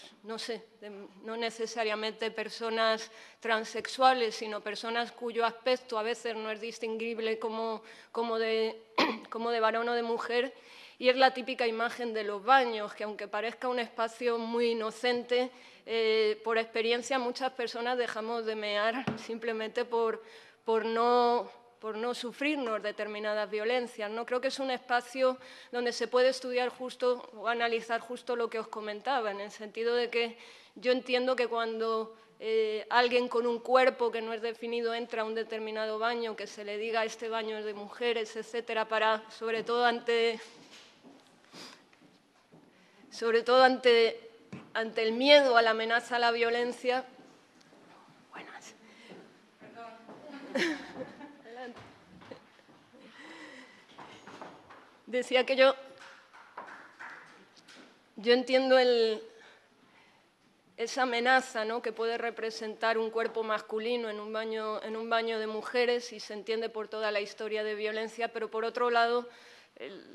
Pues, no sé, no necesariamente personas transexuales, sino personas cuyo aspecto a veces no es distinguible como, de, varón o de mujer, y es la típica imagen de los baños, que aunque parezca un espacio muy inocente, eh, por experiencia muchas personas dejamos de mear simplemente por no por no sufrirnos determinadas violencias. ¿no? Creo que es un espacio donde se puede estudiar justo o analizar justo lo que os comentaba, en el sentido de que yo entiendo que cuando eh, alguien con un cuerpo que no es definido entra a un determinado baño, que se le diga este baño es de mujeres, etcétera, para, sobre todo ante, sobre todo ante, ante el miedo a la amenaza a la violencia. Buenas. Perdón. Decía que yo, yo entiendo el, esa amenaza que puede representar un cuerpo masculino en un, baño, en un baño de mujeres y se entiende por toda la historia de violencia, pero por otro lado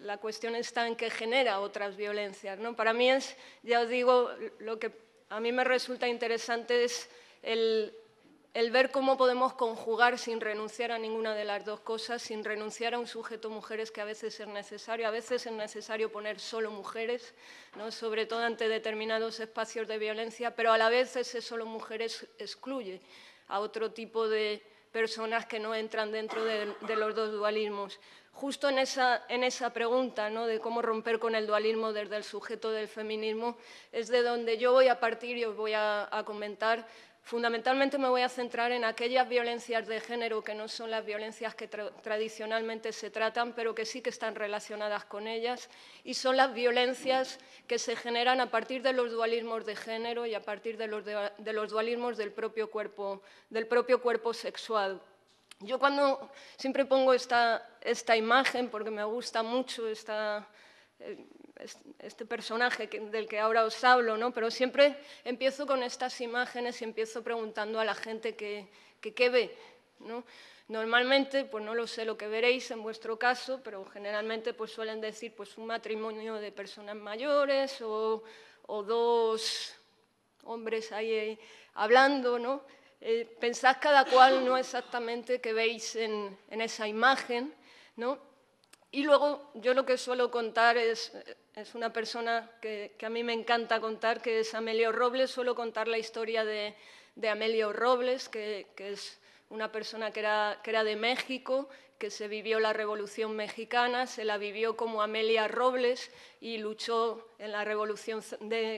la cuestión está en que genera otras violencias. ¿no? Para mí es, ya os digo, lo que a mí me resulta interesante es el, el ver cómo podemos conjugar sin renunciar a ninguna de las dos cosas, sin renunciar a un sujeto mujeres que a veces es necesario, a veces es necesario poner solo mujeres, ¿no? sobre todo ante determinados espacios de violencia, pero a la vez ese solo mujeres excluye a otro tipo de personas que no entran dentro de, los dos dualismos. Justo en esa, pregunta ¿no? de cómo romper con el dualismo desde el sujeto del feminismo es de donde yo voy a partir y os voy a comentar Fundamentalmente me voy a centrar en aquellas violencias de género que no son las violencias que tradicionalmente se tratan, pero que sí que están relacionadas con ellas, y son las violencias que se generan a partir de los dualismos de género y a partir de los, dualismos del propio cuerpo, del propio cuerpo sexual. Yo cuando siempre pongo esta, imagen, porque me gusta mucho esta, eh, este personaje del que ahora os hablo, ¿no? pero siempre empiezo con estas imágenes y empiezo preguntando a la gente qué que, ve. ¿no? Normalmente, pues no lo sé lo que veréis en vuestro caso, pero generalmente pues suelen decir pues un matrimonio de personas mayores o, o dos hombres ahí hablando, ¿no? Eh, pensad cada cual no exactamente qué veis en, en esa imagen, ¿no? Y luego yo lo que suelo contar es, es una persona que, a mí me encanta contar, que es Amelio Robles. Suelo contar la historia de, de Amelio Robles, que, es una persona que era, que era de México, que se vivió la Revolución Mexicana, se la vivió como Amelia Robles y luchó en la Revolución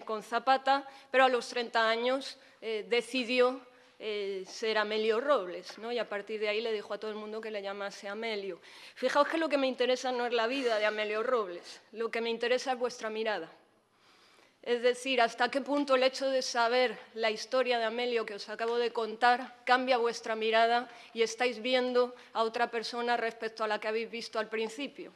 con Zapata, pero a los 30 años eh, decidió eh, ser Amelio Robles, ¿no? y a partir de ahí le dijo a todo el mundo que le llamase Amelio. Fijaos que lo que me interesa no es la vida de Amelio Robles, lo que me interesa es vuestra mirada. Es decir, hasta qué punto el hecho de saber la historia de Amelio que os acabo de contar cambia vuestra mirada y estáis viendo a otra persona respecto a la que habéis visto al principio.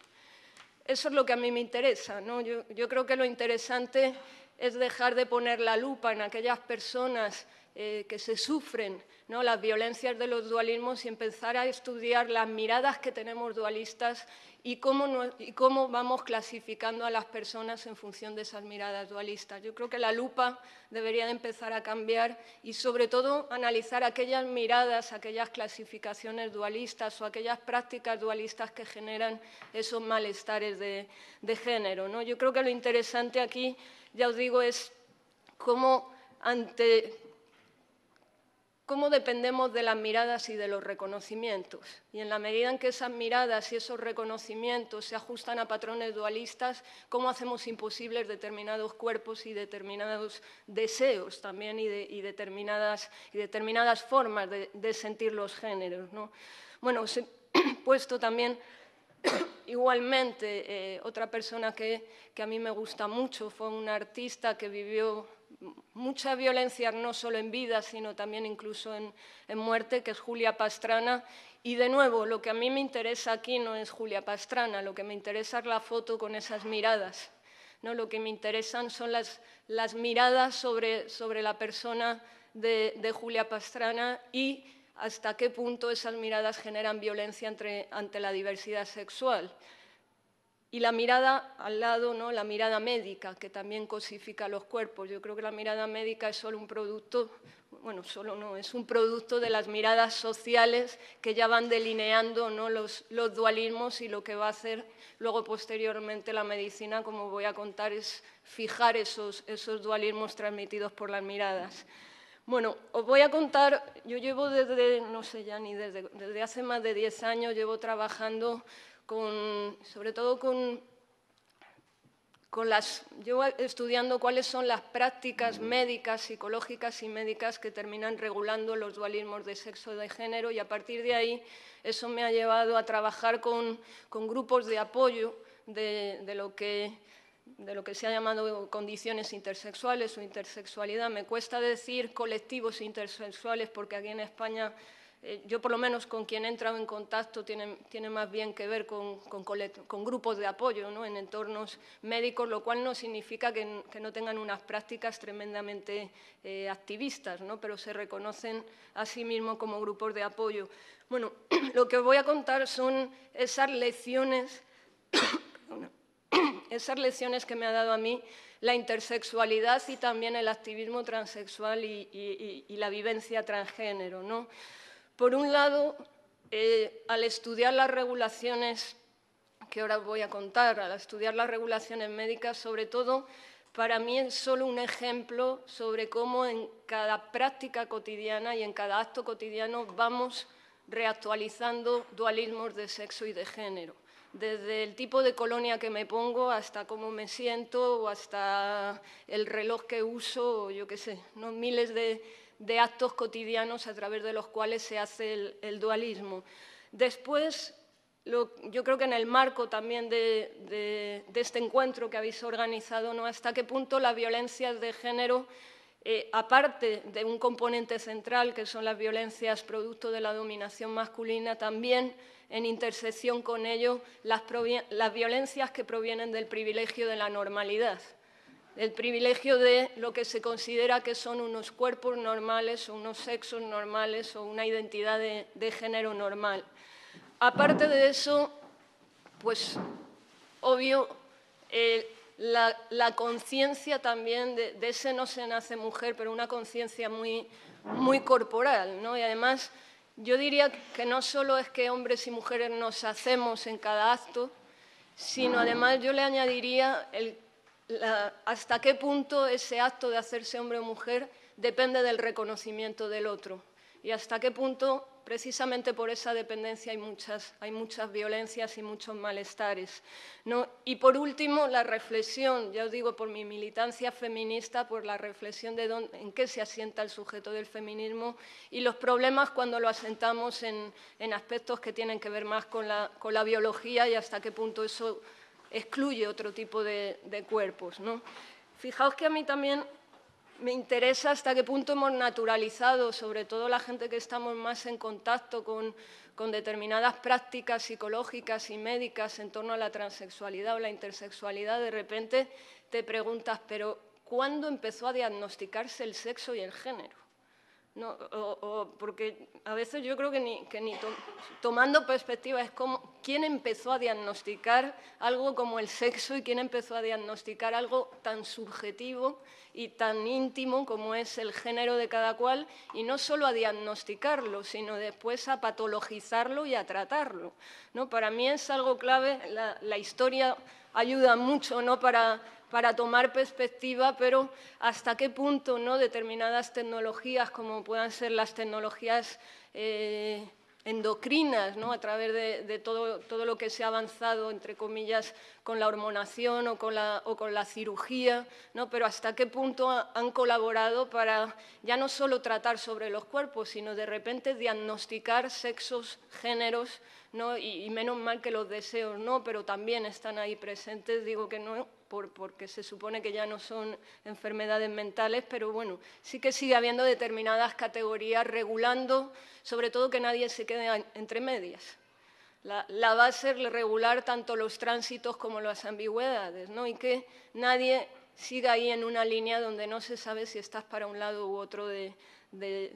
Eso es lo que a mí me interesa. ¿no? yo creo que lo interesante es dejar de poner la lupa en aquellas personas eh, que se sufren, las violencias de los dualismos y empezar a estudiar las miradas que tenemos dualistas y cómo, y cómo vamos clasificando a las personas en función de esas miradas dualistas. Yo creo que la lupa debería de empezar a cambiar y, sobre todo, analizar aquellas miradas, aquellas clasificaciones dualistas o aquellas prácticas dualistas que generan esos malestares de, género. Yo creo que lo interesante aquí, ya os digo, es cómo ante cómo dependemos de las miradas y de los reconocimientos. Y en la medida en que esas miradas y esos reconocimientos se ajustan a patrones dualistas, cómo hacemos imposibles determinados cuerpos y determinados deseos también y, y, determinadas, y determinadas, formas de, sentir los géneros. Bueno, he puesto también igualmente eh, otra persona que, que a mí me gusta mucho, fue una artista que vivió mucha violencia, no solo en vida, sino también incluso en, muerte, que es Julia Pastrana. Y de nuevo, lo que a mí me interesa aquí no es Julia Pastrana, lo que me interesa es la foto con esas miradas. ¿no? Lo que me interesan son las, miradas sobre, sobre la persona de, Julia Pastrana y hasta qué punto esas miradas generan violencia ante la diversidad sexual. Y la mirada al lado, ¿no? la mirada médica, que también cosifica los cuerpos. Yo creo que la mirada médica es solo un producto, bueno, solo no, es un producto de las miradas sociales que ya van delineando los, dualismos y lo que va a hacer luego posteriormente la medicina, como voy a contar, es fijar esos, esos dualismos transmitidos por las miradas. Bueno, os voy a contar, yo llevo desde, no sé ya ni desde, desde hace más de 10 años, llevo trabajando sobre todo con, con las, yo estudiando cuáles son las prácticas médicas, psicológicas y médicas que terminan regulando los dualismos de sexo y de género y a partir de ahí eso me ha llevado a trabajar con, con grupos de apoyo de lo que de lo que se ha llamado condiciones intersexuales o intersexualidad. Me cuesta decir colectivos intersexuales porque aquí en España eh, yo por lo menos con quien he entrado en contacto tiene, más bien que ver con, grupos de apoyo ¿no? en entornos médicos, lo cual no significa que, no tengan unas prácticas tremendamente eh, activistas, ¿no? pero se reconocen a sí mismos como grupos de apoyo. Bueno, lo que voy a contar son esas lecciones, esas lecciones que me ha dado a mí la intersexualidad y también el activismo transexual y, y la vivencia transgénero, ¿no? Por un lado, eh, al estudiar las regulaciones que ahora voy a contar, al estudiar las regulaciones médicas, sobre todo, para mí es solo un ejemplo sobre cómo en cada práctica cotidiana y en cada acto cotidiano vamos reactualizando dualismos de sexo y de género. Desde el tipo de colonia que me pongo hasta cómo me siento o hasta el reloj que uso, o yo qué sé, ¿no? miles de, de actos cotidianos a través de los cuales se hace el, dualismo. Después, yo creo que en el marco también de, este encuentro que habéis organizado, ¿no? ¿hasta qué punto las violencias de género, eh, aparte de un componente central, que son las violencias producto de la dominación masculina, también en intersección con ello las violencias que provienen del privilegio de la normalidad? el privilegio de lo que se considera que son unos cuerpos normales o unos sexos normales o una identidad de, género normal. Aparte de eso, pues obvio, eh, la, conciencia también de, ese no se nace mujer, pero una conciencia muy, muy corporal, Y además yo diría que no solo es que hombres y mujeres nos hacemos en cada acto, sino además yo le añadiría el hasta qué punto ese acto de hacerse hombre o mujer depende del reconocimiento del otro y hasta qué punto, precisamente por esa dependencia, hay muchas, violencias y muchos malestares. Y por último, la reflexión, ya os digo, por mi militancia feminista, por la reflexión de en qué se asienta el sujeto del feminismo y los problemas cuando lo asentamos en, aspectos que tienen que ver más con la, con la biología y hasta qué punto eso excluye otro tipo de, cuerpos. ¿no? Fijaos que a mí también me interesa hasta qué punto hemos naturalizado, sobre todo la gente que estamos más en contacto con, determinadas prácticas psicológicas y médicas en torno a la transexualidad o la intersexualidad, de repente te preguntas, pero ¿cuándo empezó a diagnosticarse el sexo y el género? No, porque a veces yo creo que ni, tomando perspectiva es como quién empezó a diagnosticar algo como el sexo y quién empezó a diagnosticar algo tan subjetivo y tan íntimo como es el género de cada cual y no solo a diagnosticarlo, sino después a patologizarlo y a tratarlo. ¿no? Para mí es algo clave, la, la historia ayuda mucho ¿no? para para tomar perspectiva, pero hasta qué punto ¿no? determinadas tecnologías, como puedan ser las tecnologías eh, endocrinas, ¿no? a través de, todo, lo que se ha avanzado, entre comillas, con la hormonación o con la, o con la cirugía, ¿no? pero hasta qué punto han colaborado para ya no solo tratar sobre los cuerpos, sino de repente diagnosticar sexos, géneros, ¿no? y, y menos mal que los deseos no, pero también están ahí presentes, digo que no porque se supone que ya no son enfermedades mentales, pero bueno, sí que sigue habiendo determinadas categorías regulando, sobre todo que nadie se quede entre medias. La, la, va a ser regular tanto los tránsitos como las ambigüedades, ¿no? Y que nadie siga ahí en una línea donde no se sabe si estás para un lado u otro de, del,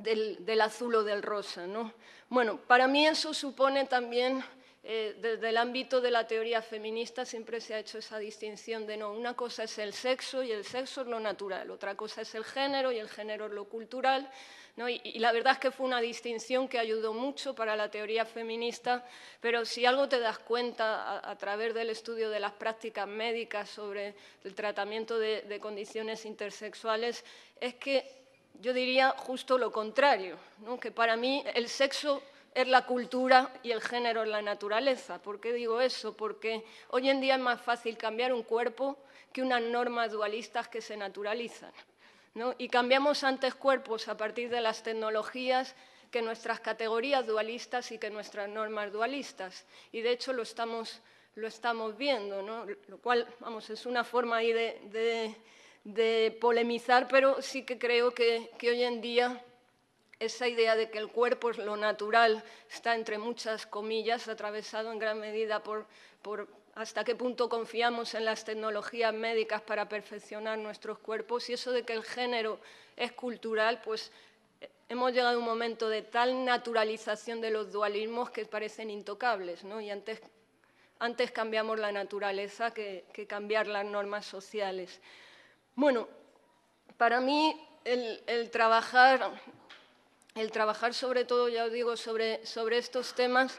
del, azul o del rosa, ¿no? Bueno, para mí eso supone también eh, desde el ámbito de la teoría feminista siempre se ha hecho esa distinción de no, una cosa es el sexo y el sexo es lo natural, otra cosa es el género y el género es lo cultural. ¿no? Y, la verdad es que fue una distinción que ayudó mucho para la teoría feminista, pero si algo te das cuenta a, través del estudio de las prácticas médicas sobre el tratamiento de, de condiciones intersexuales, es que yo diría justo lo contrario, ¿no? que para mí el sexo es la cultura y el género en la naturaleza. ¿Por qué digo eso? Porque hoy en día es más fácil cambiar un cuerpo que unas normas dualistas que se naturalizan. ¿no? Y cambiamos antes cuerpos a partir de las tecnologías que nuestras categorías dualistas y que nuestras normas dualistas. Y de hecho lo estamos, lo estamos viendo, ¿no? lo cual vamos, es una forma ahí de, polemizar, pero sí que creo que hoy en día esa idea de que el cuerpo es lo natural está entre muchas comillas atravesado en gran medida por, hasta qué punto confiamos en las tecnologías médicas para perfeccionar nuestros cuerpos y eso de que el género es cultural, pues eh, hemos llegado a un momento de tal naturalización de los dualismos que parecen intocables, ¿no? Y antes, cambiamos la naturaleza que, cambiar las normas sociales. Bueno, para mí el trabajar el trabajar sobre todo, ya os digo, sobre, estos temas,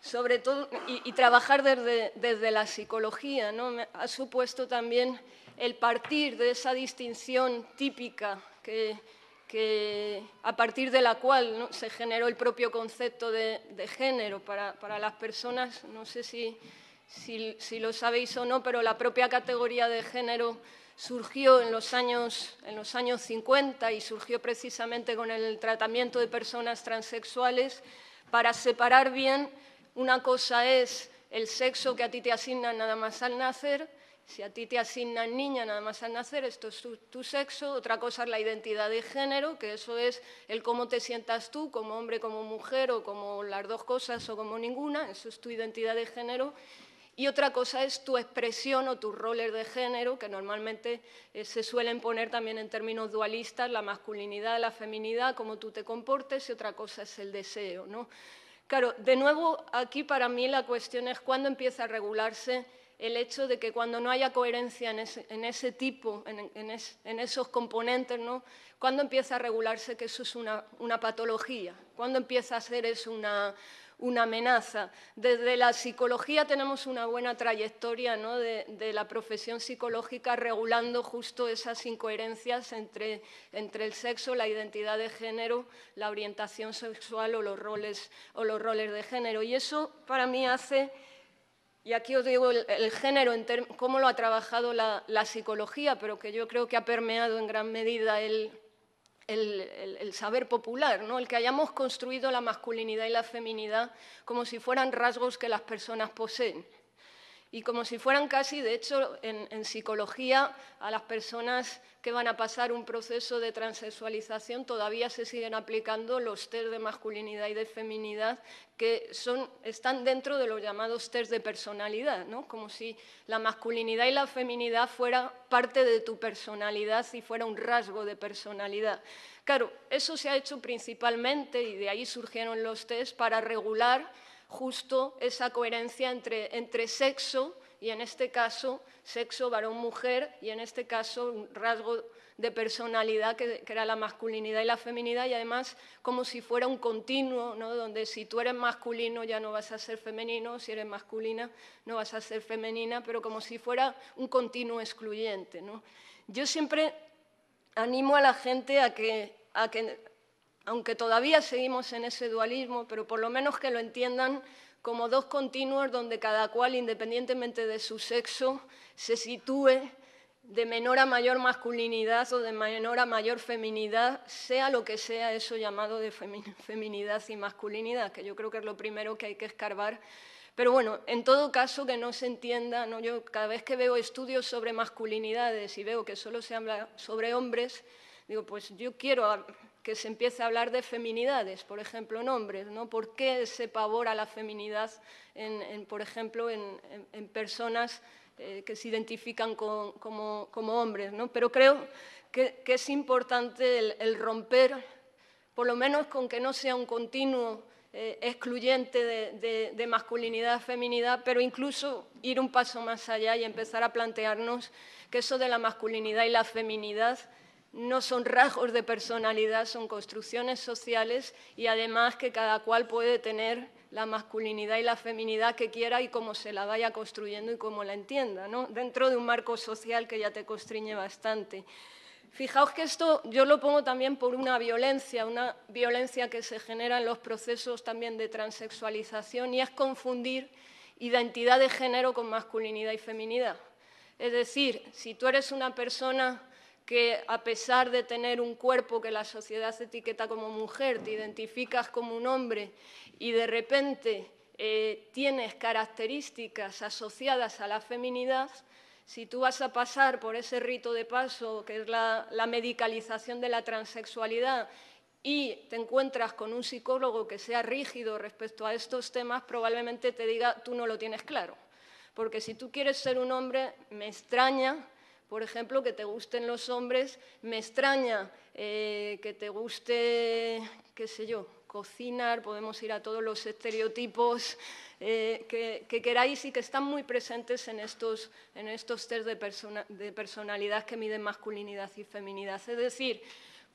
sobre todo, y, trabajar desde, la psicología, ha supuesto también el partir de esa distinción típica que, a partir de la cual se generó el propio concepto de, género para, las personas, no sé si lo sabéis o no, pero la propia categoría de género surgió en los, años, en 50 y surgió precisamente con el tratamiento de personas transexuales para separar bien una cosa es el sexo que a ti te asignan nada más al nacer, si a ti te asignan niña nada más al nacer, esto es tu, sexo, otra cosa es la identidad de género, que eso es el cómo te sientas tú como hombre, como mujer o como las dos cosas o como ninguna, eso es tu identidad de género, y otra cosa es tu expresión o tus roles de género, que normalmente eh, se suelen poner también en términos dualistas, la masculinidad, la feminidad, cómo tú te comportes, y otra cosa es el deseo. ¿no? Claro, de nuevo, aquí para mí la cuestión es cuándo empieza a regularse el hecho de que cuando no haya coherencia en ese, en ese tipo, en, en, esos componentes, ¿no? ¿Cuándo empieza a regularse que eso es una, una patología? ¿Cuándo empieza a ser eso una, una amenaza. Desde la psicología tenemos una buena trayectoria de, la profesión psicológica regulando justo esas incoherencias entre, entre el sexo, la identidad de género, la orientación sexual o los roles, o los roles de género. Y eso para mí hace... Y aquí os digo el, género, cómo lo ha trabajado la, psicología, pero que yo creo que ha permeado en gran medida el, el, saber popular, ¿no? el que hayamos construido la masculinidad y la feminidad como si fueran rasgos que las personas poseen y como si fueran casi, de hecho, en, psicología, a las personas que van a pasar un proceso de transexualización todavía se siguen aplicando los test de masculinidad y de feminidad que son, están dentro de los llamados test de personalidad, ¿no? como si la masculinidad y la feminidad fuera parte de tu personalidad y fuera un rasgo de personalidad. Claro, eso se ha hecho principalmente, y de ahí surgieron los test, para regular justo esa coherencia entre, sexo y en este caso sexo varón-mujer y en este caso un rasgo de personalidad que, era la masculinidad y la feminidad y además como si fuera un continuo, ¿no? donde si tú eres masculino ya no vas a ser femenino, si eres masculina no vas a ser femenina, pero como si fuera un continuo excluyente. ¿no? Yo siempre animo a la gente a que aunque todavía seguimos en ese dualismo, pero por lo menos que lo entiendan como dos continuos donde cada cual, independientemente de su sexo, se sitúe de menor a mayor masculinidad o de menor a mayor feminidad, sea lo que sea eso llamado de feminidad y masculinidad, que yo creo que es lo primero que hay que escarbar. Pero bueno, en todo caso, que no se entienda, ¿no? yo cada vez que veo estudios sobre masculinidades y veo que solo se habla sobre hombres, digo, pues yo quiero que se empiece a hablar de feminidades, por ejemplo, en hombres, ¿no? ¿Por qué se pavor a la feminidad, en, por ejemplo, en, personas eh, que se identifican como, hombres? ¿no? Pero creo que, es importante el, romper, por lo menos con que no sea un continuo eh, excluyente de, masculinidad de masculinidad, feminidad, pero incluso ir un paso más allá y empezar a plantearnos que eso de la masculinidad y la feminidad no son rasgos de personalidad, son construcciones sociales y además que cada cual puede tener la masculinidad y la feminidad que quiera y cómo se la vaya construyendo y como la entienda, ¿no? dentro de un marco social que ya te constriñe bastante. Fijaos que esto yo lo pongo también por una violencia, una violencia que se genera en los procesos también de transexualización y es confundir identidad de género con masculinidad y feminidad. Es decir, si tú eres una persona que a pesar de tener un cuerpo que la sociedad se etiqueta como mujer, te identificas como un hombre y de repente eh, tienes características asociadas a la feminidad, si tú vas a pasar por ese rito de paso que es la, la medicalización de la transexualidad y te encuentras con un psicólogo que sea rígido respecto a estos temas, probablemente te diga, tú no lo tienes claro. Porque si tú quieres ser un hombre, me extraña por ejemplo, que te gusten los hombres me extraña, eh, que te guste, qué sé yo, cocinar, podemos ir a todos los estereotipos eh, que, queráis y que están muy presentes en estos, test de, de personalidad que miden masculinidad y feminidad. Es decir,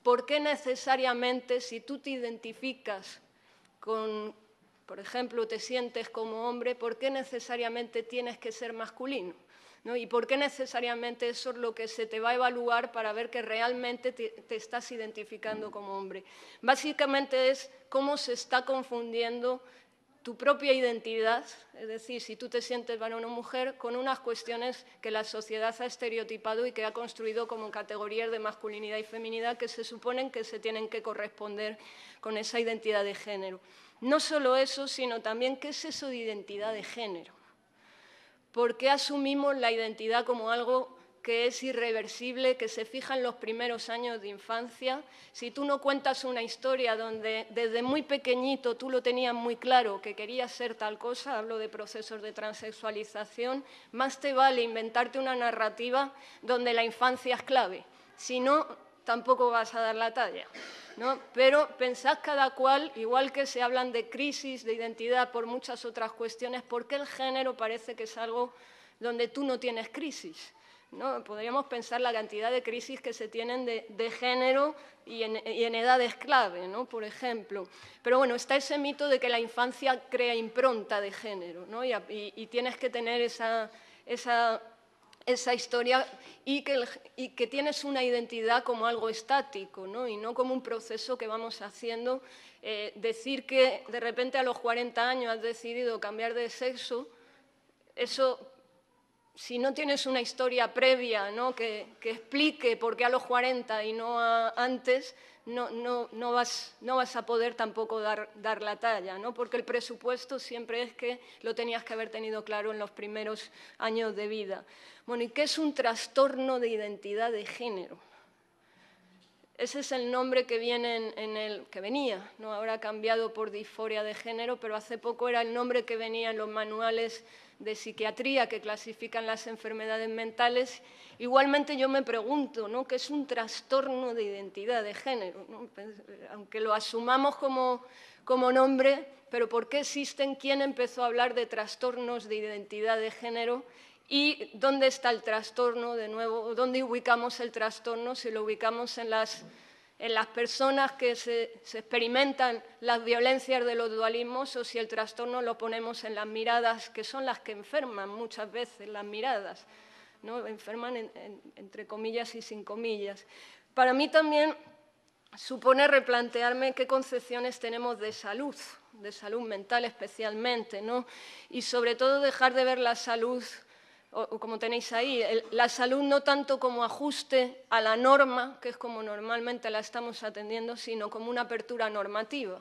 ¿por qué necesariamente si tú te identificas con, por ejemplo, te sientes como hombre, ¿por qué necesariamente tienes que ser masculino? ¿Y por qué necesariamente eso es lo que se te va a evaluar para ver que realmente te, te estás identificando como hombre? Básicamente es cómo se está confundiendo tu propia identidad, es decir, si tú te sientes varón o mujer, con unas cuestiones que la sociedad ha estereotipado y que ha construido como categorías de masculinidad y feminidad que se suponen que se tienen que corresponder con esa identidad de género. No solo eso, sino también qué es eso de identidad de género. ¿Por qué asumimos la identidad como algo que es irreversible, que se fija en los primeros años de infancia. Si tú no cuentas una historia donde desde muy pequeñito tú lo tenías muy claro, que querías ser tal cosa, hablo de procesos de transexualización, más te vale inventarte una narrativa donde la infancia es clave. Si no, tampoco vas a dar la talla. ¿no? Pero pensad cada cual, igual que se hablan de crisis, de identidad, por muchas otras cuestiones, ¿por qué el género parece que es algo donde tú no tienes crisis? ¿no? Podríamos pensar la cantidad de crisis que se tienen de, género y en, edades clave, ¿no? por ejemplo. Pero bueno, está ese mito de que la infancia crea impronta de género ¿no? y, tienes que tener esa esa historia y que, tienes una identidad como algo estático ¿no? y no como un proceso que vamos haciendo. Eh, decir que de repente a los 40 años has decidido cambiar de sexo, eso, si no tienes una historia previa ¿no? que, que, explique por qué a los 40 y no a, antes, no, no, vas, a poder tampoco dar, la talla, porque el presupuesto siempre es que lo tenías que haber tenido claro en los primeros años de vida. Bueno, ¿y qué es un trastorno de identidad de género? Ese es el nombre que, viene en, el, que venía, ¿no? ahora ha cambiado por disforia de género, pero hace poco era el nombre que venía en los manuales de psiquiatría que clasifican las enfermedades mentales, igualmente yo me pregunto ¿no? qué es un trastorno de identidad de género. Pues, eh, aunque lo asumamos como, como nombre, pero ¿por qué existen? ¿Quién empezó a hablar de trastornos de identidad de género? ¿Y dónde está el trastorno de nuevo? ¿Dónde ubicamos el trastorno? Si lo ubicamos en las en las personas que se, experimentan las violencias de los dualismos o si el trastorno lo ponemos en las miradas, que son las que enferman muchas veces las miradas, ¿no? enferman entre comillas y sin comillas. Para mí también supone replantearme qué concepciones tenemos de salud, de salud mental especialmente, ¿no? y sobre todo dejar de ver la salud o, como tenéis ahí, la salud no tanto como ajuste a la norma, que es como normalmente la estamos atendiendo, sino como una apertura normativa.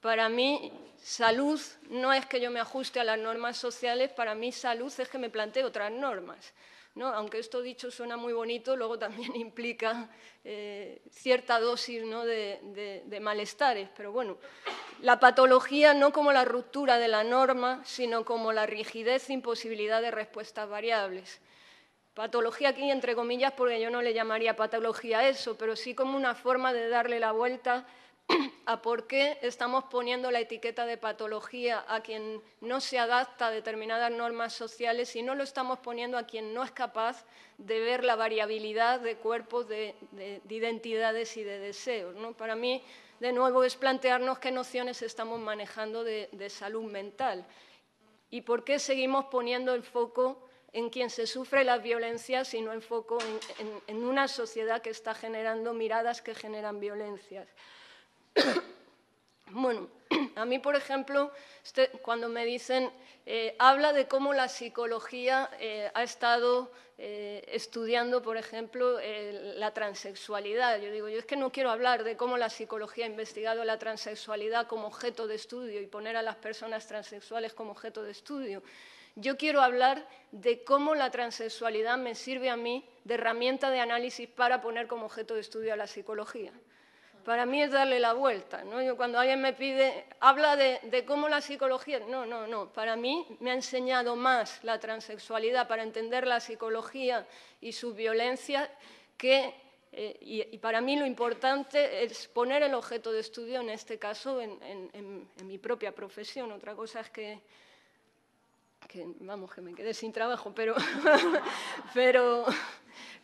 Para mí, salud no es que yo me ajuste a las normas sociales, para mí salud es que me plantee otras normas. Aunque esto dicho suena muy bonito, luego también implica eh, cierta dosis de, de malestares. Pero bueno, la patología no como la ruptura de la norma, sino como la rigidez e imposibilidad de respuestas variables. Patología aquí, entre comillas, porque yo no le llamaría patología eso, pero sí como una forma de darle la vuelta a por qué estamos poniendo la etiqueta de patología a quien no se adapta a determinadas normas sociales y no lo estamos poniendo a quien no es capaz de ver la variabilidad de cuerpos, de, identidades y de deseos. ¿no? Para mí, de nuevo, es plantearnos qué nociones estamos manejando de, salud mental y por qué seguimos poniendo el foco en quien se sufre las violencias y no el foco en una sociedad que está generando miradas que generan violencias. bueno, a mí, por ejemplo, este, cuando me dicen, eh, habla de cómo la psicología eh, ha estado eh, estudiando, por ejemplo, la transexualidad. Yo digo, yo es que no quiero hablar de cómo la psicología ha investigado la transexualidad como objeto de estudio y poner a las personas transexuales como objeto de estudio. Yo quiero hablar de cómo la transexualidad me sirve a mí de herramienta de análisis para poner como objeto de estudio a la psicología para mí es darle la vuelta. ¿no? Yo cuando alguien me pide, habla de, cómo la psicología... No, no, no. Para mí me ha enseñado más la transexualidad para entender la psicología y su violencia que... Eh, y, para mí lo importante es poner el objeto de estudio, en este caso, en, mi propia profesión. Otra cosa es que, vamos, que me quedé sin trabajo, pero, pero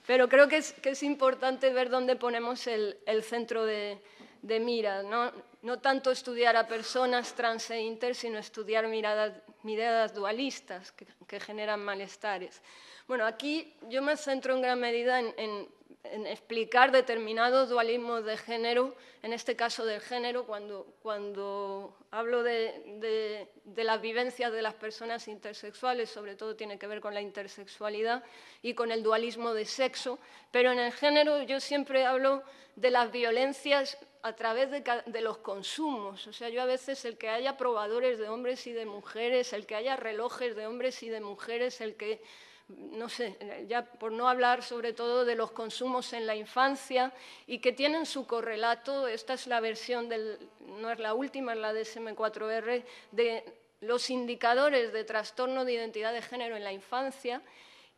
pero creo que es, importante ver dónde ponemos el, centro de, mira, ¿no? tanto estudiar a personas trans e inter, sino estudiar miradas, dualistas que, generan malestares. Bueno, aquí yo me centro en gran medida en en explicar determinados dualismos de género, en este caso del género, cuando, hablo de, las vivencias de las personas intersexuales, sobre todo tiene que ver con la intersexualidad y con el dualismo de sexo, pero en el género yo siempre hablo de las violencias a través de, de los consumos. O sea, yo a veces el que haya probadores de hombres y de mujeres, el que haya relojes de hombres y de mujeres, el que no sé, ya por no hablar sobre todo de los consumos en la infancia y que tienen su correlato, esta es la versión, del, no es la última, es la de SM4R, de los indicadores de trastorno de identidad de género en la infancia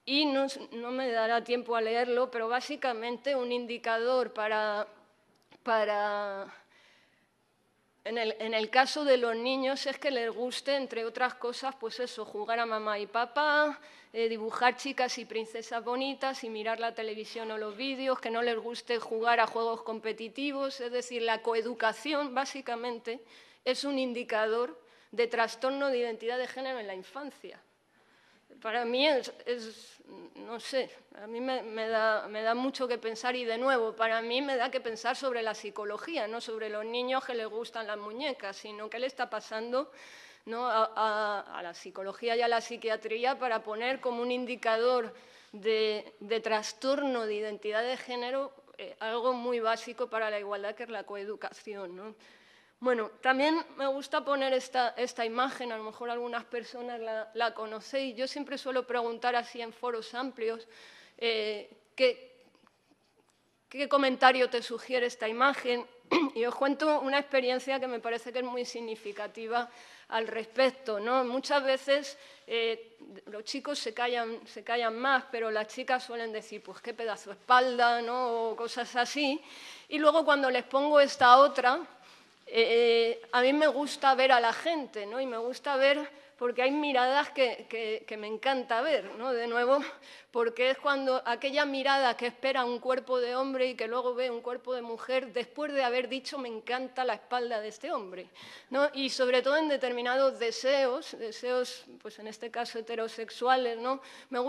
y no, me dará tiempo a leerlo, pero básicamente un indicador para en el, caso de los niños es que les guste, entre otras cosas, pues eso, jugar a mamá y papá, eh, dibujar chicas y princesas bonitas y mirar la televisión o los vídeos, que no les guste jugar a juegos competitivos, es decir, la coeducación básicamente es un indicador de trastorno de identidad de género en la infancia para mí es, no sé, a mí me, da, mucho que pensar y de nuevo, para mí me da que pensar sobre la psicología, no sobre los niños que les gustan las muñecas, sino qué le está pasando A, la psicología y a la psiquiatría para poner como un indicador de, trastorno de identidad de género eh, algo muy básico para la igualdad, que es la coeducación. Bueno, también me gusta poner esta, imagen, a lo mejor algunas personas la, conocéis. Yo siempre suelo preguntar así en foros amplios eh, ¿qué, comentario te sugiere esta imagen. Y os cuento una experiencia que me parece que es muy significativa al respecto. ¿no? Muchas veces eh, los chicos se callan, se callan más, pero las chicas suelen decir, pues qué pedazo de espalda, ¿no? o cosas así. Y luego cuando les pongo esta otra, eh, eh, a mí me gusta ver a la gente, ¿no? Y me gusta ver porque hay miradas que, me encanta ver, ¿no? De nuevo, porque es cuando aquella mirada que espera un cuerpo de hombre y que luego ve un cuerpo de mujer, después de haber dicho me encanta la espalda de este hombre, ¿no? Y sobre todo en determinados deseos, deseos, pues en este caso heterosexuales, ¿no? Me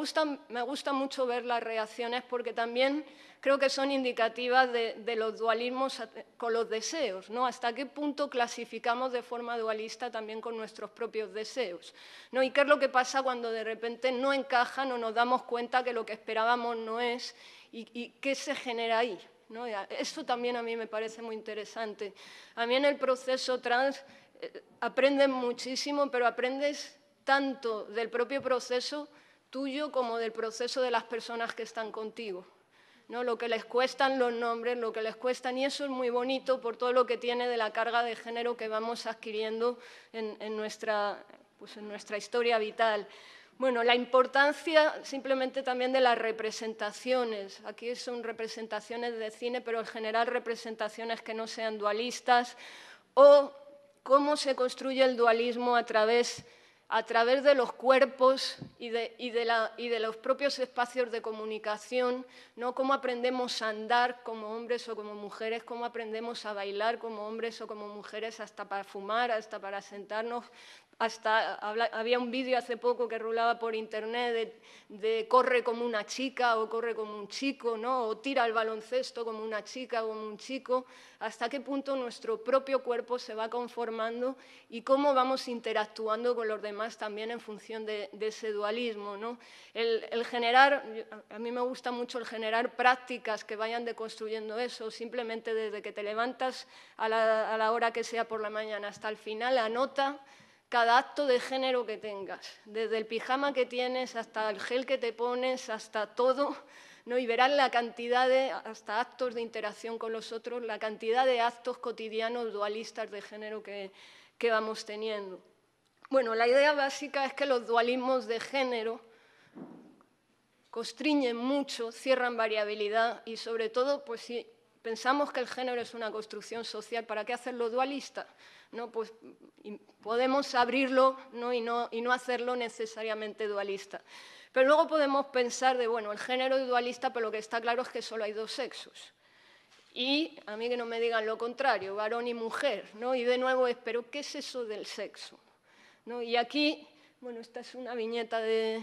me gusta mucho ver las reacciones porque también creo que son indicativas de, los dualismos con los deseos, ¿no? Hasta qué punto clasificamos de forma dualista también con nuestros propios deseos, ¿no? Y qué es lo que pasa cuando de repente no encajan o nos damos cuenta que lo que esperábamos no es y, qué se genera ahí, ¿no? Eso también a mí me parece muy interesante. A mí en el proceso trans eh, aprendes muchísimo, pero aprendes tanto del propio proceso tuyo como del proceso de las personas que están contigo lo que les cuestan los nombres, lo que les cuestan, y eso es muy bonito por todo lo que tiene de la carga de género que vamos adquiriendo pues en, nuestra, historia vital. Bueno, la importancia simplemente también de las representaciones. Aquí son representaciones de cine, pero en general representaciones que no sean dualistas. O cómo se construye el dualismo a través a través de los cuerpos y de, los propios espacios de comunicación, ¿no? cómo aprendemos a andar como hombres o como mujeres, cómo aprendemos a bailar como hombres o como mujeres, hasta para fumar, hasta para sentarnos, hasta había un vídeo hace poco que rulaba por internet de, corre como una chica o corre como un chico, ¿no? o tira el baloncesto como una chica o como un chico, hasta qué punto nuestro propio cuerpo se va conformando y cómo vamos interactuando con los demás también en función de, ese dualismo. ¿no? El, generar, a mí me gusta mucho el generar prácticas que vayan deconstruyendo eso, simplemente desde que te levantas a la hora que sea por la mañana hasta el final, anota cada acto de género que tengas, desde el pijama que tienes hasta el gel que te pones, hasta todo, ¿no? y verás la cantidad de, hasta actos de interacción con los otros, la cantidad de actos cotidianos dualistas de género que, que vamos teniendo. Bueno, la idea básica es que los dualismos de género constriñen mucho, cierran variabilidad y sobre todo, pues si pensamos que el género es una construcción social, ¿para qué hacerlo dualista? ¿no? Pues, podemos abrirlo ¿no? Y, no, y no hacerlo necesariamente dualista. Pero luego podemos pensar de, bueno, el género es dualista, pero lo que está claro es que solo hay dos sexos. Y a mí que no me digan lo contrario, varón y mujer, ¿no? Y de nuevo pero ¿qué es eso del sexo? ¿No? Y aquí, bueno, esta es una viñeta de,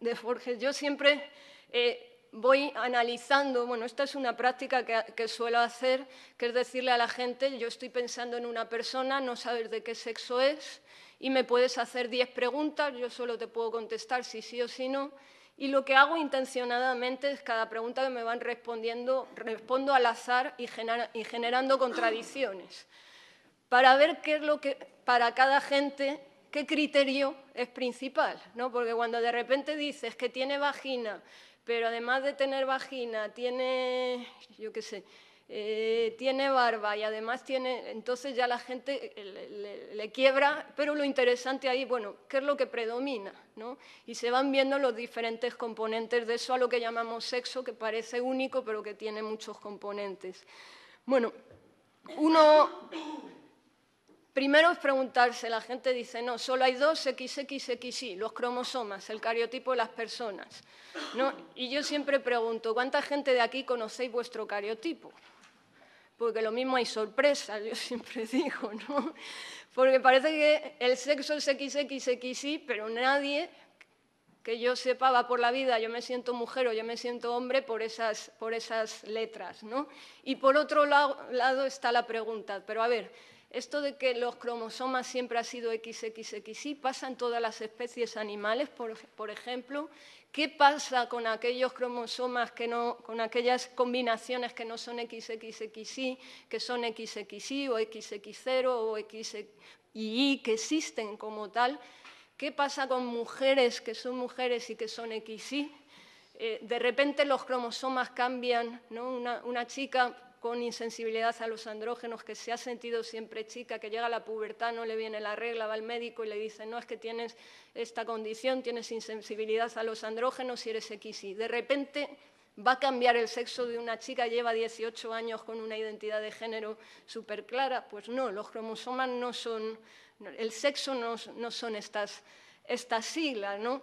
de Forges. Yo siempre eh, voy analizando, bueno, esta es una práctica que, suelo hacer, que es decirle a la gente, yo estoy pensando en una persona, no sabes de qué sexo es, y me puedes hacer 10 preguntas, yo solo te puedo contestar si sí o si no, y lo que hago intencionadamente es cada pregunta que me van respondiendo, respondo al azar y, y generando contradicciones, para ver qué es lo que para cada gente qué criterio es principal, ¿no? Porque cuando de repente dices que tiene vagina, pero además de tener vagina, tiene, yo qué sé, eh, tiene barba y además tiene, entonces ya la gente eh, le, quiebra, pero lo interesante ahí, bueno, ¿qué es lo que predomina? ¿no? Y se van viendo los diferentes componentes de eso a lo que llamamos sexo, que parece único, pero que tiene muchos componentes. Bueno, uno, Primero es preguntarse, la gente dice, no, solo hay dos XXXY, los cromosomas, el cariotipo de las personas. ¿no? Y yo siempre pregunto, ¿cuánta gente de aquí conocéis vuestro cariotipo? Porque lo mismo hay sorpresa, yo siempre digo, ¿no? Porque parece que el sexo es XXXY, pero nadie que yo sepa por la vida, yo me siento mujer o yo me siento hombre por esas, letras, ¿no? Y por otro lado está la pregunta, pero a ver, esto de que los cromosomas siempre han sido XXXY pasa en todas las especies animales, por, ejemplo. ¿Qué pasa con aquellos cromosomas que con aquellas combinaciones que no son XXXY, que son XXY o XX0 o XY, que existen como tal? ¿Qué pasa con mujeres que son mujeres y que son XY? Eh, de repente los cromosomas cambian, ¿no? una chica con insensibilidad a los andrógenos, que se ha sentido siempre chica, que llega a la pubertad, no le viene la regla, va al médico y le dice, no, es que tienes esta condición, tienes insensibilidad a los andrógenos y eres XY. De repente va a cambiar el sexo de una chica, lleva 18 años con una identidad de género súper clara. Pues no, los cromosomas no son, el sexo no, son estas, siglas, ¿no?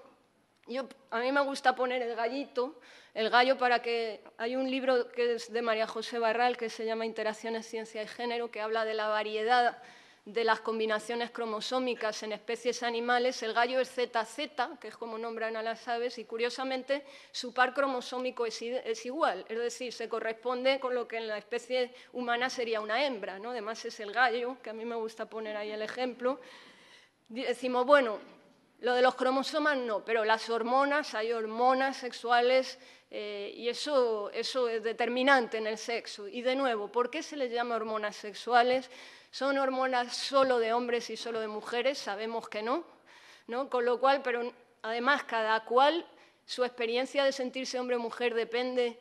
a mí me gusta poner el gallito el gallo para que... Hay un libro que es de María José Barral que se llama Interacciones, Ciencia y Género, que habla de la variedad de las combinaciones cromosómicas en especies animales, el gallo es ZZ, que es como nombran a las aves, y curiosamente su par cromosómico es, igual, es decir, se corresponde con lo que en la especie humana sería una hembra, ¿no? Además es el gallo, que a mí me gusta poner ahí el ejemplo. Decimos, bueno, lo de los cromosomas no, pero las hormonas, hay hormonas sexuales eh, y eso, es determinante en el sexo. Y de nuevo, ¿por qué se les llama hormonas sexuales? ¿Son hormonas solo de hombres y solo de mujeres? Sabemos que no, ¿no? Con lo cual, pero además cada cual, su experiencia de sentirse hombre o mujer depende,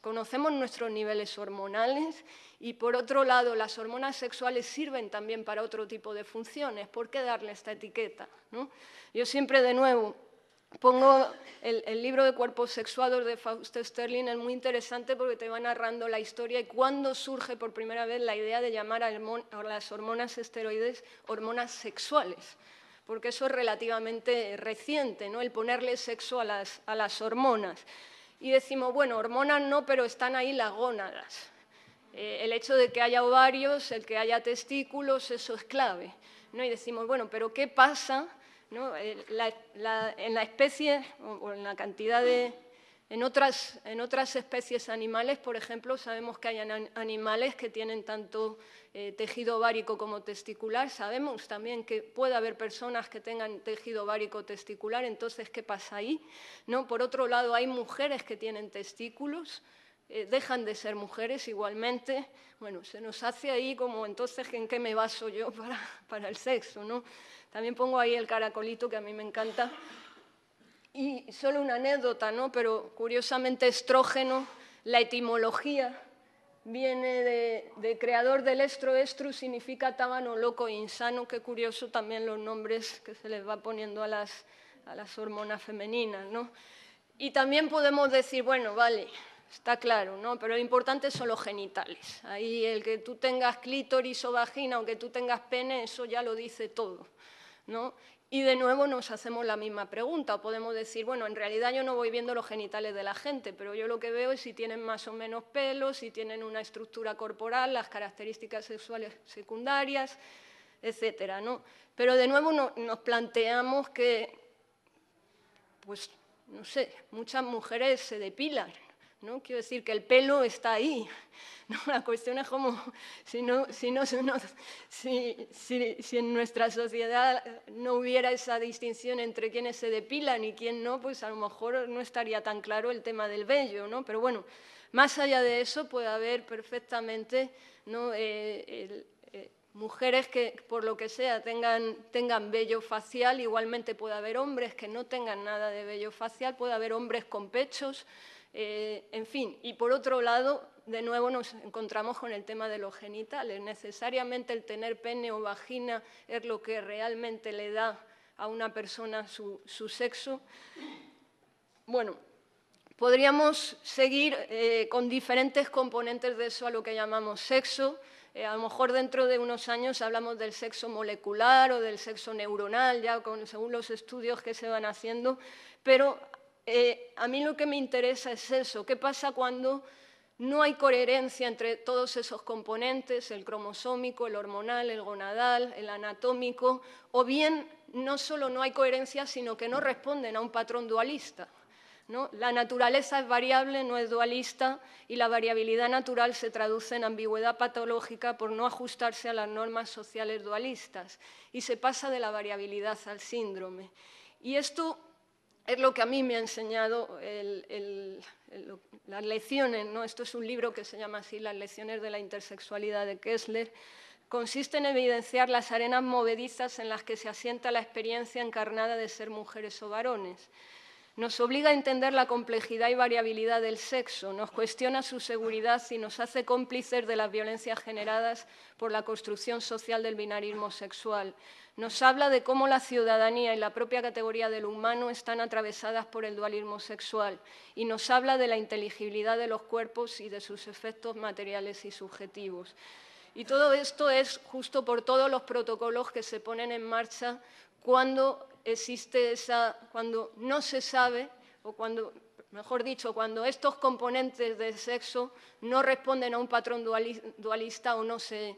conocemos nuestros niveles hormonales y por otro lado, las hormonas sexuales sirven también para otro tipo de funciones. ¿Por qué darle esta etiqueta? Yo siempre, de nuevo, pongo el, libro de cuerpos sexuados de Faust Sterling es muy interesante porque te va narrando la historia y cuándo surge por primera vez la idea de llamar a, las hormonas esteroides hormonas sexuales, porque eso es relativamente reciente, ¿no? el ponerle sexo a las, hormonas. Y decimos, bueno, hormonas no, pero están ahí las gónadas. Eh, el hecho de que haya ovarios, el que haya testículos, eso es clave. ¿no? Y decimos, bueno, pero ¿qué pasa? en la especie o, en la cantidad de... En otras, especies animales, por ejemplo, sabemos que hay animales que tienen tanto eh, tejido ovárico como testicular. Sabemos también que puede haber personas que tengan tejido ovárico testicular. Entonces, ¿qué pasa ahí? Por otro lado, hay mujeres que tienen testículos. Eh, dejan de ser mujeres igualmente, bueno, se nos hace ahí como entonces en qué me baso yo para, para el sexo, ¿no? También pongo ahí el caracolito que a mí me encanta. Y solo una anécdota, ¿no? Pero curiosamente estrógeno, la etimología viene de, creador del estro, significa tábano loco e insano, qué curioso también los nombres que se les va poniendo a las, a las hormonas femeninas, ¿no? Y también podemos decir, bueno, vale, está claro, ¿no? Pero lo importante son los genitales. Ahí el que tú tengas clítoris o vagina o que tú tengas pene, eso ya lo dice todo. ¿no? Y de nuevo nos hacemos la misma pregunta, o podemos decir, bueno, en realidad yo no voy viendo los genitales de la gente, pero yo lo que veo es si tienen más o menos pelo, si tienen una estructura corporal, las características sexuales secundarias, etcétera, ¿no? Pero de nuevo nos planteamos que, pues, no sé, muchas mujeres se depilan, ¿no? Quiero decir que el pelo está ahí. ¿no? La cuestión es cómo, si, si, en nuestra sociedad no hubiera esa distinción entre quienes se depilan y quién no, pues a lo mejor no estaría tan claro el tema del vello, ¿no? Pero bueno, más allá de eso puede haber perfectamente eh, eh, mujeres que, por lo que sea, tengan, tengan vello facial, igualmente puede haber hombres que no tengan nada de vello facial, puede haber hombres con pechos, eh, en fin, y por otro lado, de nuevo nos encontramos con el tema de los genitales. Necesariamente el tener pene o vagina es lo que realmente le da a una persona su, sexo. Bueno, podríamos seguir eh, con diferentes componentes de eso a lo que llamamos sexo. Eh, a lo mejor dentro de unos años hablamos del sexo molecular o del sexo neuronal, ya con, según los estudios que se van haciendo, pero eh, a mí lo que me interesa es eso, ¿qué pasa cuando no hay coherencia entre todos esos componentes, el cromosómico, el hormonal, el gonadal, el anatómico, o bien no solo no hay coherencia, sino que no responden a un patrón dualista. La naturaleza es variable, no es dualista, y la variabilidad natural se traduce en ambigüedad patológica por no ajustarse a las normas sociales dualistas, y se pasa de la variabilidad al síndrome. Y esto es lo que a mí me ha enseñado las lecciones. ¿no? Esto es un libro que se llama así, Las lecciones de la intersexualidad de Kessler. Consiste en evidenciar las arenas movedizas en las que se asienta la experiencia encarnada de ser mujeres o varones. Nos obliga a entender la complejidad y variabilidad del sexo, nos cuestiona su seguridad y nos hace cómplices de las violencias generadas por la construcción social del binarismo sexual nos habla de cómo la ciudadanía y la propia categoría del humano están atravesadas por el dualismo sexual y nos habla de la inteligibilidad de los cuerpos y de sus efectos materiales y subjetivos. Y todo esto es justo por todos los protocolos que se ponen en marcha cuando existe esa, cuando no se sabe o cuando mejor dicho, cuando estos componentes del sexo no responden a un patrón dualista o no se,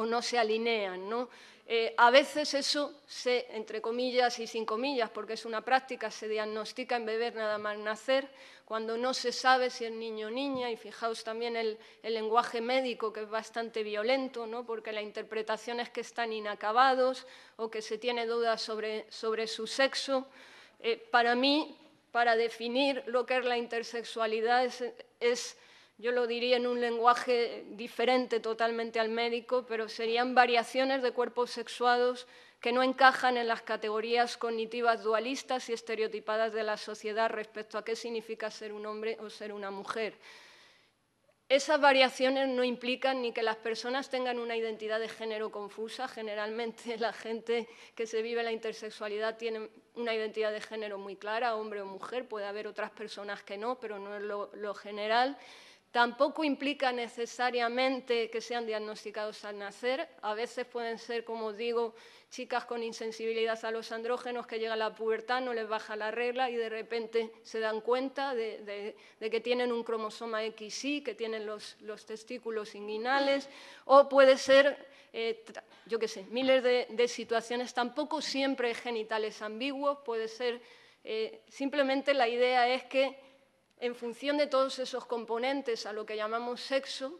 o no se alinean. ¿no? Eh, a veces eso se, entre comillas y sin comillas, porque es una práctica, se diagnostica en beber nada más nacer, cuando no se sabe si es niño o niña, y fijaos también el, lenguaje médico que es bastante violento, ¿no? porque la interpretación es que están inacabados o que se tiene dudas sobre, su sexo. Eh, para mí, para definir lo que es la intersexualidad es yo lo diría en un lenguaje diferente totalmente al médico, pero serían variaciones de cuerpos sexuados que no encajan en las categorías cognitivas dualistas y estereotipadas de la sociedad respecto a qué significa ser un hombre o ser una mujer. Esas variaciones no implican ni que las personas tengan una identidad de género confusa. Generalmente la gente que se vive la intersexualidad tiene una identidad de género muy clara, hombre o mujer. Puede haber otras personas que no, pero no es lo, lo general Tampoco implica necesariamente que sean diagnosticados al nacer. A veces pueden ser, como digo, chicas con insensibilidad a los andrógenos que llega a la pubertad, no les baja la regla y de repente se dan cuenta de, que tienen un cromosoma XY, que tienen los, testículos inguinales. O puede ser, eh, yo qué sé, miles de, situaciones. Tampoco siempre genitales ambiguos. Puede ser, eh, simplemente la idea es que en función de todos esos componentes a lo que llamamos sexo,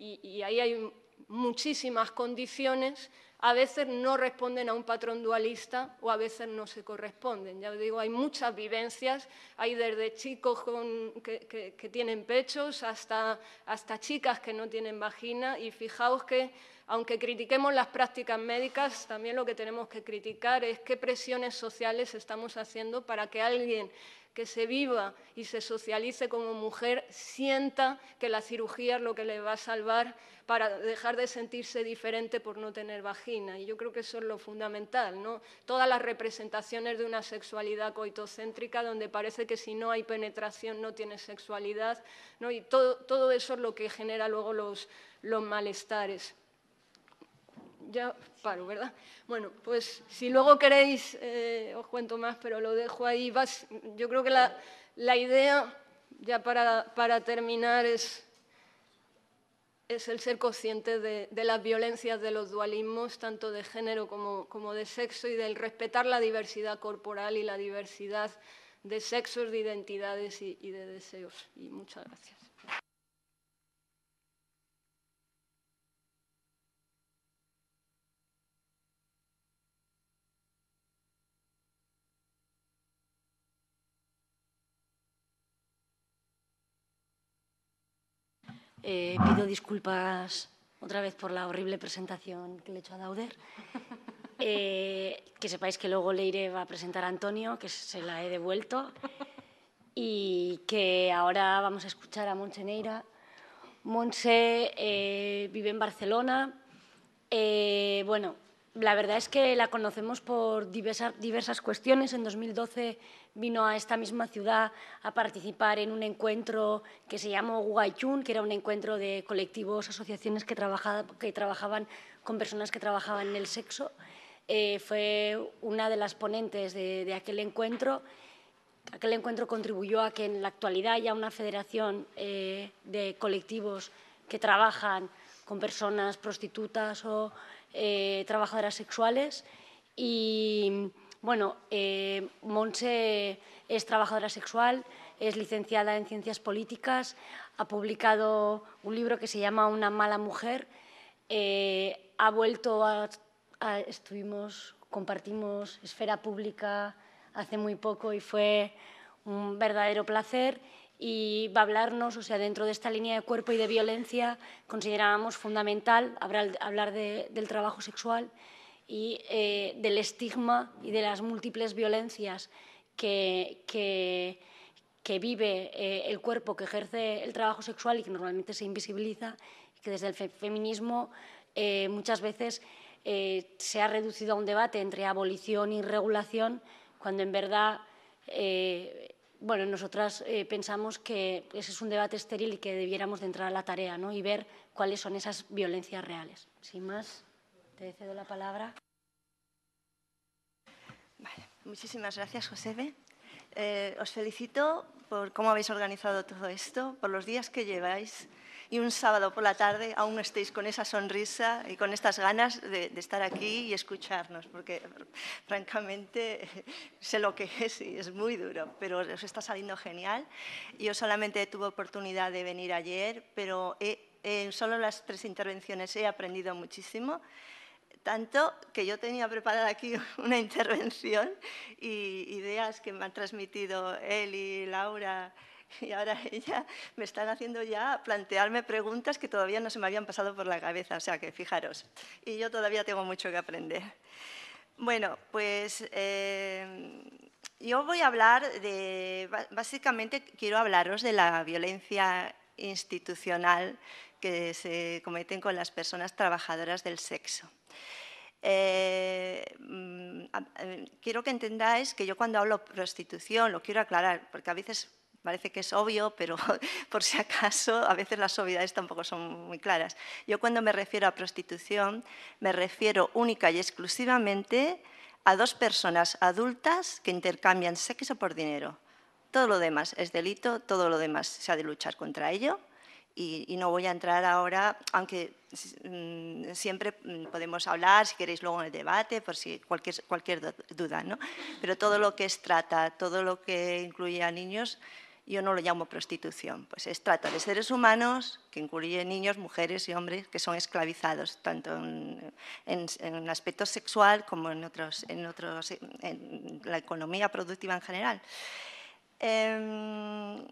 y, ahí hay muchísimas condiciones, a veces no responden a un patrón dualista o a veces no se corresponden. Ya os digo, hay muchas vivencias, hay desde chicos que, tienen pechos hasta, hasta chicas que no tienen vagina y fijaos que aunque critiquemos las prácticas médicas, también lo que tenemos que criticar es qué presiones sociales estamos haciendo para que alguien que se viva y se socialice como mujer, sienta que la cirugía es lo que le va a salvar para dejar de sentirse diferente por no tener vagina. Y yo creo que eso es lo fundamental, ¿no? Todas las representaciones de una sexualidad coitocéntrica donde parece que si no hay penetración no tiene sexualidad, Y todo, eso es lo que genera luego los malestares ya paro, ¿verdad? Bueno, pues si luego queréis eh, os cuento más, pero lo dejo ahí. yo creo que la, idea, ya para, para terminar, es, es, el ser consciente de, las violencias de los dualismos, tanto de género como, de sexo, y del respetar la diversidad corporal y la diversidad de sexos, de identidades y de deseos. Y muchas gracias. Eh, pido disculpas otra vez por la horrible presentación que le he hecho a Dauder. Eh, que sepáis que luego Leire va a presentar a Antonio, que se la he devuelto. Y que ahora vamos a escuchar a Montse Neira. Montse eh, vive en Barcelona. bueno, la verdad es que la conocemos por diversas diversas cuestiones. En 2012 vino a esta misma ciudad a participar en un encuentro que se llamó Guaychun, que era un encuentro de colectivos, asociaciones que, trabajaba, que trabajaban con personas que trabajaban en el sexo. Eh, fue una de las ponentes de, aquel encuentro. Aquel encuentro contribuyó a que en la actualidad haya una federación eh, de colectivos que trabajan con personas prostitutas o eh, trabajadoras sexuales y bueno, eh, Monse es trabajadora sexual, es licenciada en Ciencias Políticas, ha publicado un libro que se llama Una mala mujer, eh, ha vuelto a, Estuvimos, compartimos esfera pública hace muy poco y fue un verdadero placer y va a hablarnos, o sea, dentro de esta línea de cuerpo y de violencia consideramos fundamental hablar, del trabajo sexual y eh, del estigma y de las múltiples violencias que, vive eh, el cuerpo que ejerce el trabajo sexual y que normalmente se invisibiliza, que desde el feminismo eh, muchas veces se ha reducido a un debate entre abolición y regulación, cuando en verdad bueno, nosotras pensamos que ese es un debate estéril y que debiéramos de entrar a la tarea ¿no? y ver cuáles son esas violencias reales. Sin más. Te cedo la palabra. Muchísimas gracias, Josebe. Eh, os felicito por cómo habéis organizado todo esto, por los días que lleváis y un sábado por la tarde aún estéis con esa sonrisa y con estas ganas de, estar aquí y escucharnos, porque francamente sé lo que es y es muy duro, pero os está saliendo genial. Yo solamente tuve oportunidad de venir ayer, pero en solo las tres intervenciones he aprendido muchísimo tanto que yo tenía preparada aquí una intervención y ideas que me han transmitido él y Laura y ahora ella me están haciendo ya plantearme preguntas que todavía no se me habían pasado por la cabeza, o sea que fijaros, y yo todavía tengo mucho que aprender. Bueno, pues eh, yo voy a hablar de, básicamente quiero hablaros de la violencia institucional que se cometen con las personas trabajadoras del sexo. Eh, mm, eh, quiero que entendáis que yo cuando hablo prostitución lo quiero aclarar, porque a veces parece que es obvio, pero por si acaso a veces las obviedades tampoco son muy claras. Yo cuando me refiero a prostitución me refiero única y exclusivamente a dos personas adultas que intercambian sexo por dinero. Todo lo demás es delito, todo lo demás se ha de luchar contra ello y, no voy a entrar ahora, aunque mm, siempre mm, podemos hablar, si queréis luego en el debate, por si cualquier, cualquier duda, ¿no? Pero todo lo que es trata, todo lo que incluye a niños, yo no lo llamo prostitución, pues es trata de seres humanos que incluye niños, mujeres y hombres que son esclavizados, tanto en, en, aspecto sexual como en, otros, en, otros, en la economía productiva en general. Em,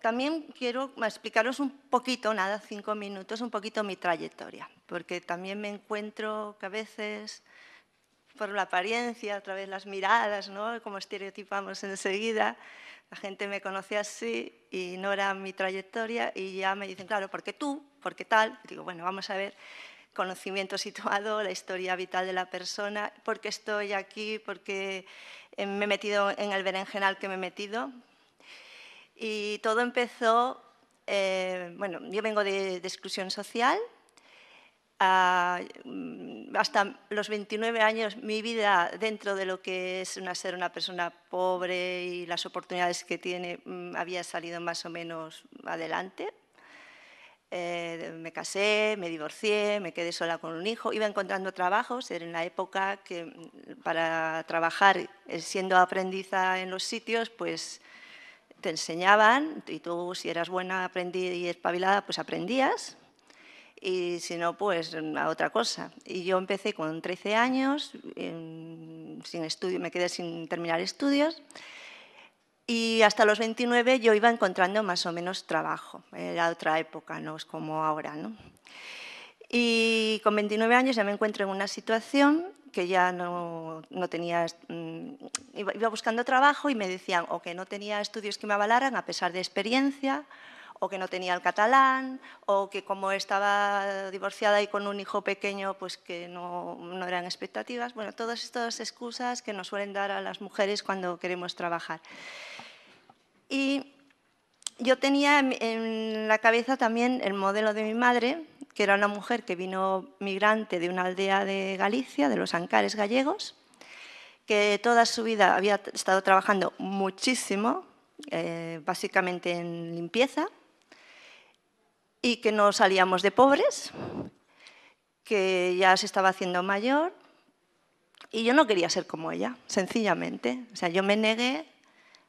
también quiero explicaros un poquito, nada, cinco minutos, un poquito mi trayectoria, porque también me encuentro que a veces por la apariencia, a través de las miradas, ¿no? como estereotipamos enseguida. La gente me conoce así, y no era mi trayectoria y ya me dicen, claro, ¿por qué tú? ¿Por qué tal? digo, bueno, vamos a ver, conocimiento situado, la historia vital de la persona, por qué estoy aquí, por qué me he metido en el berenjenal que me he metido, y todo empezó, eh, bueno, yo vengo de, exclusión social, ah, mm, hasta los 29 años mi vida dentro de lo que es una, ser una persona pobre y las oportunidades que tiene mm, había salido más o menos adelante. Eh, me casé, me divorcié, me quedé sola con un hijo, iba encontrando trabajos, era en la época que mm, para trabajar eh, siendo aprendiza en los sitios, pues te enseñaban y tú si eras buena aprendí y espabilada, pues aprendías y si no, pues a otra cosa. Y yo empecé con 13 años, sin estudio, me quedé sin terminar estudios y hasta los 29 yo iba encontrando más o menos trabajo. Era otra época, no es como ahora, ¿no? Y con 29 años ya me encuentro en una situación que ya no, no tenía, mm, iba buscando trabajo y me decían o que no tenía estudios que me avalaran a pesar de experiencia, o que no tenía el catalán, o que como estaba divorciada y con un hijo pequeño, pues que no, no eran expectativas. Bueno, todas estas excusas que nos suelen dar a las mujeres cuando queremos trabajar. Y yo tenía en la cabeza también el modelo de mi madre, que era una mujer que vino migrante de una aldea de Galicia, de los Ancares gallegos, que toda su vida había estado trabajando muchísimo, eh, básicamente en limpieza, y que no salíamos de pobres, que ya se estaba haciendo mayor, y yo no quería ser como ella, sencillamente. O sea, yo me negué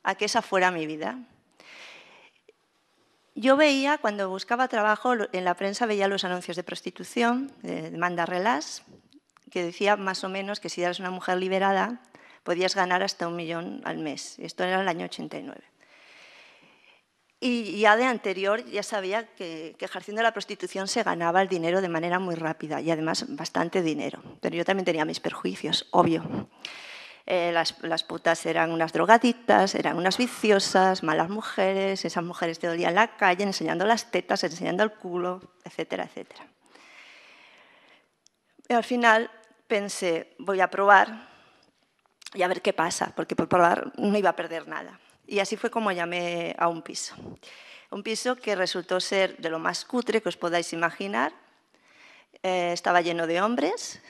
a que esa fuera mi vida. Yo veía, cuando buscaba trabajo, en la prensa veía los anuncios de prostitución, de demanda relás, que decía más o menos que si eras una mujer liberada podías ganar hasta un millón al mes. Esto era el año 89. Y ya de anterior ya sabía que, que, ejerciendo la prostitución se ganaba el dinero de manera muy rápida y además bastante dinero. Pero yo también tenía mis perjuicios, obvio. Eh, las, putas eran unas drogaditas eran unas viciosas, malas mujeres, esas mujeres te dolían la calle, enseñando las tetas, enseñando el culo, etcétera, etcétera. al final pensé, voy a probar y a ver qué pasa, porque por probar no iba a perder nada. Y así fue como llamé a un piso. Un piso que resultó ser de lo más cutre que os podáis imaginar. Eh, estaba lleno de hombres,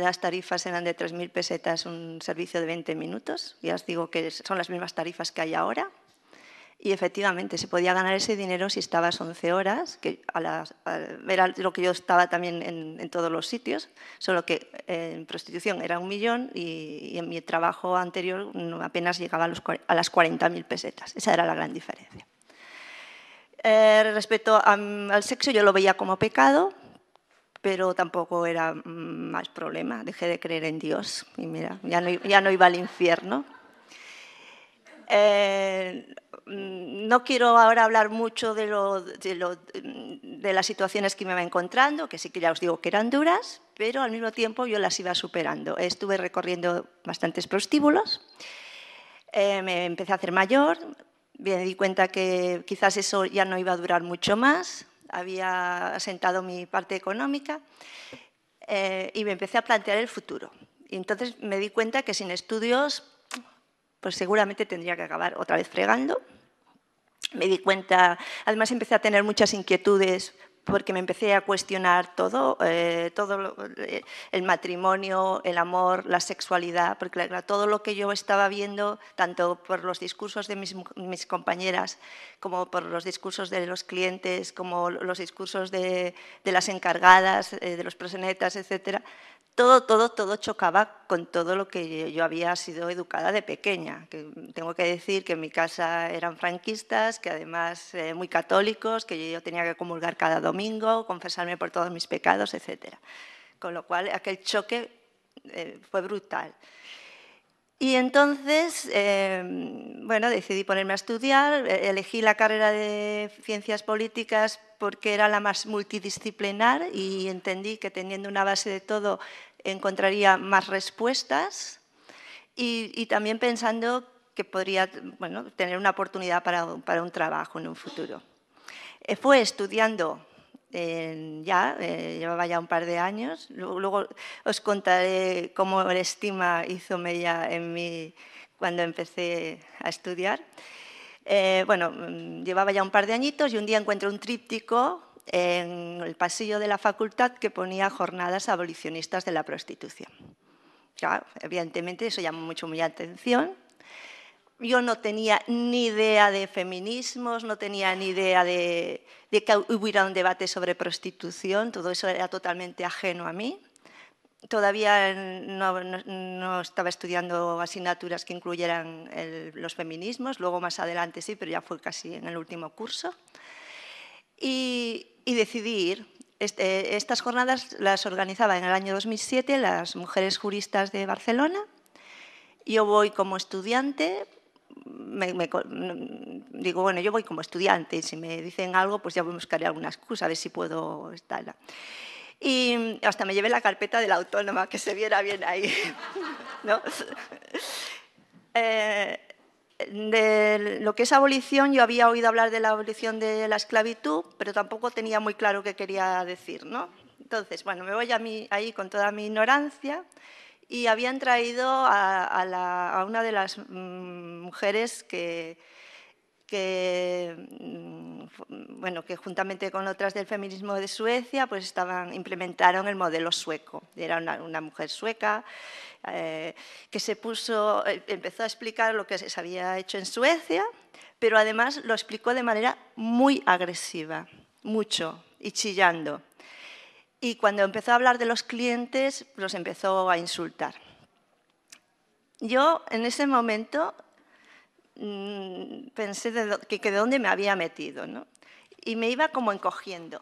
las tarifas eran de 3.000 pesetas un servicio de 20 minutos. Ya os digo que son las mismas tarifas que hay ahora. Y efectivamente, se podía ganar ese dinero si estabas 11 horas, que a era lo que yo estaba también en, todos los sitios, solo que eh, en prostitución era un millón y, en mi trabajo anterior apenas llegaba a, los, a las 40.000 pesetas. Esa era la gran diferencia. Eh, respecto al sexo, yo lo veía como pecado, pero tampoco era mm, más problema. Dejé de creer en Dios y mira, ya no, ya no iba al infierno. Eh, mm, no quiero ahora hablar mucho de, lo, de, las situaciones que me iba encontrando, que sí que ya os digo que eran duras, pero al mismo tiempo yo las iba superando. Estuve recorriendo bastantes prostíbulos, eh, me empecé a hacer mayor, me di cuenta que quizás eso ya no iba a durar mucho más, había asentado mi parte económica eh, y me empecé a plantear el futuro. Y entonces me di cuenta que sin estudios, pues seguramente tendría que acabar otra vez fregando. Me di cuenta, además empecé a tener muchas inquietudes porque me empecé a cuestionar todo, eh, todo eh, el matrimonio, el amor, la sexualidad, porque todo lo que yo estaba viendo, tanto por los discursos de mis, compañeras, como por los discursos de los clientes, como los discursos de, las encargadas, eh, de los prosenetas, etcétera, todo, todo, todo chocaba con todo lo que yo había sido educada de pequeña. Que tengo que decir que en mi casa eran franquistas, que además eh, muy católicos, que yo tenía que comulgar cada domingo, confesarme por todos mis pecados, etc. Con lo cual aquel choque eh, fue brutal. Y entonces, em, bueno, decidí ponerme a estudiar, e-, elegí la carrera de ciencias políticas porque era la más multidisciplinar y entendí que teniendo una base de todo encontraría más respuestas y, también pensando que podría bueno, tener una oportunidad para, para un trabajo en un futuro. Eh, fue estudiando ya, eh, llevaba ya un par de años. Luego, os contaré cómo la estima hizo mella en mí cuando empecé a estudiar. Eh, bueno, mm, llevaba ya un par de añitos y un día encuentro un tríptico en el pasillo de la facultad que ponía jornadas abolicionistas de la prostitución. Claro, evidentemente eso llamó mucho mi atención yo no tenía ni idea de feminismos, no tenía ni idea de, que hubiera un debate sobre prostitución, todo eso era totalmente ajeno a mí. Todavía no, estaba estudiando asignaturas que incluyeran los feminismos, luego más adelante sí, pero ya fue casi en el último curso. Y, y decidí ir. Este, estas jornadas las organizaba en el año 2007 las mujeres juristas de Barcelona. Yo voy como estudiante, me, mm, digo, bueno, yo voy como estudiante y si me dicen algo, pues ya voy a buscar alguna excusa, a ver si puedo estarla. Y hasta me llevé la carpeta de la autónoma, que se viera bien ahí. ¿no? Eh, de lo que es abolición, yo había oído hablar de la abolición de la esclavitud, pero tampoco tenía muy claro qué quería decir. ¿no? Entonces, bueno, me voy ahí con toda mi ignorancia y habían traído a, una de las mm, mujeres que, que, mm, bueno, que juntamente con otras del feminismo de Suecia, pues estaban, implementaron el modelo sueco. Era una, mujer sueca eh, que se puso, eh, empezó a explicar lo que se había hecho en Suecia, pero además lo explicó de manera muy agresiva, mucho, y chillando. Y cuando empezó a hablar de los clientes, los empezó a insultar. Yo en ese momento mm, pensé de, que, de dónde me había metido, ¿no? Y me iba como encogiendo,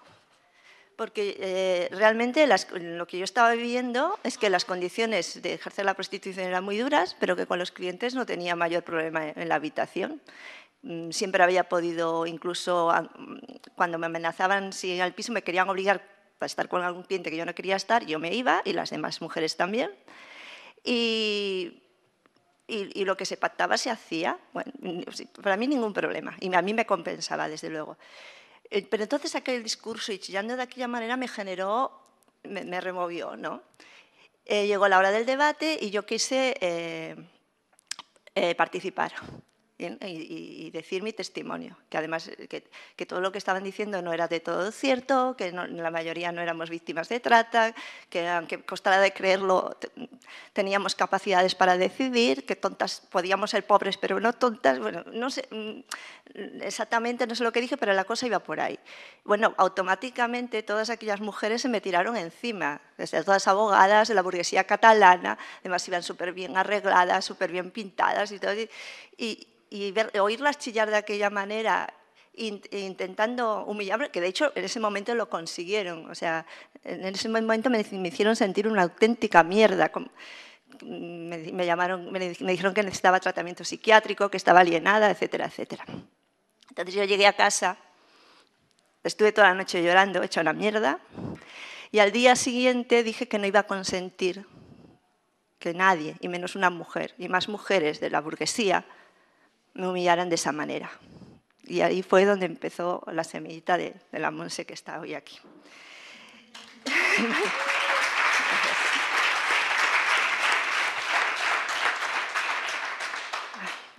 porque eh, realmente lo que yo estaba viviendo es que las condiciones de ejercer la prostitución eran muy duras, pero que con los clientes no tenía mayor problema en la habitación mm, siempre había podido, incluso ah, mm, cuando me amenazaban si al piso me querían obligar para estar con algún cliente que yo no quería estar, yo me iba y las demás mujeres también. Y, y, lo que se pactaba se hacía. Bueno, para mí ningún problema. Y a mí me compensaba, desde luego. Eh, pero entonces aquel discurso y chillando de aquella manera me generó, me, removió, ¿no? Eh, llegó la hora del debate y yo quise eh, participar y, decir mi testimonio, que además eh, que, todo lo que estaban diciendo no era de todo cierto, que la mayoría no éramos víctimas de trata, que aunque costara de creerlo, teníamos capacidades para decidir, que tontas podíamos ser pobres pero no tontas, bueno, no sé mm, exactamente, no sé lo que dije, pero la cosa iba por ahí. Bueno, automáticamente todas aquellas mujeres se me tiraron encima, desde todas abogadas de la burguesía catalana, además iban súper bien arregladas, súper bien pintadas y todo, y y oírlas chillar de aquella manera intentando humillarme, que de hecho en ese momento lo consiguieron. O sea, en ese momento me, hicieron sentir una auténtica mierda. Me, llamaron, me, me, dijeron que necesitaba tratamiento psiquiátrico, que estaba alienada, etcétera, etcétera. Entonces yo llegué a casa, estuve toda la noche llorando, hecha una mierda, y al día siguiente dije que no iba a consentir que nadie, y menos una mujer, y más mujeres de la burguesía, me humillaran de esa manera. Y ahí fue donde empezó la semillita de, la Monse que está hoy aquí.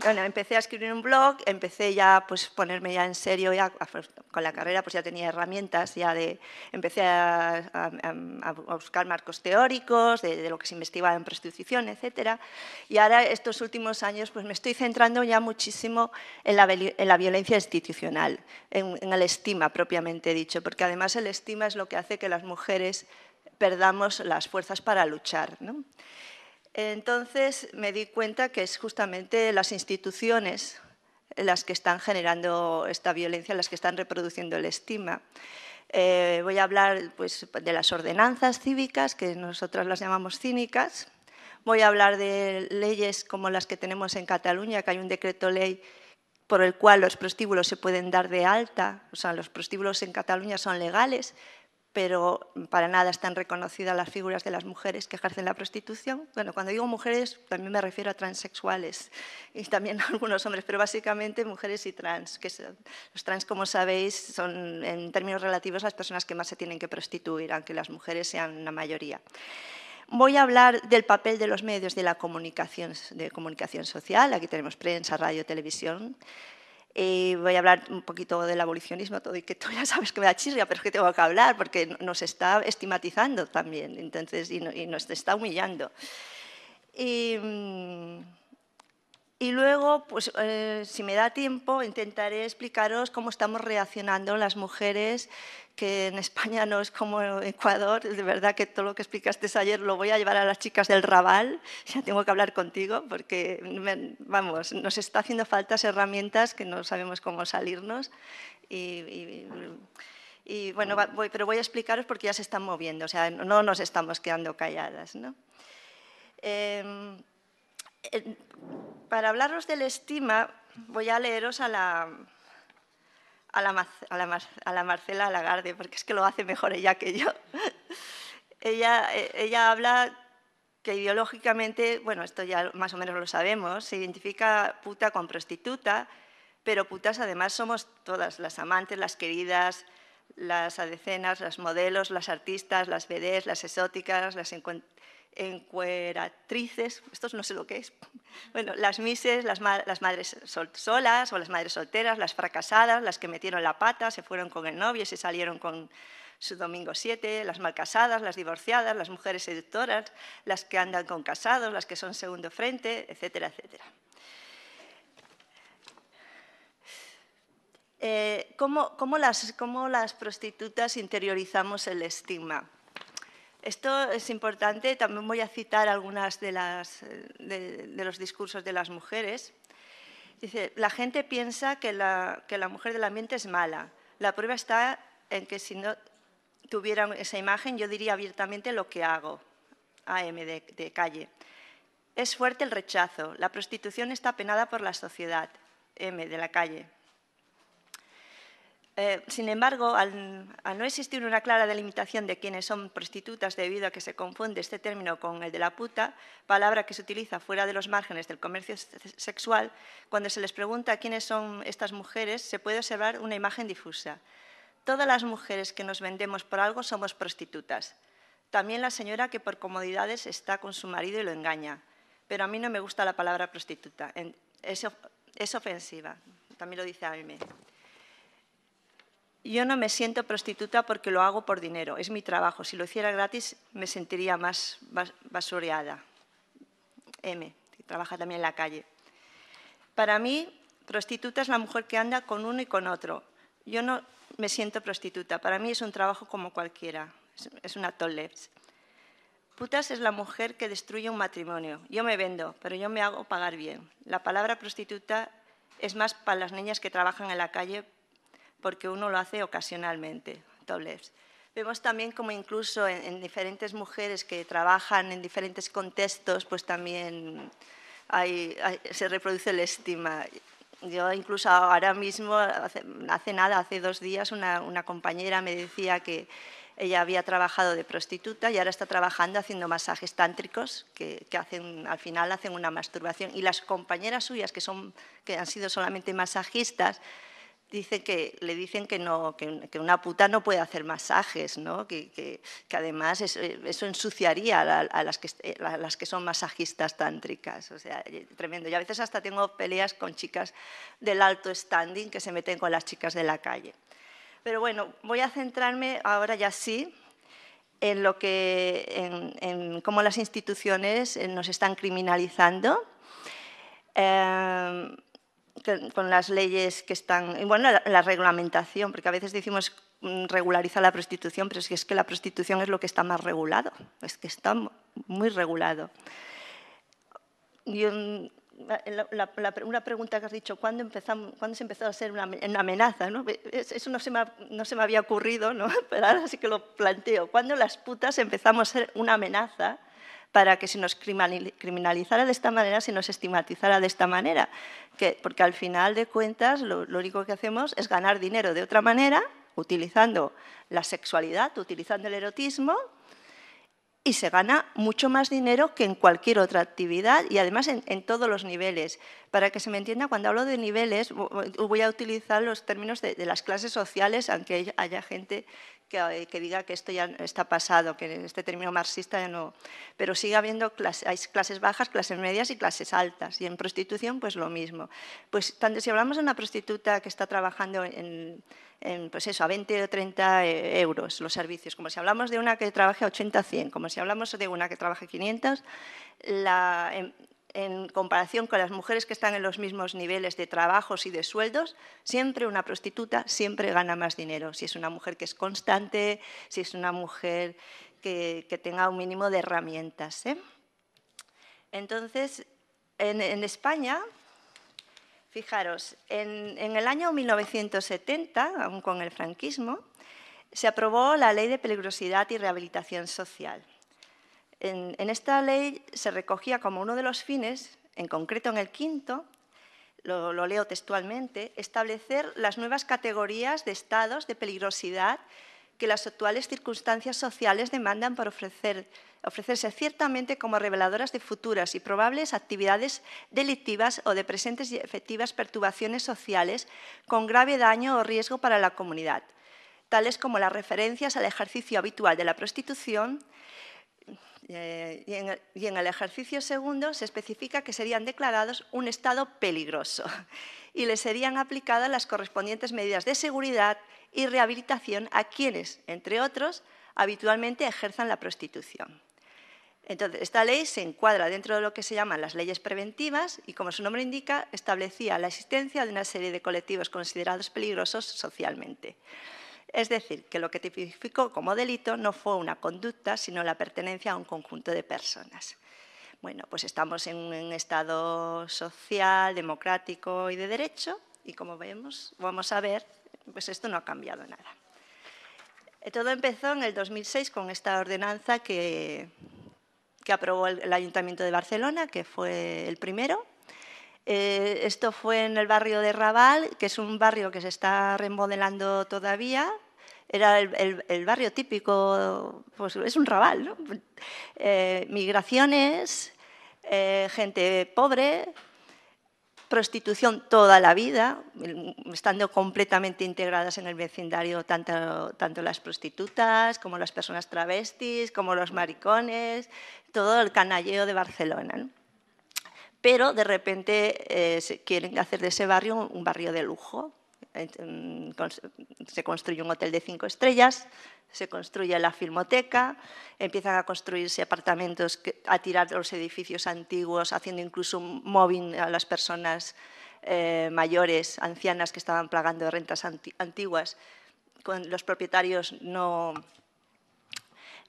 bueno, empecé a escribir un blog, empecé ya, pues, ponerme ya en serio, con la carrera, pues ya tenía herramientas, ya de, empecé a, buscar marcos teóricos de, lo que se investigaba en prostitución, etcétera. Y ahora, estos últimos años, pues me estoy centrando ya muchísimo en la, en la violencia institucional, en, en el estima propiamente dicho, porque además el estima es lo que hace que las mujeres perdamos las fuerzas para luchar, ¿no? Entonces me di cuenta que es justamente las instituciones las que están generando esta violencia, las que están reproduciendo el estigma. Eh, voy a hablar pues, de las ordenanzas cívicas, que nosotras las llamamos cínicas. Voy a hablar de leyes como las que tenemos en Cataluña, que hay un decreto ley por el cual los prostíbulos se pueden dar de alta. O sea, los prostíbulos en Cataluña son legales, pero para nada están reconocidas las figuras de las mujeres que ejercen la prostitución. Bueno, cuando digo mujeres, también me refiero a transexuales y también a algunos hombres, pero básicamente mujeres y trans. Que los trans, como sabéis, son en términos relativos las personas que más se tienen que prostituir, aunque las mujeres sean la mayoría. Voy a hablar del papel de los medios de la comunicación, de comunicación social. Aquí tenemos prensa, radio, televisión eh, voy a hablar un poquito del abolicionismo, todo y que tú ya sabes que me da chirria, pero es que tengo que hablar porque nos está estigmatizando también entonces, y, nos está humillando. Y, mm, luego, pues, eh, si me da tiempo, intentaré explicaros cómo estamos reaccionando las mujeres que en España no es como Ecuador. De verdad que todo lo que explicaste ayer lo voy a llevar a las chicas del Raval. Ya tengo que hablar contigo porque, vamos, nos está haciendo faltas herramientas que no sabemos cómo salirnos. y, bueno, voy, pero voy a explicaros porque ya se están moviendo, o sea, no nos estamos quedando calladas. ¿no? Em, para hablaros del estima, voy a leeros a la, a la, a, Marcela Lagarde, porque es que lo hace mejor ella que yo. ella, eh, ella habla que ideológicamente, bueno, esto ya más o menos lo sabemos, se identifica puta con prostituta, pero putas además somos todas, las amantes, las queridas, las adecenas, las modelos, las artistas, las bebés, las exóticas, las encueratrices, estos no sé lo que es, bueno, las mises, las, madres solas o las madres solteras, las fracasadas, las que metieron la pata, se fueron con el novio se salieron con su domingo 7, las mal casadas, las divorciadas, las mujeres seductoras, las que andan con casados, las que son segundo frente, etcétera, etcétera. Eh, ¿Cómo las prostitutas interiorizamos el estigma? Esto es importante, también voy a citar algunas eh, de, los discursos de las mujeres. Dice, la gente piensa que la, la mujer del ambiente es mala. La prueba está en que si no tuvieran esa imagen, yo diría abiertamente lo que hago, AM M de calle. Es fuerte el rechazo. La prostitución está penada por la sociedad, M de la calle. Eh, sin embargo, al, no existir una clara delimitación de quiénes son prostitutas debido a que se confunde este término con el de la puta, palabra que se utiliza fuera de los márgenes del comercio sexual, cuando se les pregunta quiénes son estas mujeres, se puede observar una imagen difusa. Todas las mujeres que nos vendemos por algo somos prostitutas. También la señora que por comodidades está con su marido y lo engaña. Pero a mí no me gusta la palabra prostituta. Es, es ofensiva. También lo dice Aime. Yo no me siento prostituta porque lo hago por dinero, es mi trabajo. Si lo hiciera gratis me sentiría más basureada. M, que trabaja también en la calle. Para mí, prostituta es la mujer que anda con uno y con otro. Yo no me siento prostituta, para mí es un trabajo como cualquiera, es una toleps. Putas es la mujer que destruye un matrimonio. Yo me vendo, pero yo me hago pagar bien. La palabra prostituta es más para las niñas que trabajan en la calle porque uno lo hace ocasionalmente, dobleps. Vemos también como incluso en, diferentes mujeres que trabajan en diferentes contextos, pues también se reproduce la estima. Yo incluso ahora mismo, hace, nada, hace dos días, una, compañera me decía que, ella había trabajado de prostituta y ahora está trabajando haciendo masajes tántricos que, que, hacen, al final hacen una masturbación. Y las compañeras suyas, que, son, que han sido solamente masajistas, dice que le dicen que no una puta no puede hacer masajes, que, además eso, ensuciaría eh, a, las que, son masajistas tántricas. O sea, eh, tremendo. Y a veces hasta tengo peleas con chicas del alto standing que se meten con las chicas de la calle. Pero bueno, voy a centrarme ahora ya sí en, lo que, en, cómo las instituciones eh, nos están criminalizando. Em, con las leyes que están, y bueno, la, reglamentación, porque a veces decimos mm, regulariza la prostitución, pero es que, es que la prostitución es lo que está más regulado, es que está muy regulado. Y mm, la, una pregunta que has dicho, ¿cuándo, ¿cuándo se empezó a ser una, amenaza? Eso no se, me, no se me había ocurrido, pero ahora sí que lo planteo. ¿Cuándo las putas empezamos a ser una amenaza? para que se nos criminalizara de esta manera, se nos estigmatizara de esta manera. porque al final de cuentas lo, único que hacemos es ganar dinero de otra manera, utilizando la sexualidad, utilizando el erotismo, y se gana mucho más dinero que en cualquier otra actividad y además en, todos los niveles. Para que se me entienda, cuando hablo de niveles, voy a utilizar los términos de, de las clases sociales, aunque haya gente eh, que, diga que esto ya está pasado, que este término marxista ya no... Pero sigue habiendo clase, hay clases bajas, clases medias y clases altas. Y en prostitución, pues lo mismo. Pues tanto si hablamos de una prostituta que está trabajando en, pues eso, a 20 o 30 eh, euros los servicios, como si hablamos de una que trabaje a 80 100, como si hablamos de una que trabaje 500, la, em, en comparación con las mujeres que están en los mismos niveles de trabajos y de sueldos, siempre una prostituta siempre gana más dinero. Si es una mujer que es constante, si es una mujer que, tenga un mínimo de herramientas. ¿eh? Entonces, en, España, fijaros, en, en el año 1970, aún con el franquismo, se aprobó la Ley de Peligrosidad y Rehabilitación Social. En, esta ley se recogía como uno de los fines, en concreto en el quinto, lo, leo textualmente, establecer las nuevas categorías de estados de peligrosidad que las actuales circunstancias sociales demandan por ofrecer, ofrecerse ciertamente como reveladoras de futuras y probables actividades delictivas o de presentes y efectivas perturbaciones sociales con grave daño o riesgo para la comunidad, tales como las referencias al ejercicio habitual de la prostitución, eh, y, en el, ejercicio segundo se especifica que serían declarados un estado peligroso y les serían aplicadas las correspondientes medidas de seguridad y rehabilitación a quienes, entre otros, habitualmente ejerzan la prostitución. Entonces, esta ley se encuadra dentro de lo que se llaman las leyes preventivas y, como su nombre indica, establecía la existencia de una serie de colectivos considerados peligrosos socialmente. Es decir, que lo que tipificó como delito no fue una conducta, sino la pertenencia a un conjunto de personas. Bueno, pues estamos en un estado social, democrático y de derecho, y como vemos, vamos a ver, pues esto no ha cambiado nada. Todo empezó en el 2006 con esta ordenanza que, aprobó el, el Ayuntamiento de Barcelona, que fue el primero, eh, esto fue en el barrio de Raval, que es un barrio que se está remodelando todavía. Era el, barrio típico, pues es un Raval, ¿no? Eh, migraciones, eh, gente pobre, prostitución toda la vida, estando completamente integradas en el vecindario tanto, tanto, las prostitutas como las personas travestis, como los maricones, todo el canalleo de Barcelona pero de repente eh, quieren hacer de ese barrio un, barrio de lujo. Se construye un hotel de cinco estrellas, se construye la filmoteca, empiezan a construirse apartamentos, a tirar los edificios antiguos, haciendo incluso un móvil a las personas eh, mayores, ancianas que estaban plagando rentas antiguas. Con los propietarios no,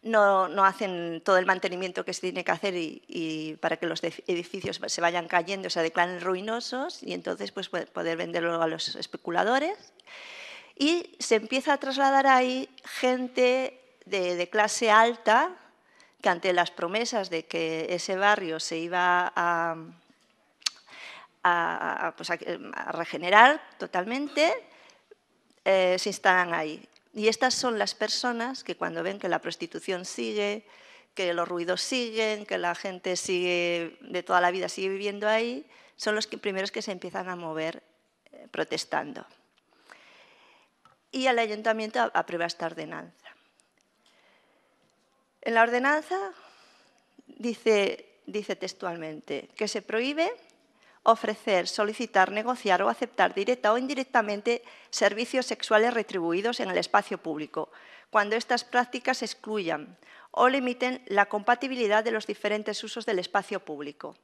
no, hacen todo el mantenimiento que se tiene que hacer y, para que los edificios se vayan cayendo, se declaren ruinosos y entonces pues, poder venderlo a los especuladores. Y se empieza a trasladar ahí gente de, clase alta que ante las promesas de que ese barrio se iba a, pues, regenerar totalmente, eh, se instalan ahí. Y estas son las personas que cuando ven que la prostitución sigue, que los ruidos siguen, que la gente sigue de toda la vida sigue viviendo ahí, son los primeros que se empiezan a mover eh, protestando. Y el ayuntamiento aprueba esta ordenanza. En la ordenanza dice, dice textualmente que se prohíbe ofrecer, solicitar, negociar o aceptar directa o indirectamente servicios sexuales retribuidos en el espacio público, cuando estas prácticas excluyan o limiten la compatibilidad de los diferentes usos del espacio público.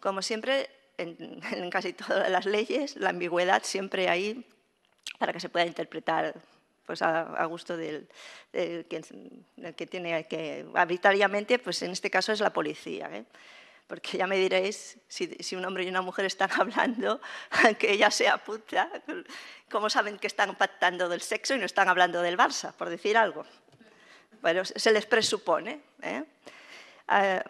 Como siempre, en, casi todas las leyes, la ambigüedad siempre ahí para que se pueda interpretar pues a, gusto del, que, tiene que arbitrariamente, pues en este caso es la policía. ¿eh? porque ya me diréis si, un hombre y una mujer están hablando, que ella sea puta, ¿cómo saben que están pactando del sexo y no están hablando del Barça, por decir algo? Bueno, se les presupone. ¿eh? A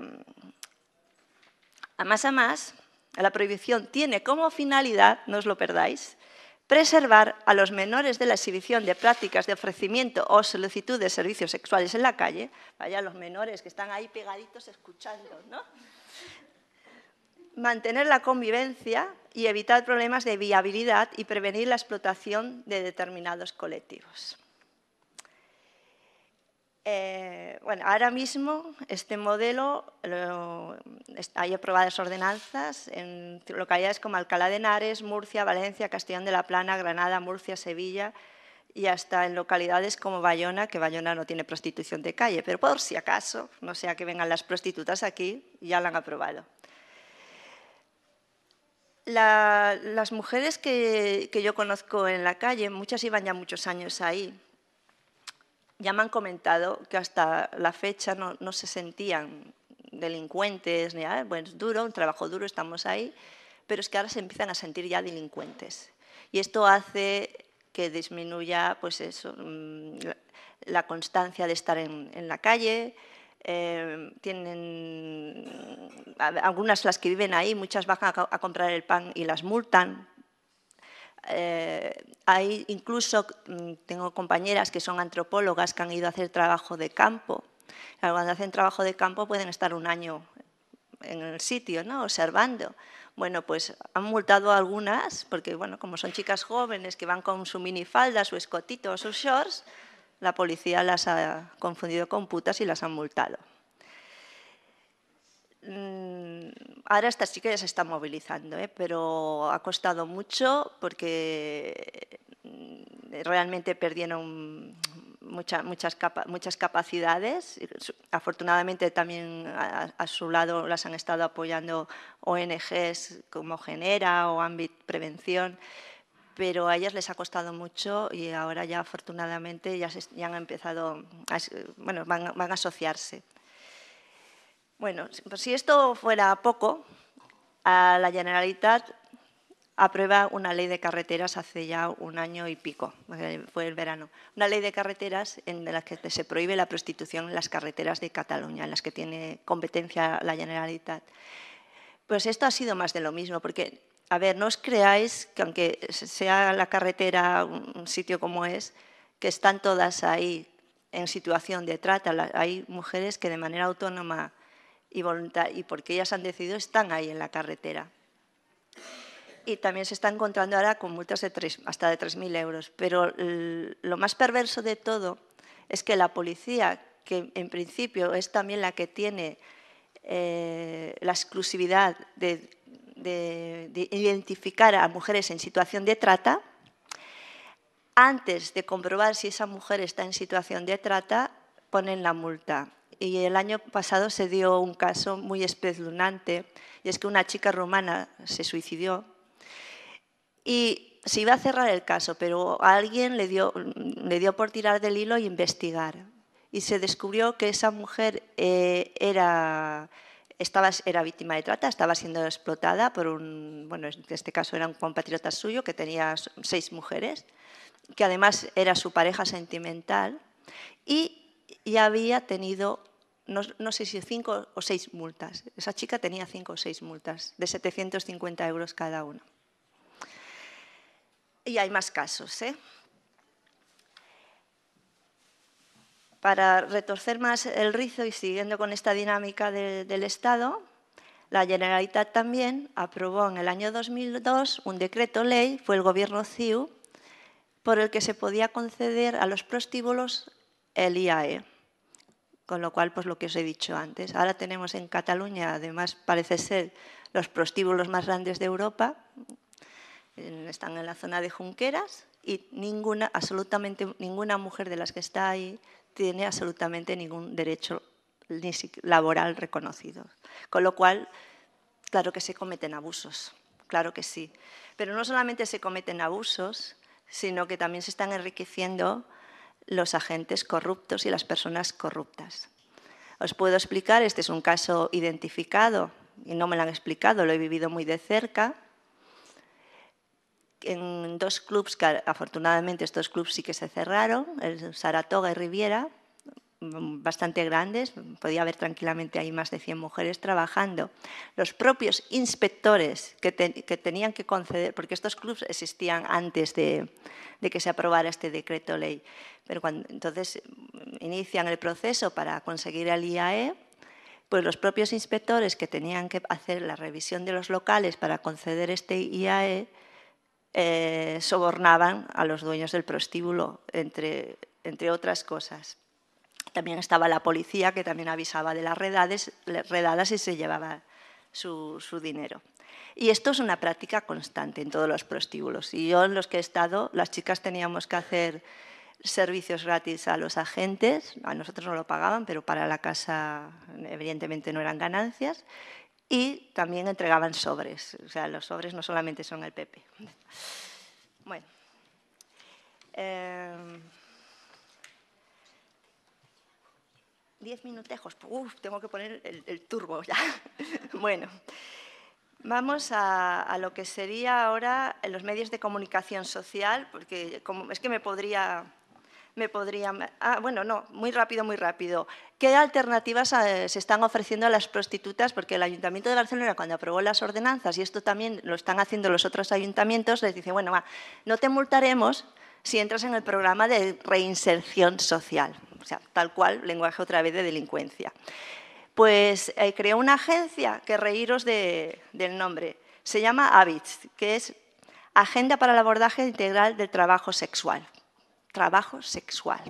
ah, más a más, la prohibición tiene como finalidad, no os lo perdáis, preservar a los menores de la exhibición de prácticas de ofrecimiento o solicitud de servicios sexuales en la calle, vaya los menores que están ahí pegaditos escuchando, ¿no? Mantener la convivencia y evitar problemas de viabilidad y prevenir la explotación de determinados colectivos. Eh, bueno, ahora mismo este modelo, hay aprobadas ordenanzas en localidades como Alcalá de Henares, Murcia, Valencia, Castellón de la Plana, Granada, Murcia, Sevilla, y hasta en localidades como Bayona, que Bayona no tiene prostitución de calle, pero por si acaso, no sea que vengan las prostitutas aquí, ya la han aprobado. las mujeres que, yo conozco en la calle, muchas iban ya muchos años ahí, ya me han comentado que hasta la fecha no, se sentían delincuentes, ni bueno, es duro, un trabajo duro, estamos ahí, pero es que ahora se empiezan a sentir ya delincuentes. Y esto hace que disminuya pues mm, la constancia de estar en, la calle. Eh, tienen algunas las que viven ahí, muchas bajan a, comprar el pan y las multan. Eh, hay incluso, mm, tengo compañeras que son antropólogas que han ido a hacer trabajo de campo. Cuando hacen trabajo de campo pueden estar un año en el sitio, ¿no? observando. Bueno, pues han multado a algunas, porque bueno, como son chicas jóvenes que van con su minifalda, su escotito o sus shorts, la policía las ha confundido con putas y las han multado. Mm, ahora estas chicas ya se están movilizando, ¿eh? pero ha costado mucho porque mm, realmente perdieron muchas, capacidades. Afortunadamente también a, su lado las han estado apoyando ONGs como Genera o ámbito Prevención, pero a ellas les ha costado mucho y ahora ya afortunadamente ya, han empezado, bueno, van, van a asociarse. Bueno, si esto fuera poco, a la Generalitat aprueba una ley de carreteras hace ya un año y pico, eh, fue el verano, una ley de carreteras en la que se prohíbe la prostitución en las carreteras de Cataluña, en las que tiene competencia la Generalitat. Pues esto ha sido más de lo mismo, porque, a ver, no os creáis que aunque sea la carretera un sitio como es, que están todas ahí en situación de trata. Hay mujeres que de manera autónoma y voluntaria, y porque ellas han decidido, están ahí en la carretera y también se está encontrando ahora con multas de hasta de 3.000 euros. Pero lo más perverso de todo es que la policía, que en principio es también la que tiene eh, la exclusividad de, identificar a mujeres en situación de trata, antes de comprobar si esa mujer está en situación de trata, ponen la multa y el año pasado se dio un caso muy espeluznante, y es que una chica romana se suicidó y se iba a cerrar el caso, pero alguien le dio, le dio por tirar del hilo y investigar. Y se descubrió que esa mujer eh, era, estaba, era víctima de trata, estaba siendo explotada por un, bueno, en este caso era un compatriota suyo que tenía seis mujeres, que además era su pareja sentimental, y ya había tenido no, no, sé si cinco o seis multas. Esa chica tenía cinco o seis multas de 750 euros cada una y hay más casos. ¿eh? Para retorcer más el rizo y siguiendo con esta dinámica del Estado, la Generalitat también aprobó en el año 2002 un decreto ley, fue el gobierno CIU, por el que se podía conceder a los prostíbulos el IAE. Con lo cual, pues lo que os he dicho antes. Ahora tenemos en Cataluña, además, parece ser los prostíbulos más grandes de Europa, están en la zona de Junqueras y ninguna, mujer de las que está ahí tiene absolutamente ningún derecho laboral reconocido. Con lo cual, claro que se cometen abusos, claro que sí. Pero no solamente se cometen abusos, sino que también se están enriqueciendo los agentes corruptos y las personas corruptas. Os puedo explicar, este es un caso identificado y no me lo han explicado, lo he vivido muy de cerca en dos clubs, que afortunadamente estos clubs sí que se cerraron, el Saratoga y Riviera, mm, bastante grandes, podía haber tranquilamente ahí más de 100 mujeres trabajando. Los propios inspectores que, que tenían que conceder, porque estos clubs existían antes de, de que se aprobara este decreto ley, pero cuando entonces mm, inician el proceso para conseguir el IAE, pues los propios inspectores que tenían que hacer la revisión de los locales para conceder este IAE, eh, sobornaban a los dueños del prostíbulo, entre, otras cosas. También estaba la policía, que también avisaba de las redadas y se llevaba su, su, dinero. Y esto es una práctica constante en todos los prostíbulos. Y yo en los que he estado, las chicas teníamos que hacer servicios gratis a los agentes, a nosotros no lo pagaban, pero para la casa evidentemente no eran ganancias, y también entregaban sobres. O sea, los sobres no solamente son el PP. Bueno. Em, diez minutejos. Uf, tengo que poner el, turbo ya. bueno. Vamos a, lo que sería ahora los medios de comunicación social, porque como, es que me podría me podría... Ah, bueno, no, muy rápido, muy rápido. ¿Qué alternativas eh, se están ofreciendo a las prostitutas? Porque el Ayuntamiento de Barcelona, cuando aprobó las ordenanzas, y esto también lo están haciendo los otros ayuntamientos, les dice, bueno, va, no te multaremos si entras en el programa de reinserción social. O sea, tal cual, lenguaje otra vez de delincuencia. Pues eh, creó una agencia, que reíros del nombre, se llama ABITS, que es Agenda para el Abordaje Integral del Trabajo Sexual, trabajo sexual.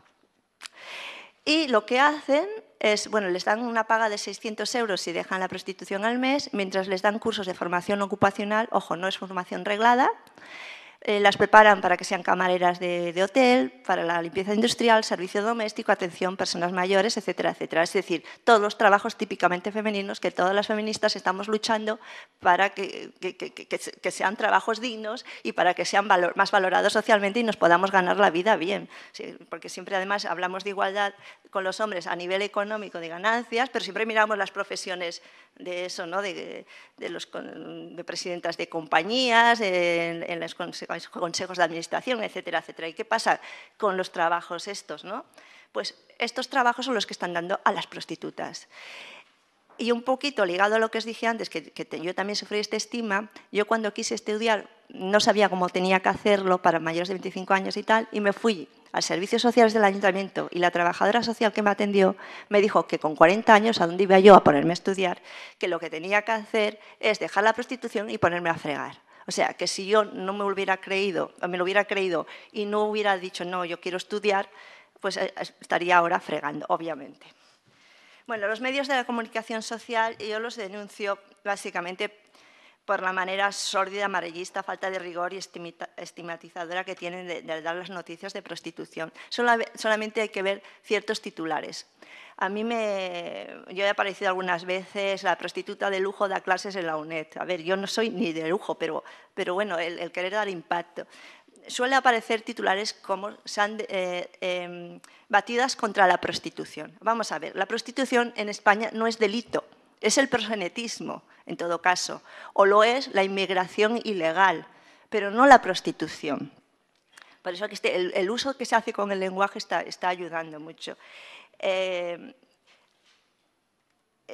Y lo que hacen es, bueno, les dan una paga de 600 euros si dejan la prostitución al mes, mientras les dan cursos de formación ocupacional, ojo, no es formación reglada, eh, las preparan para que sean camareras de, hotel, para la limpieza industrial, servicio doméstico, atención personas mayores, etcétera, etcétera. Es decir, todos los trabajos típicamente femeninos que todas las feministas estamos luchando para que, sean trabajos dignos y para que sean más valorados socialmente y nos podamos ganar la vida bien. porque siempre además hablamos de igualdad, con los hombres a nivel económico de ganancias, pero siempre miramos las profesiones de eso, ¿no? de, de los, de presidentas de compañías, en, los consejos de administración, etcétera, etcétera. ¿Y qué pasa con los trabajos estos? ¿no? Pues estos trabajos son los que están dando a las prostitutas. Y un poquito ligado a lo que os dije antes, que, yo también sufrí esta estima, yo cuando quise estudiar no sabía cómo tenía que hacerlo para mayores de 25 años y tal, y me fui al Servicio Sociales del Ayuntamiento y la trabajadora social que me atendió me dijo que con 40 años, a dónde iba yo a ponerme a estudiar, que lo que tenía que hacer es dejar la prostitución y ponerme a fregar. O sea, que si yo no me hubiera creído, o me lo hubiera creído y no hubiera dicho, no, yo quiero estudiar, pues eh, estaría ahora fregando, obviamente. Bueno, los medios de la comunicación social yo los denuncio básicamente por la manera sórdida, amarillista, falta de rigor y estigmatizadora que tienen de, dar las noticias de prostitución. solamente hay que ver ciertos titulares. A mí me... Yo he aparecido algunas veces, la prostituta de lujo da clases en la UNED. A ver, yo no soy ni de lujo, pero, pero bueno, el, el querer dar impacto suele aparecer titulares como "son eh, em, batidas contra la prostitución. Vamos a ver, la prostitución en España no es delito, es el prosenetismo, en todo caso, o lo es la inmigración ilegal, pero no la prostitución. Por eso este, el, uso que se hace con el lenguaje está, ayudando mucho. Eh,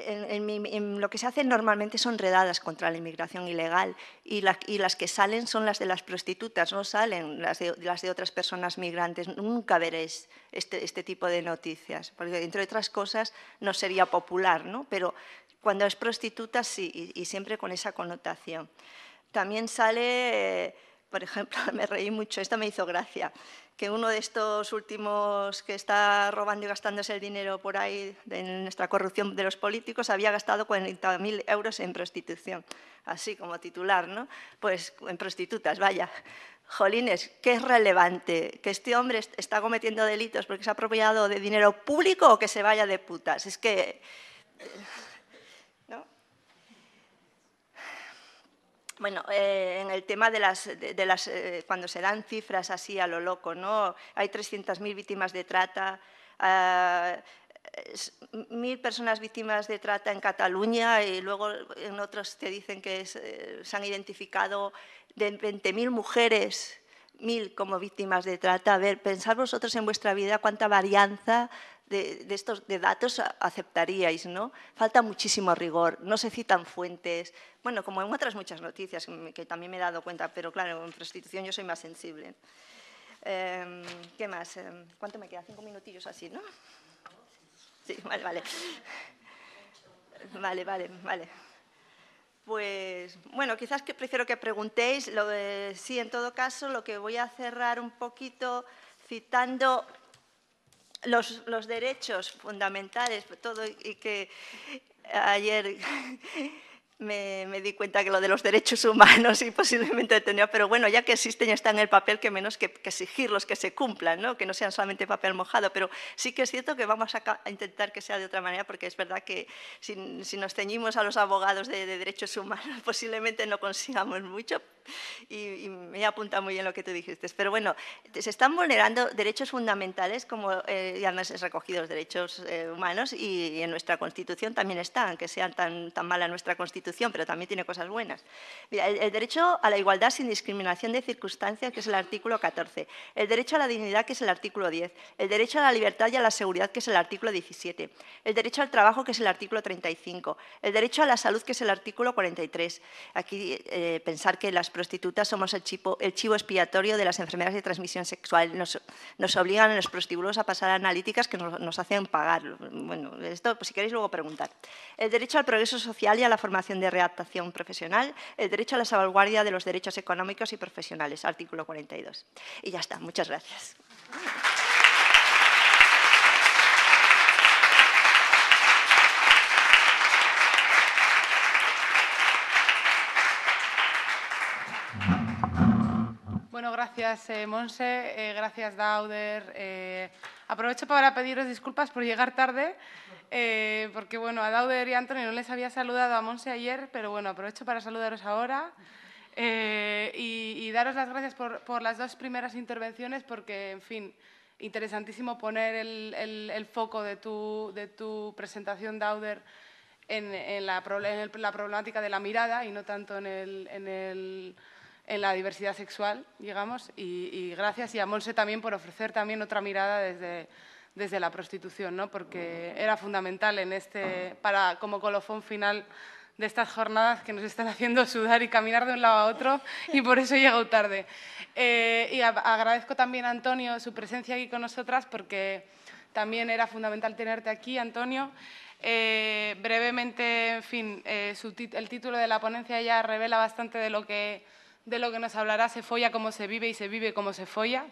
en, lo que se hace normalmente son redadas contra la inmigración ilegal y, las que salen son las de las prostitutas, no salen las de, otras personas migrantes. Nunca veréis este, este, tipo de noticias, porque entre otras cosas no sería popular, ¿no? pero cuando es prostituta sí, y, siempre con esa connotación. También sale, eh, por ejemplo, me reí mucho, esto me hizo gracia que uno de estos últimos que está robando y gastándose el dinero por ahí de nuestra corrupción de los políticos había gastado 40.000 euros en prostitución, así como titular, ¿no? Pues en prostitutas, vaya. Jolines, ¿qué es relevante? ¿Que este hombre está cometiendo delitos porque se ha apropiado de dinero público o que se vaya de putas? Es que... Eh, Bueno, eh, en el tema de las, de, las eh, cuando se dan cifras así a lo loco, ¿no? Hay 300.000 víctimas de trata, 1.000 ah, mil personas víctimas de trata en Cataluña y luego en otros te dicen que eh, se han identificado de 20.000 mujeres mil como víctimas de trata. A ver, pensad vosotros en vuestra vida cuánta varianza de, de, estos de datos aceptaríais, ¿no? Falta muchísimo rigor, no se citan fuentes, bueno, como en otras muchas noticias que también me he dado cuenta, pero claro, en prostitución yo soy más sensible. Em, ¿Qué más? Em, ¿Cuánto me queda? Cinco minutillos así, ¿no? Sí, vale, vale. Vale, vale, vale. Pues bueno, quizás que prefiero que preguntéis. sí, en todo caso, lo que voy a cerrar un poquito citando los, los derechos fundamentales, todo y que ayer me, di cuenta que lo de los derechos humanos y posiblemente tenía, pero bueno, ya que existen ya está en el papel, que menos que, exigir exigirlos que se cumplan, ¿no? que no sean solamente papel mojado, pero sí que es cierto que vamos a, intentar que sea de otra manera, porque es verdad que si, nos ceñimos a los abogados de, de derechos humanos, posiblemente no consigamos mucho, y, me apunta muy bien lo que tú dijiste. Pero bueno, se están vulnerando derechos fundamentales, como eh, ya recogido los derechos eh, humanos, y, en nuestra Constitución también están, aunque sea tan, tan mala nuestra Constitución, pero también tiene cosas buenas. el, derecho a la igualdad sin discriminación de circunstancias, que es el artículo 14, el derecho a la dignidad, que es el artículo 10, el derecho a la libertad y a la seguridad, que es el artículo 17, el derecho al trabajo, que es el artículo 35, el derecho a la salud, que es el artículo 43. Aquí eh, pensar que las prostitutas somos el, chivo, el chivo expiatorio de las enfermedades de transmisión sexual. Nos, obligan a los prostíbulos a pasar analíticas que nos, nos hacen pagar. Bueno, esto pues, si queréis luego preguntar. El derecho al progreso social y a la formación de readaptación profesional. El derecho a la salvaguardia de los derechos económicos y profesionales. Artículo 42. Y ya está. Muchas gracias. gracias eh, Monse, eh, gracias Dauder. Eh, aprovecho para pediros disculpas por llegar tarde, porque bueno, a Dauder y a Antonio no les había saludado a Monse ayer, pero bueno, aprovecho para saludaros ahora y, daros las gracias por, las dos primeras intervenciones, porque en fin, interesantísimo poner el, foco de tu, presentación, Dauder. En, la, problemática de la mirada y no tanto en el en la diversidad sexual, digamos, y, gracias y a Monse también por ofrecer también otra mirada desde, desde la prostitución, ¿no? porque era fundamental en este, para, como colofón final de estas jornadas que nos están haciendo sudar y caminar de un lado a otro y por eso he llegado tarde. Eh, y agradezco también a Antonio su presencia aquí con nosotras porque también era fundamental tenerte aquí, Antonio. Eh, brevemente, en fin, eh, el título de la ponencia ya revela bastante de lo que de lo que nos hablará Se folla cómo se vive y se vive como se folla.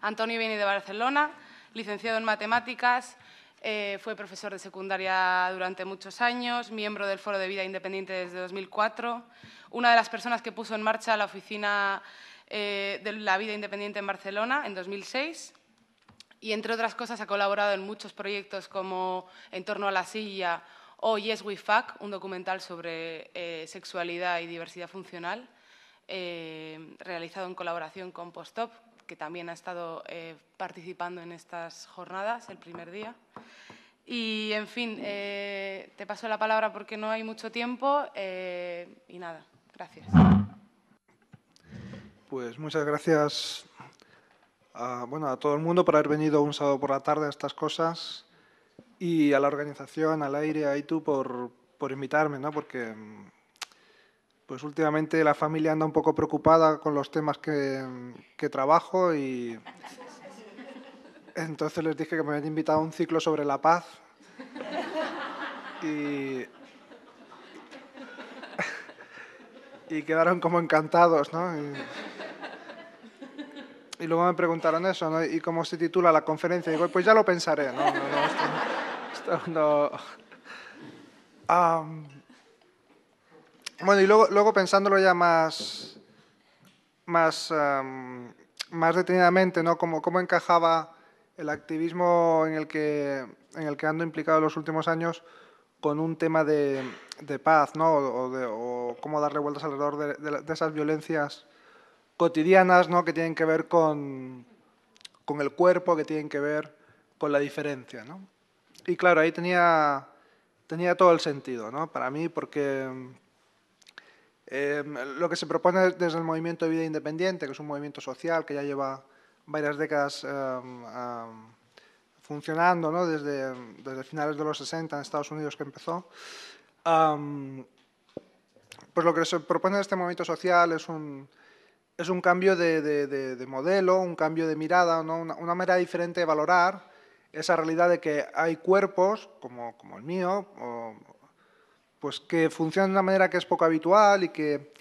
Antonio viene de Barcelona, licenciado en matemáticas, eh, fue profesor de secundaria durante muchos años, miembro del Foro de Vida Independiente desde 2004, una de las personas que puso en marcha la Oficina eh, de la Vida Independiente en Barcelona en 2006 y, entre otras cosas, ha colaborado en muchos proyectos como En torno a la silla o Yes We Fuck, un documental sobre eh, sexualidad y diversidad funcional eh, realizado en colaboración con Postop, que también ha estado eh, participando en estas jornadas el primer día. Y, en fin, eh, te paso la palabra porque no hay mucho tiempo y nada, gracias. Pues muchas gracias a, bueno, a todo el mundo por haber venido un sábado por la tarde a estas cosas y a la organización, al aire, a ITU por, por invitarme, ¿no? porque mm, pues últimamente la familia anda un poco preocupada con los temas que, trabajo y entonces les dije que me habían invitado a un ciclo sobre la paz y, y quedaron como encantados, ¿no? Y, luego me preguntaron eso, ¿no? ¿Y cómo se titula la conferencia? Y digo, pues ya lo pensaré, ¿no? no, no, bueno, y luego, pensándolo ya más, más, más detenidamente, ¿no? Cómo, cómo encajaba el activismo en el, que, en el que ando implicado en los últimos años con un tema de, de paz, ¿no? O, cómo darle vueltas alrededor de, de, esas violencias cotidianas, ¿no? Que tienen que ver con, con el cuerpo, que tienen que ver con la diferencia, ¿no? Y claro, ahí tenía, tenía todo el sentido, ¿no? Para mí, porque Em, lo que se propone desde el movimiento de vida independiente, que es un movimiento social que ya lleva varias décadas em, em, funcionando, desde, finales de los 60 en Estados Unidos que empezó, pues lo que se propone en este movimiento social es un, es un cambio de, modelo, un cambio de mirada, una, manera diferente de valorar esa realidad de que hay cuerpos, como, el mío, pues que funciona de una manera que es poco habitual y que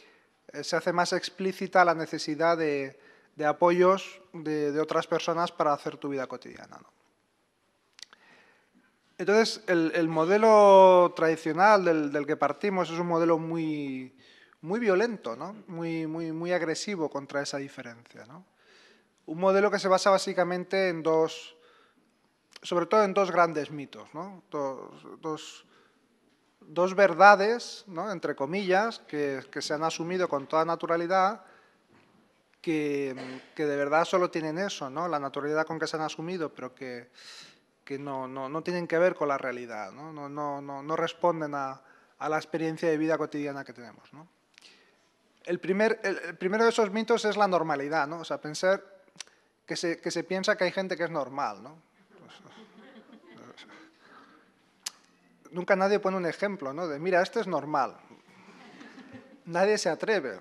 eh, se hace más explícita la necesidad de, apoyos de, otras personas para hacer tu vida cotidiana. ¿no? Entonces, el, modelo tradicional del, que partimos es un modelo muy, muy violento, ¿no? muy, muy, muy agresivo contra esa diferencia. ¿no? Un modelo que se basa básicamente en dos, sobre todo en dos grandes mitos, ¿no? dos, dos dos verdades, ¿no? entre comillas, que, que, se han asumido con toda naturalidad, que, que, de verdad solo tienen eso, ¿no? la naturalidad con que se han asumido, pero que, que no, no, no, tienen que ver con la realidad, no, no responden a, a, la experiencia de vida cotidiana que tenemos. El, primer, el, primero de esos mitos es la normalidad, o sea, pensar que se, que se piensa que hay gente que es normal. ¿no? Pues, nunca nadie pone un ejemplo, ¿no? De, mira, esto es normal. Nadie se atreve.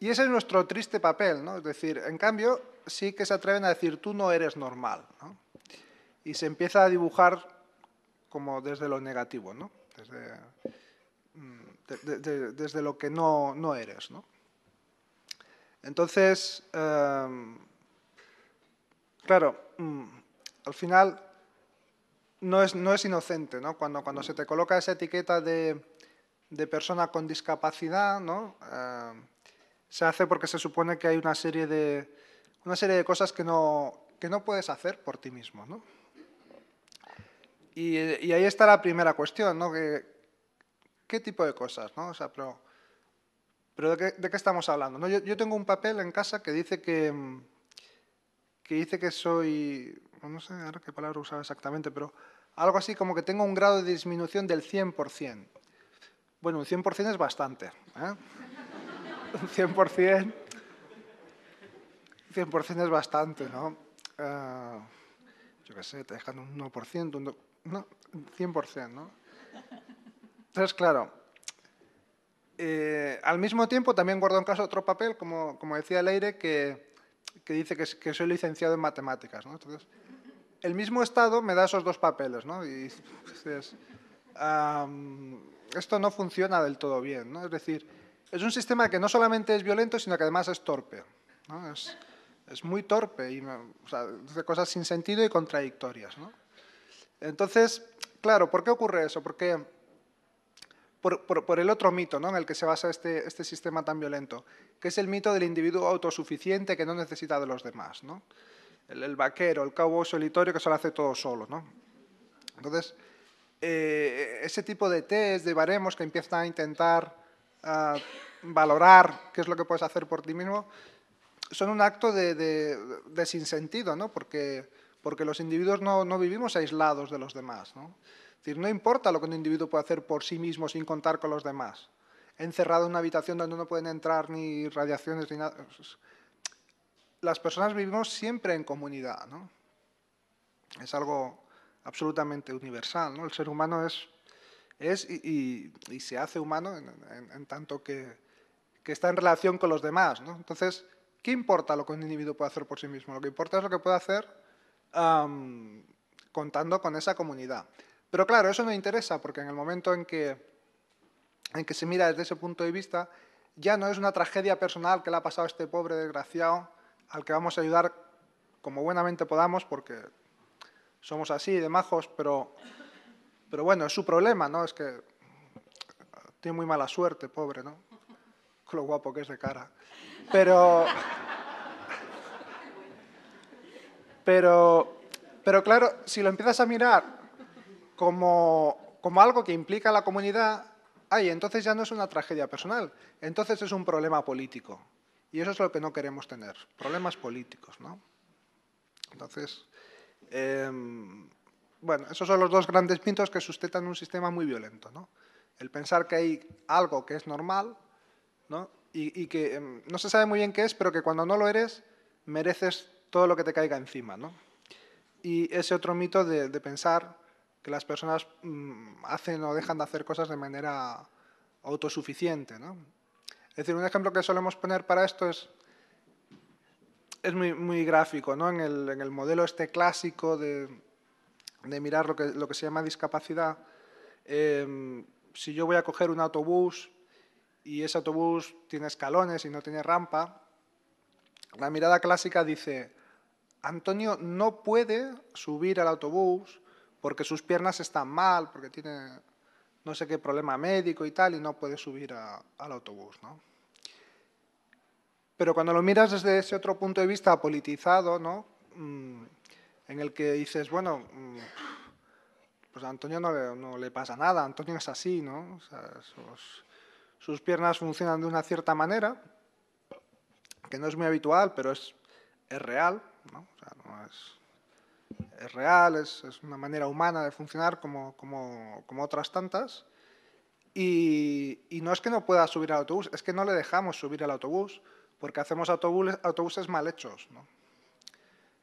Y ese es nuestro triste papel, ¿no? Es decir, en cambio, sí que se atreven a decir, tú no eres normal, Y se empieza a dibujar como desde lo negativo, ¿no? Desde, mm, lo que no, eres, ¿no? Entonces, em, claro, mm, al final no es, no es inocente, ¿no? Cuando, cuando se te coloca esa etiqueta de, persona con discapacidad, ¿no? Eh, se hace porque se supone que hay una serie de, una serie de cosas que no, que no puedes hacer por ti mismo, ¿no? Y, ahí está la primera cuestión, ¿no? ¿Qué tipo de cosas, pero, pero ¿de, qué, estamos hablando? Yo, tengo un papel en casa que dice que, que dice que soy no sé ahora qué palabra usaba exactamente, pero algo así como que tengo un grado de disminución del 100%. Bueno, un 100% es bastante. ¿eh? Un 100%, es bastante, ¿no? Eh, yo qué sé, te dejan un 1%, un no, 100%, ¿no? Entonces, claro, eh, al mismo tiempo también guardo en casa otro papel, como, como decía Leire, que, que dice que, que, soy licenciado en matemáticas, ¿no? Entonces, el mismo Estado me da esos dos papeles, ¿no? Pues, esto no funciona del todo bien, ¿no? Es decir, es un sistema que no solamente es violento, sino que además es torpe. Es, muy torpe y hace cosas sin sentido y contradictorias. Entonces, claro, ¿por qué ocurre eso? por, por el otro mito ¿no? en el que se basa este, este, sistema tan violento, que es el mito del individuo autosuficiente que no necesita de los demás. ¿no? el, vaquero, el cabo solitario que se lo hace todo solo, ¿no? Entonces, eh, ese tipo de test, de baremos que empiezan a intentar valorar qué es lo que puedes hacer por ti mismo, son un acto de, sinsentido, ¿no? Porque, porque los individuos no, vivimos aislados de los demás, Es decir, no importa lo que un individuo pueda hacer por sí mismo sin contar con los demás. Encerrado en una habitación donde no pueden entrar ni radiaciones ni nada las personas vivimos siempre en comunidad, ¿no? Es algo absolutamente universal, ¿no? El ser humano es, es y, se hace humano en, tanto que, está en relación con los demás, ¿no? Entonces, ¿qué importa lo que un individuo puede hacer por sí mismo? Lo que importa es lo que puede hacer contando con esa comunidad. Pero claro, eso no interesa, porque en el momento en que, en que se mira desde ese punto de vista, ya no es una tragedia personal que le ha pasado a este pobre desgraciado, al que vamos a ayudar como buenamente podamos, porque somos así de majos, pero, pero bueno, es su problema, ¿no? Es que tiene muy mala suerte, pobre, ¿no? Con lo guapo que es de cara. Pero... Pero, pero claro, si lo empiezas a mirar como, como algo que implica a la comunidad, ay, entonces ya no es una tragedia personal, entonces es un problema político. Y eso es lo que no queremos tener, problemas políticos, ¿no? Entonces, em, bueno, esos son los dos grandes mitos que sustentan un sistema muy violento, ¿no? El pensar que hay algo que es normal, Y, que em, no se sabe muy bien qué es, pero que cuando no lo eres, mereces todo lo que te caiga encima, ¿no? Y ese otro mito de, pensar que las personas mm, hacen o dejan de hacer cosas de manera autosuficiente, ¿no? Es decir, un ejemplo que solemos poner para esto es, es muy, gráfico, ¿no? En el, modelo este clásico de, mirar lo que, se llama discapacidad, em, si yo voy a coger un autobús y ese autobús tiene escalones y no tiene rampa, la mirada clásica dice, Antonio no puede subir al autobús porque sus piernas están mal, porque tiene no sé qué problema médico y tal, y no puede subir al autobús. Pero cuando lo miras desde ese otro punto de vista politizado, ¿no? Mm, en el que dices, bueno, mm, pues a Antonio no le, pasa nada, Antonio es así, ¿no? sus, piernas funcionan de una cierta manera, que no es muy habitual, pero es, es real, ¿no? no es, es real, es, una manera humana de funcionar como, otras tantas. Y, no es que no pueda subir al autobús, es que no le dejamos subir al autobús porque hacemos autobuses, mal hechos.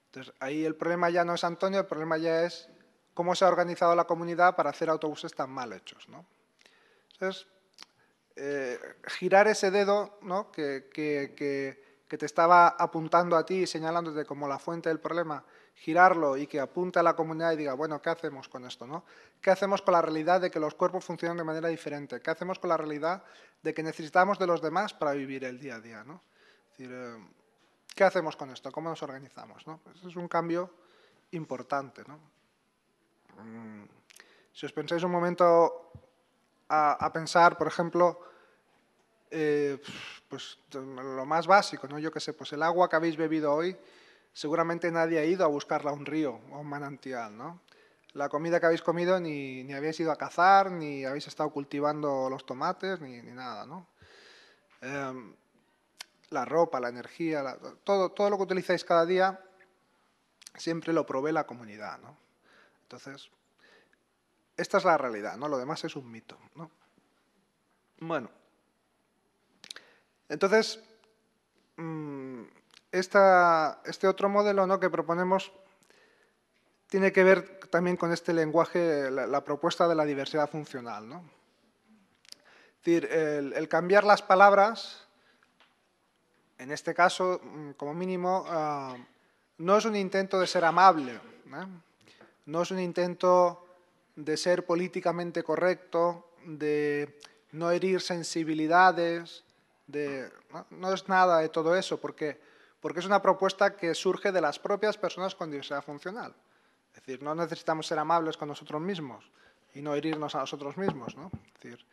Entonces, ahí el problema ya no es Antonio, el problema ya es cómo se ha organizado la comunidad para hacer autobuses tan mal hechos. Entonces, eh, girar ese dedo ¿no? que, que te estaba apuntando a ti y señalándote como la fuente del problema girarlo y que apunte a la comunidad y diga, bueno, ¿qué hacemos con esto? No? ¿Qué hacemos con la realidad de que los cuerpos funcionan de manera diferente? ¿Qué hacemos con la realidad de que necesitamos de los demás para vivir el día a día? ¿no? Es decir, eh, ¿qué hacemos con esto? ¿Cómo nos organizamos? ¿no? Pues es un cambio importante. ¿no? Mm, si os pensáis un momento a, pensar, por ejemplo, eh, pues lo más básico, ¿no? Yo qué sé, pues el agua que habéis bebido hoy, seguramente nadie ha ido a buscarla a un río o a un manantial, ¿no? La comida que habéis comido ni, habéis ido a cazar, ni habéis estado cultivando los tomates, ni, nada, ¿no? Em, la ropa, la energía, todo, todo lo que utilizáis cada día siempre lo provee la comunidad, ¿no? Entonces, esta es la realidad, ¿no? Lo demás es un mito, ¿no? Bueno, entonces, mm, este otro modelo ¿no? que proponemos tiene que ver también con este lenguaje, la, propuesta de la diversidad funcional. ¿no? Es decir, el, cambiar las palabras, en este caso, mm, como mínimo, ah, no es un intento de ser amable, ¿no? es un intento de ser políticamente correcto, de no herir sensibilidades, de, no, no es nada de todo eso, porque porque es una propuesta que surge de las propias personas con diversidad funcional. Es decir, no necesitamos ser amables con nosotros mismos y no herirnos a nosotros mismos. ¿no? Es decir,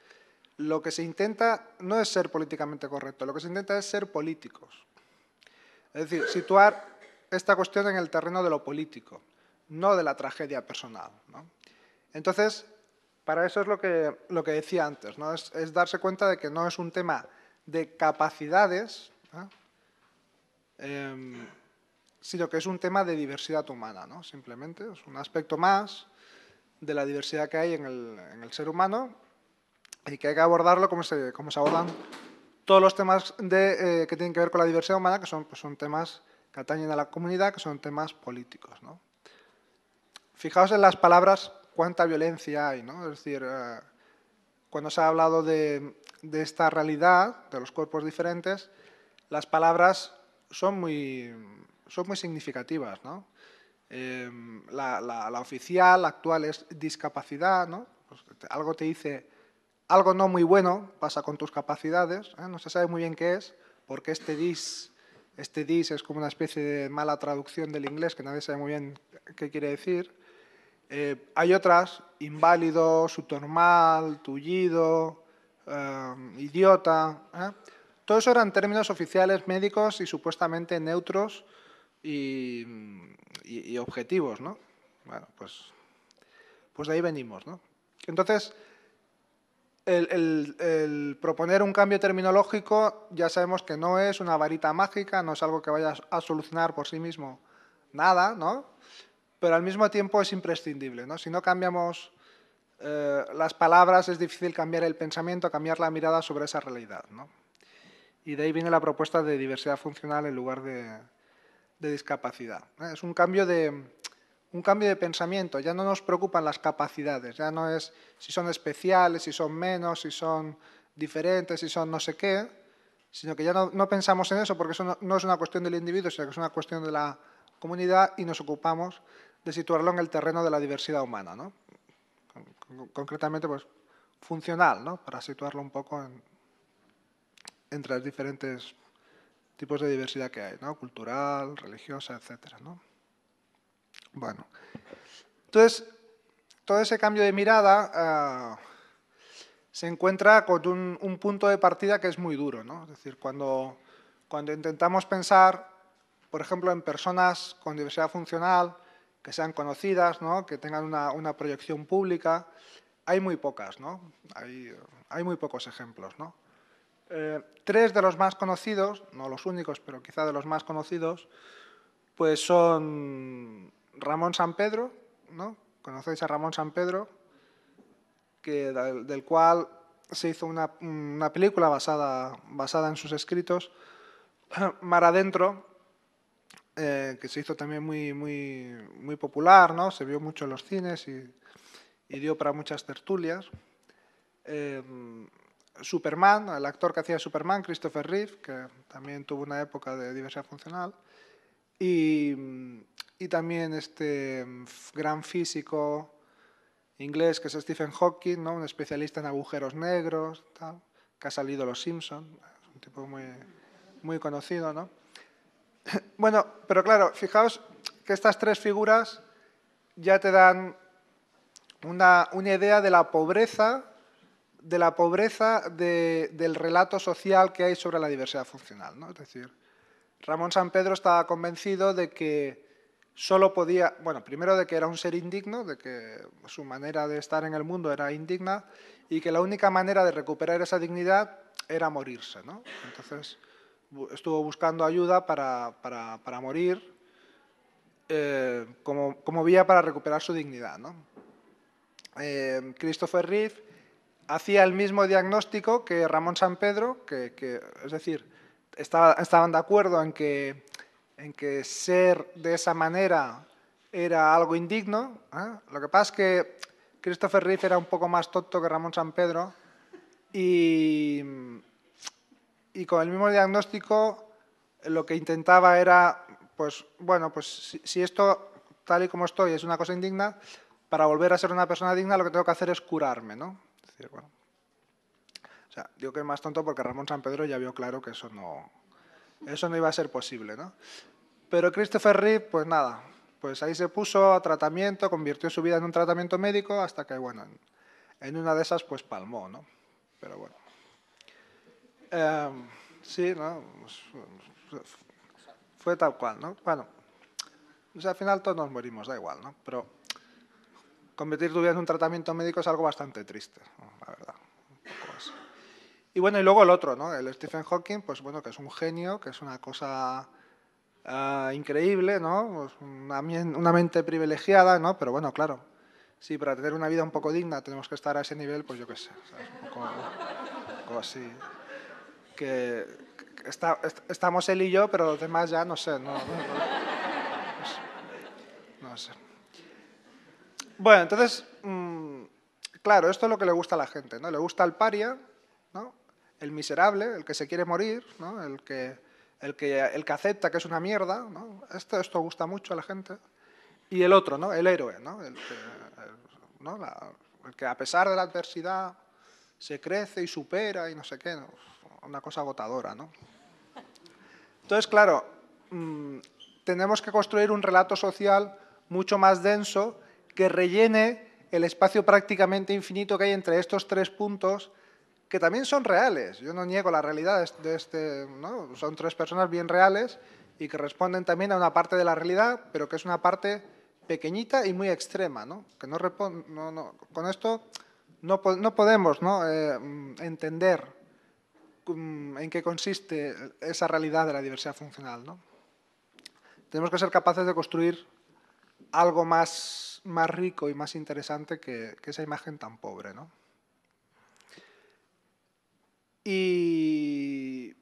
lo que se intenta no es ser políticamente correcto, lo que se intenta es ser políticos. Es decir, situar esta cuestión en el terreno de lo político, no de la tragedia personal. Entonces, para eso es lo que, lo que decía antes, ¿no? es, darse cuenta de que no es un tema de capacidades, Em, sino que es un tema de diversidad humana, ¿no? simplemente. Es un aspecto más de la diversidad que hay en el, en el ser humano y que hay que abordarlo como se, se abordan todos los temas de, eh, que tienen que ver con la diversidad humana, que son, pues, son temas que atañen a la comunidad, que son temas políticos. ¿no? Fijaos en las palabras cuánta violencia hay, ¿no? es decir, eh, cuando se ha hablado de, de, esta realidad, de los cuerpos diferentes, las palabras son muy, son muy significativas, ¿no? Em, la, la, oficial, actual, es discapacidad, ¿no? Pues algo te dice, algo no muy bueno pasa con tus capacidades, ¿eh? no se sabe muy bien qué es, porque este dis, este dis es como una especie de mala traducción del inglés que nadie sabe muy bien qué quiere decir. Eh, hay otras, inválido, subnormal, tullido, em, idiota. ¿eh? Todo eso eran términos oficiales médicos y supuestamente neutros y, objetivos, ¿no? Bueno, pues, pues de ahí venimos, ¿no? Entonces, el, proponer un cambio terminológico ya sabemos que no es una varita mágica, no es algo que vaya a solucionar por sí mismo nada, ¿no? Pero al mismo tiempo es imprescindible, ¿no? Si no cambiamos eh, las palabras es difícil cambiar el pensamiento, cambiar la mirada sobre esa realidad, ¿no? Y de ahí viene la propuesta de diversidad funcional en lugar de, discapacidad. Es un cambio de, un cambio de pensamiento. Ya no nos preocupan las capacidades, ya no es si son especiales, si son menos, si son diferentes, si son no sé qué, sino que ya no, pensamos en eso porque eso no, es una cuestión del individuo, sino que es una cuestión de la comunidad y nos ocupamos de situarlo en el terreno de la diversidad humana. ¿no? Concretamente, pues funcional, ¿no? para situarlo un poco en, entre los diferentes tipos de diversidad que hay, ¿no? cultural, religiosa, etc. ¿no? Bueno, entonces, todo ese cambio de mirada ah, se encuentra con un, punto de partida que es muy duro. ¿no? Es decir, cuando, cuando intentamos pensar, por ejemplo, en personas con diversidad funcional, que sean conocidas, ¿no? que tengan una, proyección pública, hay muy pocas, ¿no? hay muy pocos ejemplos. ¿no? Eh, tres de los más conocidos, no los únicos, pero quizá de los más conocidos, pues son Ramón San Pedro, ¿no? Conocéis a Ramón San Pedro, que, del, cual se hizo una, una, película basada, basada en sus escritos, Mar Adentro, eh, que se hizo también muy, muy, muy popular, ¿no? se vio mucho en los cines y, y dio para muchas tertulias. Eh, Superman, el actor que hacía Superman, Christopher Reeve, que también tuvo una época de diversidad funcional, y, también este mm, gran físico inglés que es Stephen Hawking, ¿no? un especialista en agujeros negros, que ha salido Los Simpson, un tipo muy, conocido. ¿no? Bueno, pero claro, fijaos que estas tres figuras ya te dan una idea de la pobreza de la pobreza del relato social que hay sobre la diversidad funcional. ¿no? Es decir, Ramón San Pedro estaba convencido de que solo podía, bueno, primero de que era un ser indigno, de que su manera de estar en el mundo era indigna y que la única manera de recuperar esa dignidad era morirse. ¿no? Entonces estuvo buscando ayuda para, morir eh, como, vía para recuperar su dignidad. ¿no? Eh, Christopher Reeve hacía el mismo diagnóstico que Ramón San Pedro, que, es decir, estaban de acuerdo en que, ser de esa manera era algo indigno. ¿eh? Lo que pasa es que Christopher Reeve era un poco más tonto que Ramón San Pedro y, con el mismo diagnóstico lo que intentaba era, pues bueno, pues si, si esto tal y como estoy es una cosa indigna, para volver a ser una persona digna lo que tengo que hacer es curarme, ¿no? bueno. O sea, digo que es más tonto porque Ramón San Pedro ya vio claro que eso no, eso no iba a ser posible, ¿no? Pero Christopher Reeve, pues nada, pues ahí se puso a tratamiento, convirtió su vida en un tratamiento médico hasta que, bueno, en, en una de esas pues palmó, ¿no? Pero bueno. Eh, sí, ¿no? Pues, pues, fue tal cual, ¿no? Bueno, o pues al final todos nos morimos, da igual, ¿no? Pero convertir tu vida en un tratamiento médico es algo bastante triste, la verdad. Y bueno, y luego el otro, ¿no? El Stephen Hawking, pues bueno, que es un genio, que es una cosa ah, increíble, ¿no? Pues una, mente privilegiada, ¿no? Pero bueno, claro, si para tener una vida un poco digna tenemos que estar a ese nivel, pues yo qué sé, Un, poco, así. Que, estamos él y yo, pero los demás ya no sé, no, sé. Bueno, entonces, mm, claro, esto es lo que le gusta a la gente, ¿no? Le gusta el paria, ¿no? El miserable, el que se quiere morir, ¿no? El que, el que, el que acepta que es una mierda, Esto, esto gusta mucho a la gente. Y el otro, ¿no? El héroe, ¿no? El que, ¿no? el que a pesar de la adversidad se crece y supera y no sé qué, una cosa agotadora, ¿no? Entonces, claro, mm, tenemos que construir un relato social mucho más denso que rellene el espacio prácticamente infinito que hay entre estos tres puntos, que también son reales. Yo no niego la realidad este, de este, ¿no? son tres personas bien reales y que responden también a una parte de la realidad, pero que es una parte pequeñita y muy extrema, ¿no? Que no, no, con esto no, podemos eh, mm, entender mm, en qué consiste esa realidad de la diversidad funcional, Tenemos que ser capaces de construir algo más, rico y más interesante que, esa imagen tan pobre, ¿no? Y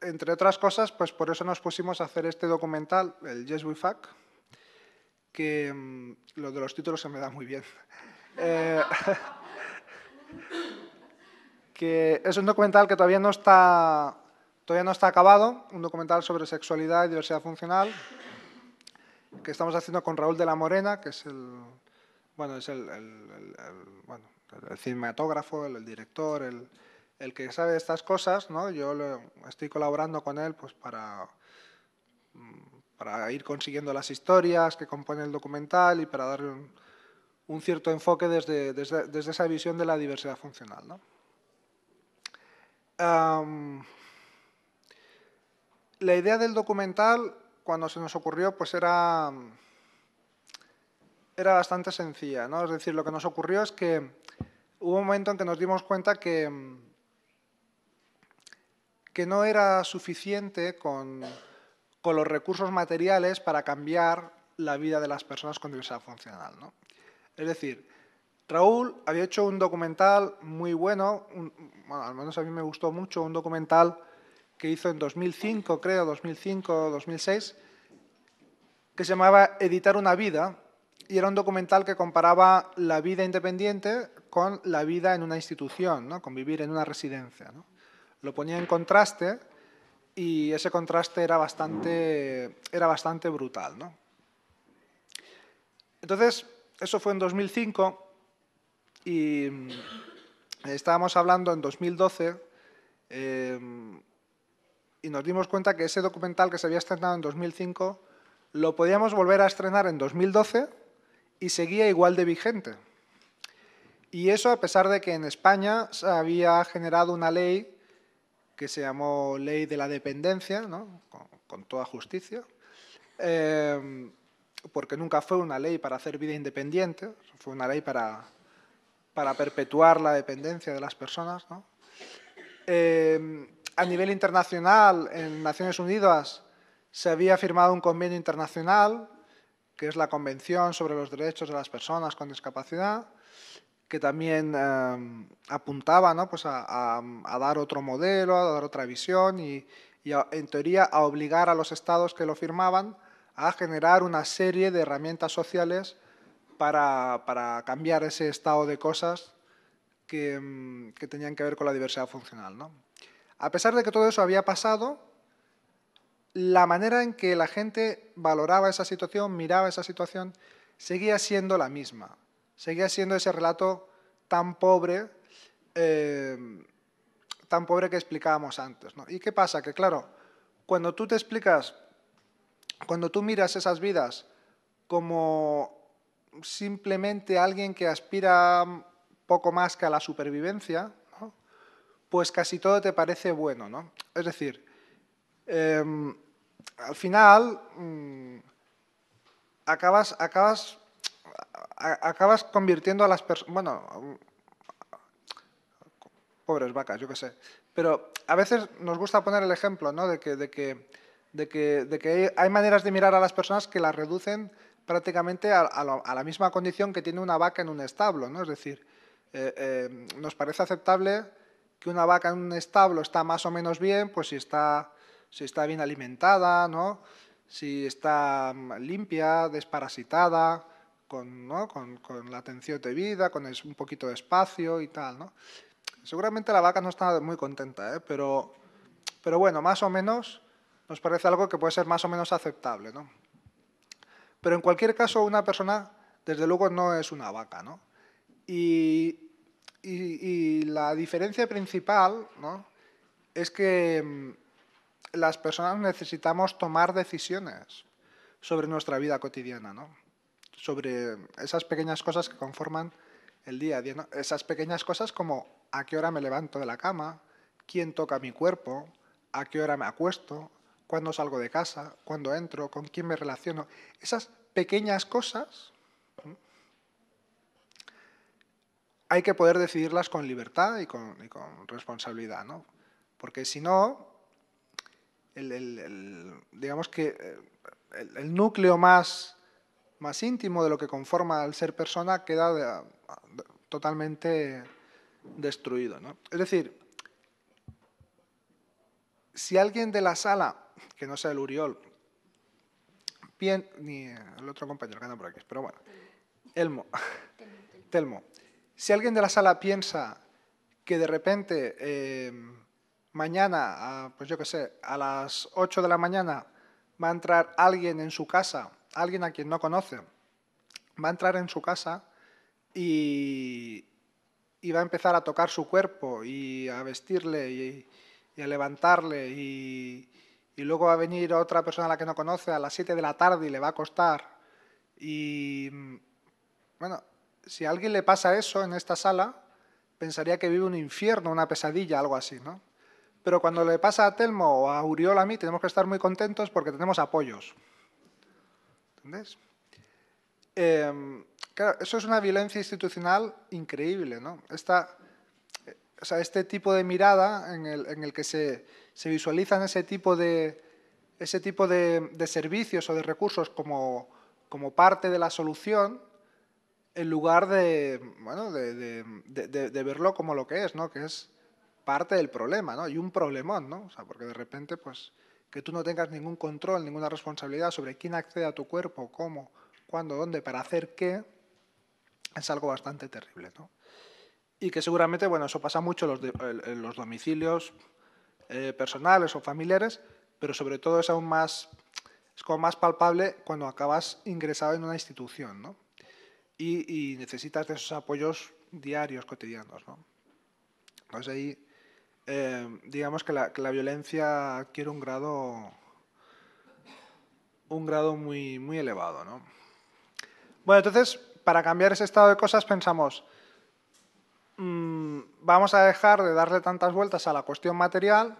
entre otras cosas, pues por eso nos pusimos a hacer este documental, el Yes We Fuck, que mm, lo de los títulos se me da muy bien. Eh, que es un documental que todavía no está todavía no está acabado, un documental sobre sexualidad y diversidad funcional que estamos haciendo con Raúl de la Morena, que es el, bueno, el, cinematógrafo, el, director, el, que sabe estas cosas, ¿no? Yo estoy colaborando con él pues, para, para ir consiguiendo las historias que compone el documental y para darle un, cierto enfoque desde, esa visión de la diversidad funcional. la idea del documental cuando se nos ocurrió, pues era, era bastante sencilla. Es decir, lo que nos ocurrió es que hubo un momento en que nos dimos cuenta que, que no era suficiente con, los recursos materiales para cambiar la vida de las personas con diversidad funcional. Es decir, Raúl había hecho un documental muy bueno, bueno, al menos a mí me gustó mucho, un documental que hizo en 2005, creo, 2005 o 2006, que se llamaba Editar una vida, y era un documental que comparaba la vida independiente con la vida en una institución, ¿no? con vivir en una residencia. Lo ponía en contraste y ese contraste era bastante, era bastante brutal. Entonces, eso fue en 2005 y mm, estábamos hablando en 2012 y nos dimos cuenta que ese documental que se había estrenado en 2005 lo podíamos volver a estrenar en 2012 y seguía igual de vigente. Y eso a pesar de que en España se había generado una ley que se llamó Ley de la Dependencia, con, toda justicia, eh, porque nunca fue una ley para hacer vida independiente, fue una ley para, para perpetuar la dependencia de las personas. ¿no? Eh, a nivel internacional, en Naciones Unidas, se había firmado un convenio internacional, que es la Convención sobre los Derechos de las Personas con Discapacidad, que también em, apuntaba pues, a, dar otro modelo, a dar otra visión y, en teoría a obligar a los estados que lo firmaban a generar una serie de herramientas sociales para, cambiar ese estado de cosas que, em, que, tenían que ver con la diversidad funcional. ¿no? A pesar de que todo eso había pasado, la manera en que la gente valoraba esa situación, miraba esa situación, seguía siendo la misma. Seguía siendo ese relato tan pobre, eh, tan pobre que explicábamos antes. ¿Y qué pasa? Que claro, cuando tú te explicas, cuando tú miras esas vidas como simplemente alguien que aspira poco más que a la supervivencia, pues casi todo te parece bueno, ¿no? Es decir, em, al final mm, acabas, acabas, acabas convirtiendo a las personas, bueno, pobres vacas, yo qué sé, pero a veces nos gusta poner el ejemplo, ¿no? De que, hay, maneras de mirar a las personas que las reducen prácticamente a, la misma condición que tiene una vaca en un establo, ¿no? Es decir, eh, eh, nos parece aceptable que una vaca en un establo está más o menos bien, pues si está, si está bien alimentada, ¿no? si está mm, limpia, desparasitada, con, ¿no? con, la atención de vida, con un poquito de espacio y tal. ¿no? Seguramente la vaca no está muy contenta, ¿eh? pero, pero bueno, más o menos nos parece algo que puede ser más o menos aceptable. ¿no? Pero en cualquier caso, una persona, desde luego, no es una vaca. ¿no? Y y, la diferencia principal es que mm, las personas necesitamos tomar decisiones sobre nuestra vida cotidiana, sobre esas pequeñas cosas que conforman el día a día. Esas pequeñas cosas como a qué hora me levanto de la cama, quién toca mi cuerpo, a qué hora me acuesto, cuándo salgo de casa, cuándo entro, con quién me relaciono. Esas pequeñas cosas hay que poder decidirlas con libertad y con, responsabilidad, ¿no? Porque si no, el, digamos que eh, el, núcleo más, más íntimo de lo que conforma al ser persona queda eh, totalmente destruido, ¿no? Es decir, si alguien de la sala, que no sea el Uriol, bien, ni el otro compañero que anda por aquí, pero bueno, Elmo, Telmo, si alguien de la sala piensa que de repente eh, mañana, pues yo qué sé, a las 8 de la mañana va a entrar alguien en su casa, alguien a quien no conoce, va a entrar en su casa y, va a empezar a tocar su cuerpo y a vestirle y, a levantarle y, y, luego va a venir otra persona a la que no conoce a las 7 de la tarde y le va a acostar y mm, bueno, si a alguien le pasa eso en esta sala, pensaría que vive un infierno, una pesadilla, algo así, ¿no? Pero cuando le pasa a Telmo o a Uriol a mí, tenemos que estar muy contentos porque tenemos apoyos. ¿Entendés? Em, eso es una violencia institucional increíble, ¿no? Esta, este tipo de mirada en el, que se, visualizan ese tipo de, ese tipo servicios o de recursos como parte de la solución, en lugar de, bueno, de, de, de, verlo como lo que es, ¿no? Que es parte del problema, ¿no? Y un problemón, ¿no? O sea, porque de repente, pues, que tú no tengas ningún control, ninguna responsabilidad sobre quién accede a tu cuerpo, cómo, cuándo, dónde, para hacer qué, es algo bastante terrible, ¿no? Y que seguramente, bueno, eso pasa mucho en los, los domicilios eh, personales o familiares, pero sobre todo es aún más, es como más palpable cuando acabas ingresado en una institución, ¿no? y, necesitas de esos apoyos diarios, cotidianos. ¿no? Entonces ahí, eh, digamos que la, violencia adquiere un grado, un grado muy, muy elevado. ¿no? Bueno, entonces, para cambiar ese estado de cosas pensamos, mm, vamos a dejar de darle tantas vueltas a la cuestión material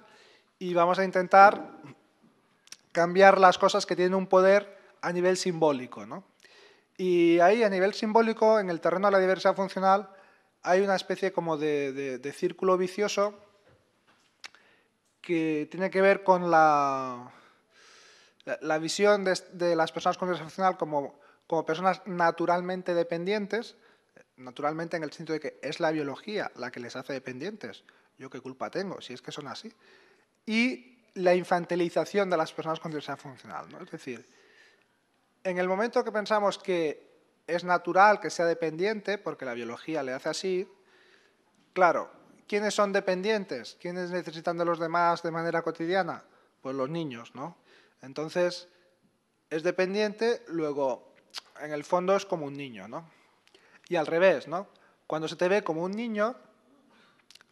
y vamos a intentar cambiar las cosas que tienen un poder a nivel simbólico, ¿no? Y ahí a nivel simbólico, en el terreno de la diversidad funcional, hay una especie como de, círculo vicioso que tiene que ver con la, la visión de, de, las personas con diversidad funcional como, como personas naturalmente dependientes, naturalmente en el sentido de que es la biología la que les hace dependientes. Yo qué culpa tengo, si es que son así. Y la infantilización de las personas con diversidad funcional. ¿no? Es decir, en el momento que pensamos que es natural que sea dependiente, porque la biología le hace así, claro, ¿quiénes son dependientes? ¿Quiénes necesitan de los demás de manera cotidiana? Pues los niños, ¿no? Entonces, es dependiente, luego, en el fondo es como un niño, ¿no? Y al revés, ¿no? Cuando se te ve como un niño,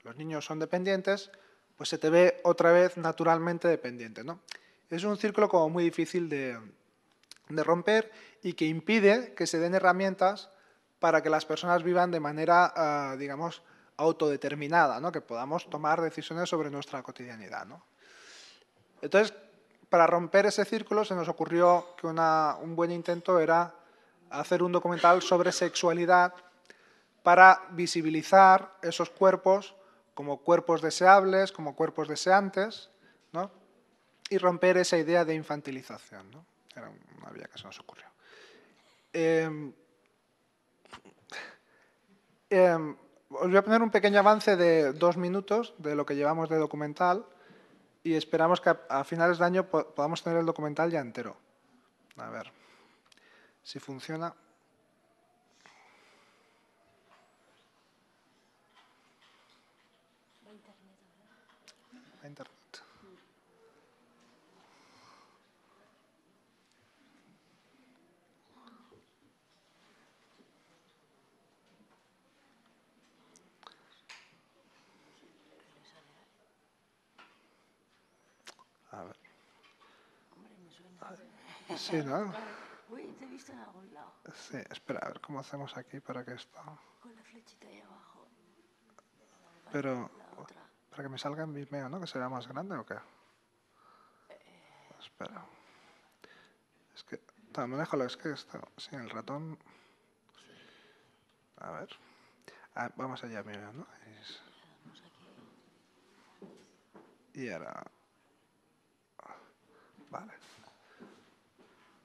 los niños son dependientes, pues se te ve otra vez naturalmente dependiente, ¿no? Es un círculo como muy difícil de, de romper y que impide que se den herramientas para que las personas vivan de manera, ah, digamos, autodeterminada, ¿no? que podamos tomar decisiones sobre nuestra cotidianidad. ¿no? Entonces, para romper ese círculo se nos ocurrió que un buen intento era hacer un documental sobre sexualidad para visibilizar esos cuerpos como cuerpos deseables, como cuerpos deseantes, ¿no? y romper esa idea de infantilización. ¿no? Era una vía que se nos ocurrió. Em, em, os voy a poner un pequeño avance de dos minutos de lo que llevamos de documental y esperamos que a, finales de año podamos tener el documental ya entero. A ver si funciona. Sí, ¿no? Uy, te he visto en algún lado. Sí, espera, a ver cómo hacemos aquí para que esto. Con la flechita ahí abajo. Pero. Para que me salga en Vimeo, ¿no? Que será más grande o qué? Eh, espera. Es que. También no, déjalo, es que esto. Sin el ratón. A ver. Ah, vamos allá, mira, ¿no? Es... Y ahora. Vale.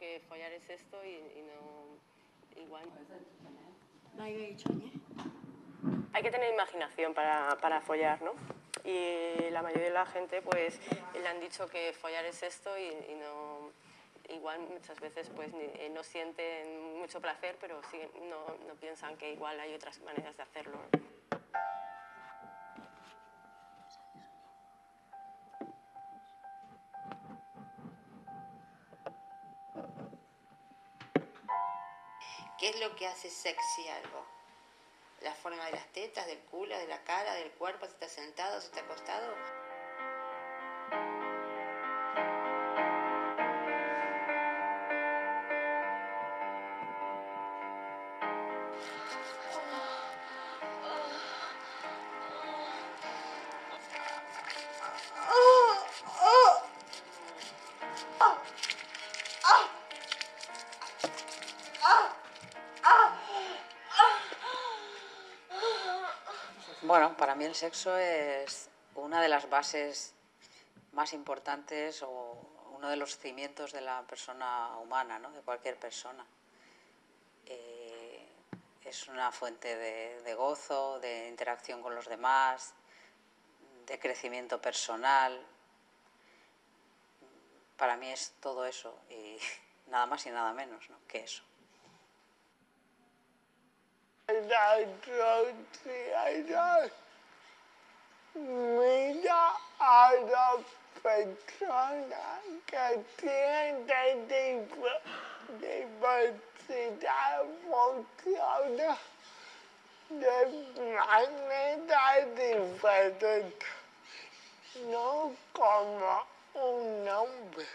que follar es esto y, no igual. Hay que tener imaginación para, para, follar, ¿no? Y la mayoría de la gente pues le han dicho que follar es esto y, no igual muchas veces pues eh, no sienten mucho placer, pero sí, no, piensan que igual hay otras maneras de hacerlo. ¿Qué es lo que hace sexy algo? La forma de las tetas, del culo, de la cara, del cuerpo, si está sentado, si está acostado. El sexo es una de las bases más importantes o uno de los cimientos de la persona humana, de cualquier persona. Eh, es una fuente de, gozo, de interacción con los demás, de crecimiento personal. Para mí es todo eso y nada más y nada menos que eso. Mira a la persona que tiene diversidad funcional de manera diferente, no como un hombre.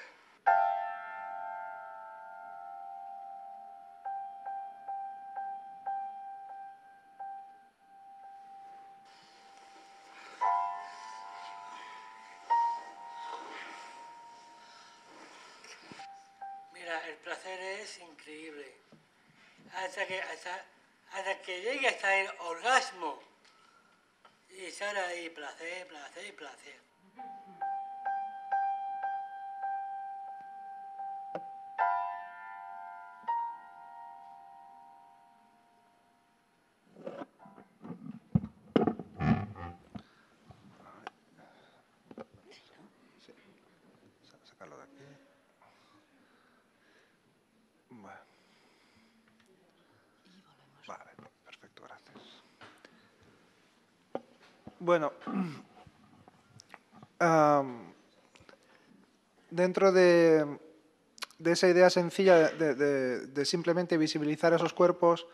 increíble. Hasta que, hasta, hasta llegue hasta el orgasmo y sale ahí placer, placer, placer. Bueno, dentro de, esa idea sencilla de, simplemente visibilizar esos cuerpos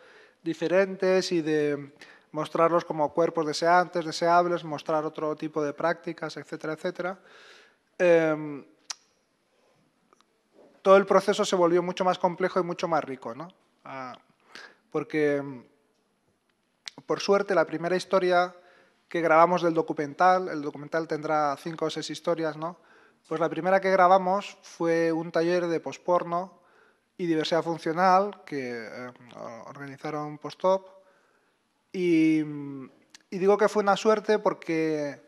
diferentes y de mostrarlos como cuerpos deseantes, deseables, mostrar otro tipo de prácticas, etcétera, etcétera, em, todo el proceso se volvió mucho más complejo y mucho más rico, ¿no? Ah, porque, por suerte, la primera historia que grabamos del documental, el documental tendrá cinco o seis historias, ¿no? Pues la primera que grabamos fue un taller de posporno y diversidad funcional que eh, organizaron Postop. Y, y, digo que fue una suerte porque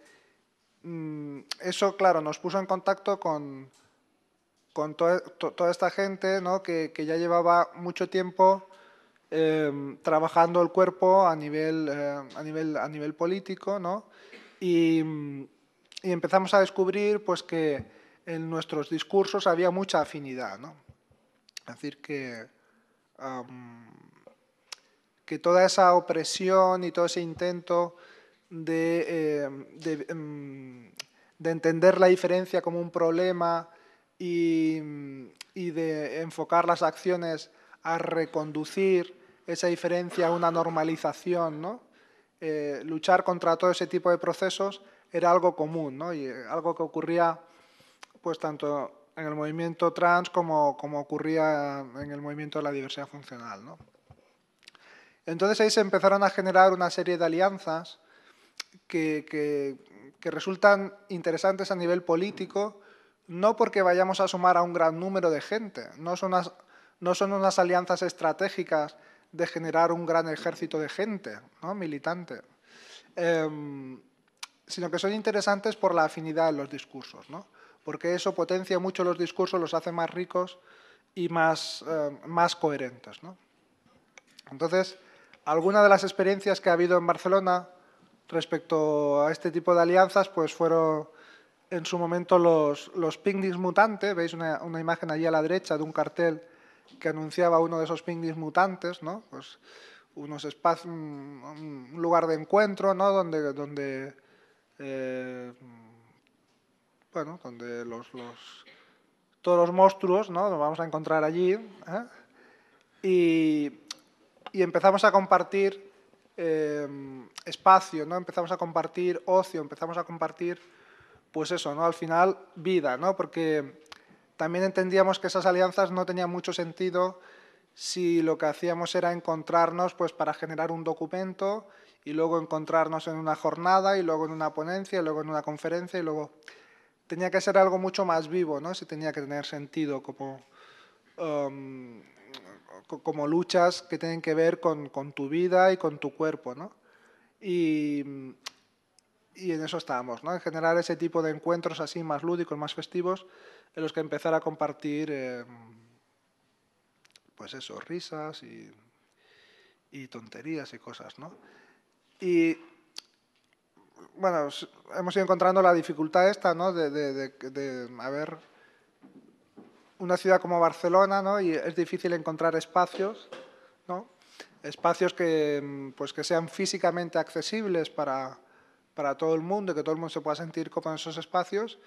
mm, eso, claro, nos puso en contacto con, con toda esta gente que, que ya llevaba mucho tiempo Em, trabajando el cuerpo em, a nivel, a nivel, político, ¿no? Y, empezamos a descubrir pues, que en nuestros discursos había mucha afinidad, Es decir, que, que toda esa opresión y todo ese intento de, em, entender la diferencia como un problema y de enfocar las acciones a reconducir esa diferencia una normalización, eh, luchar contra todo ese tipo de procesos era algo común, Y eh, algo que ocurría, pues, tanto en el movimiento trans como, como ocurría en el movimiento de la diversidad funcional, Entonces ahí se empezaron a generar una serie de alianzas que, que, resultan interesantes a nivel político, no porque vayamos a sumar a un gran número de gente, no son no son unas alianzas estratégicas de generar un gran ejército de gente ¿no? militante, em, sino que son interesantes por la afinidad de los discursos, porque eso potencia mucho los discursos, los hace más ricos y más, em, más coherentes. ¿no? Entonces, algunas de las experiencias que ha habido en Barcelona respecto a este tipo de alianzas, pues fueron en su momento los, los picnics mutante, veis una, una imagen allí a la derecha de un cartel que anunciaba uno de esos pingüinos mutantes, ¿no? Pues unos un, lugar de encuentro, ¿no? Donde, eh, bueno, donde los, todos los monstruos, ¿no? Nos vamos a encontrar allí. ¿eh? Y, empezamos a compartir eh, espacio, ¿no? Empezamos a compartir ocio, empezamos a compartir, pues eso, ¿no? Al final, vida, ¿no? Porque también entendíamos que esas alianzas no tenían mucho sentido si lo que hacíamos era encontrarnos pues, para generar un documento y luego encontrarnos en una jornada y luego en una ponencia y luego en una conferencia y luego tenía que ser algo mucho más vivo, ¿no? Si tenía que tener sentido como, um, como luchas que tienen que ver con, tu vida y con tu cuerpo, Y, en eso estábamos, ¿no? En generar ese tipo de encuentros así más lúdicos, más festivos, en los que empezar a compartir, eh, pues eso, risas y, y, tonterías y cosas, ¿no? Y, bueno, hemos ido encontrando la dificultad esta, ¿no? De, de, de, de a ver, una ciudad como Barcelona, ¿no? Y es difícil encontrar espacios, ¿no? Espacios que, mm, pues, que sean físicamente accesibles para, para todo el mundo, que todo el mundo se pueda sentir cómodo en esos espacios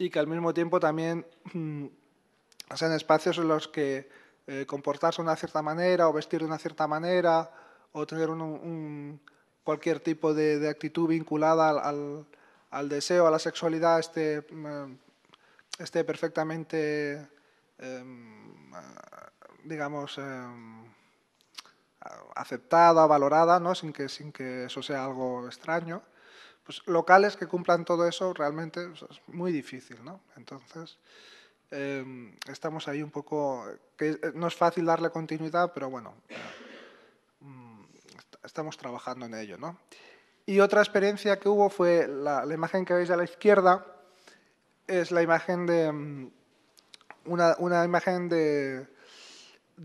y que al mismo tiempo también sean espacios en los que eh, comportarse de una cierta manera o vestir de una cierta manera o tener un, cualquier tipo de, actitud vinculada al, deseo, a la sexualidad, esté, eh, esté perfectamente, em, digamos, em, aceptada, valorada, sin, que, sin que eso sea algo extraño. Pues, locales que cumplan todo eso realmente es muy difícil, ¿no? Entonces, em, estamos ahí un poco, eh, no es fácil darle continuidad, pero bueno, eh, mm, estamos trabajando en ello, Y otra experiencia que hubo fue la, imagen que veis a la izquierda, es la imagen de mm, una, imagen de,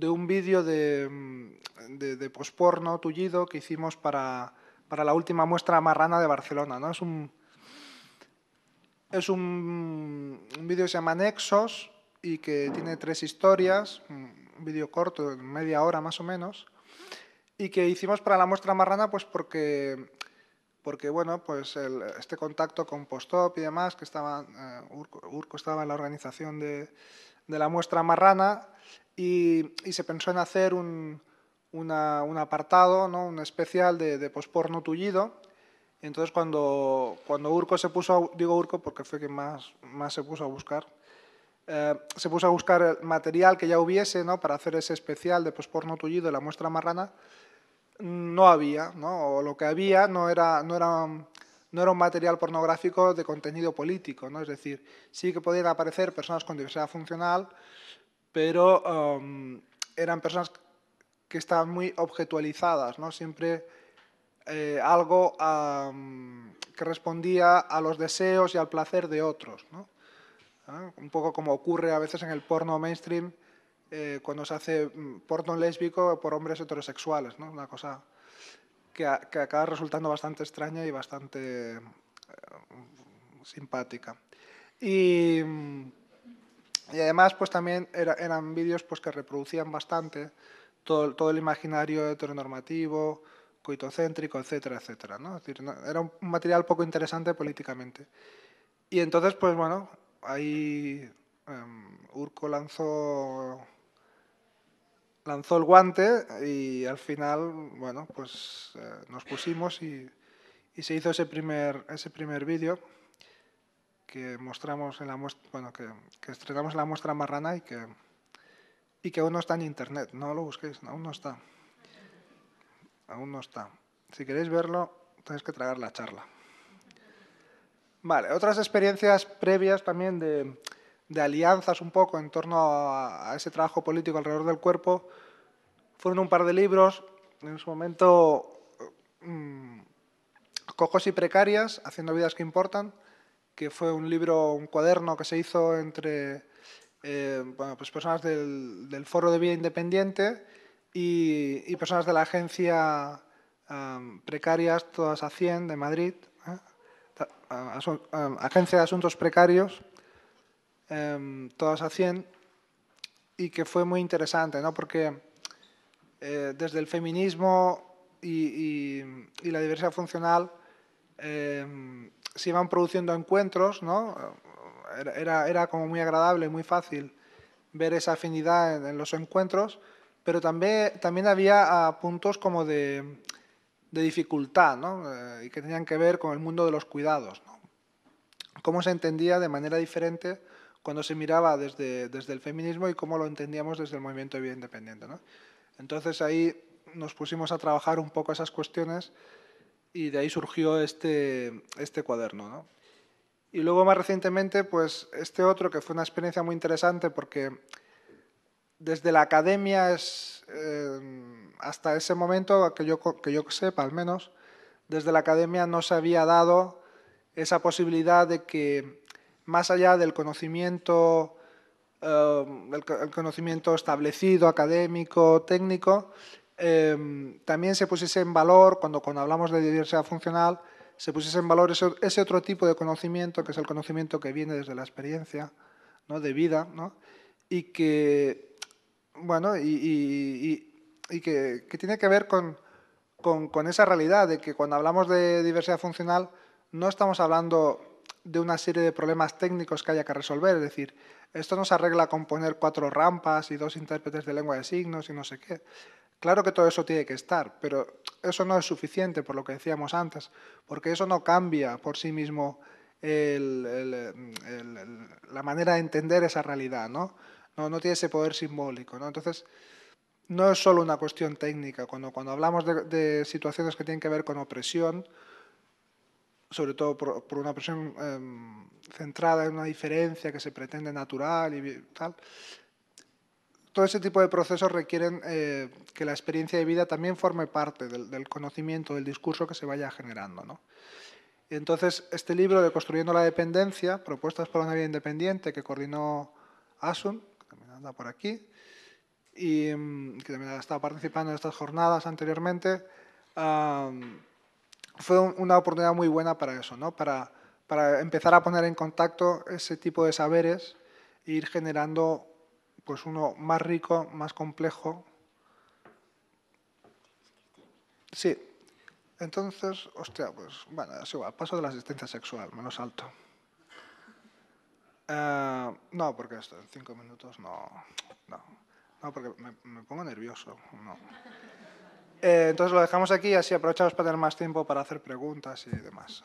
un vídeo de, mm, de, de posporno tullido que hicimos para para la última muestra marrana de Barcelona. ¿no? Es un, es un, vídeo que se llama Nexos y que tiene tres historias, un vídeo corto, media hora más o menos, y que hicimos para la muestra marrana pues porque, porque bueno, pues este contacto con Postop y demás, que estaba, eh, Urco, estaba en la organización de, de la muestra marrana, y se pensó en hacer un, un apartado, ¿no? un especial de, posporno tullido. Entonces cuando, cuando Urco se puso, digo Urco porque fue quien más, más se puso a buscar, eh, se puso a buscar el material que ya hubiese ¿no? para hacer ese especial de posporno tullido, la muestra marrana, no había, ¿no? o lo que había no era, no era, no era un material pornográfico de contenido político, ¿no? es decir, sí que podían aparecer personas con diversidad funcional, pero eh, eran personas que estaban muy objetualizadas, ¿no? Siempre eh, algo que respondía a los deseos y al placer de otros, ¿no? Ah, un poco como ocurre a veces en el porno mainstream, eh, cuando se hace mm, porno lésbico por hombres heterosexuales, ¿no? Una cosa que, que acaba resultando bastante extraña y bastante eh, simpática. Y... Y además, pues también eran vídeos pues, que reproducían bastante todo, todo el imaginario heteronormativo, coitocéntrico, etcétera, etcétera. ¿no? Es decir, era un material poco interesante políticamente. Y entonces, pues bueno, ahí em, Urco lanzó, lanzó el guante y al final, bueno, pues eh, nos pusimos y, y, se hizo ese primer, ese primer vídeo que mostramos en la muestra, bueno, que, que estrenamos en la muestra marrana y que y que aún no está en internet. No lo busquéis, aún no está. Aún no está. Si queréis verlo, tenéis que tragar la charla. Vale, otras experiencias previas también de, alianzas un poco en torno a, ese trabajo político alrededor del cuerpo fueron un par de libros, en su momento mm, Cojos y Precarias, Haciendo Vidas que Importan, que fue un libro, un cuaderno que se hizo entre eh, bueno, pues personas del, Foro de Vida Independiente y, personas de la agencia Precarias, todas a 100 de Madrid, ¿eh? Agencia de Asuntos Precarios, em, todas a 100, y que fue muy interesante, porque eh, desde el feminismo y, y la diversidad funcional em, se iban produciendo encuentros, ¿no? era, era, como muy agradable, y muy fácil ver esa afinidad en, los encuentros, pero también, también había ah, puntos como de, de dificultad, ¿no? Eh, y que tenían que ver con el mundo de los cuidados. ¿no? Cómo se entendía de manera diferente cuando se miraba desde, desde el feminismo y cómo lo entendíamos desde el movimiento de vida independiente. ¿no? Entonces ahí nos pusimos a trabajar un poco esas cuestiones y de ahí surgió este, este cuaderno. ¿no? Y luego más recientemente, pues este otro que fue una experiencia muy interesante porque desde la academia es, eh, hasta ese momento, que yo, que sepa al menos, desde la academia no se había dado esa posibilidad de que más allá del conocimiento, eh, el, conocimiento establecido, académico, técnico, eh, también se pusiese en valor, cuando, cuando hablamos de diversidad funcional, se pusiese en valor ese, otro tipo de conocimiento, que es el conocimiento que viene desde la experiencia ¿no? de vida, y que, bueno, que, tiene que ver con, con esa realidad de que cuando hablamos de diversidad funcional no estamos hablando de una serie de problemas técnicos que haya que resolver. Es decir, esto nos arregla con poner cuatro rampas y dos intérpretes de lengua de signos y no sé qué. Claro que todo eso tiene que estar, pero eso no es suficiente por lo que decíamos antes, porque eso no cambia por sí mismo la manera de entender esa realidad, ¿no? ¿no? tiene ese poder simbólico, ¿no? Entonces, no es solo una cuestión técnica. Cuando, hablamos de, situaciones que tienen que ver con opresión, sobre todo por, una opresión em, centrada en una diferencia que se pretende natural y tal, todo ese tipo de procesos requieren eh, que la experiencia de vida también forme parte del, conocimiento, del discurso que se vaya generando. ¿no? Entonces, este libro de Construyendo la Dependencia, propuestas por una vida independiente que coordinó Asun, que también anda por aquí, y mm, que también ha estado participando en estas jornadas anteriormente, fue una oportunidad muy buena para eso, ¿no? para, para empezar a poner en contacto ese tipo de saberes e ir generando pues uno más rico, más complejo. Sí. Entonces, hostia, pues bueno, es igual, paso de la asistencia sexual, menos alto eh, no, porque esto en cinco minutos no. No, no porque me, pongo nervioso. No. Eh, entonces lo dejamos aquí y así aprovechamos para tener más tiempo para hacer preguntas y demás.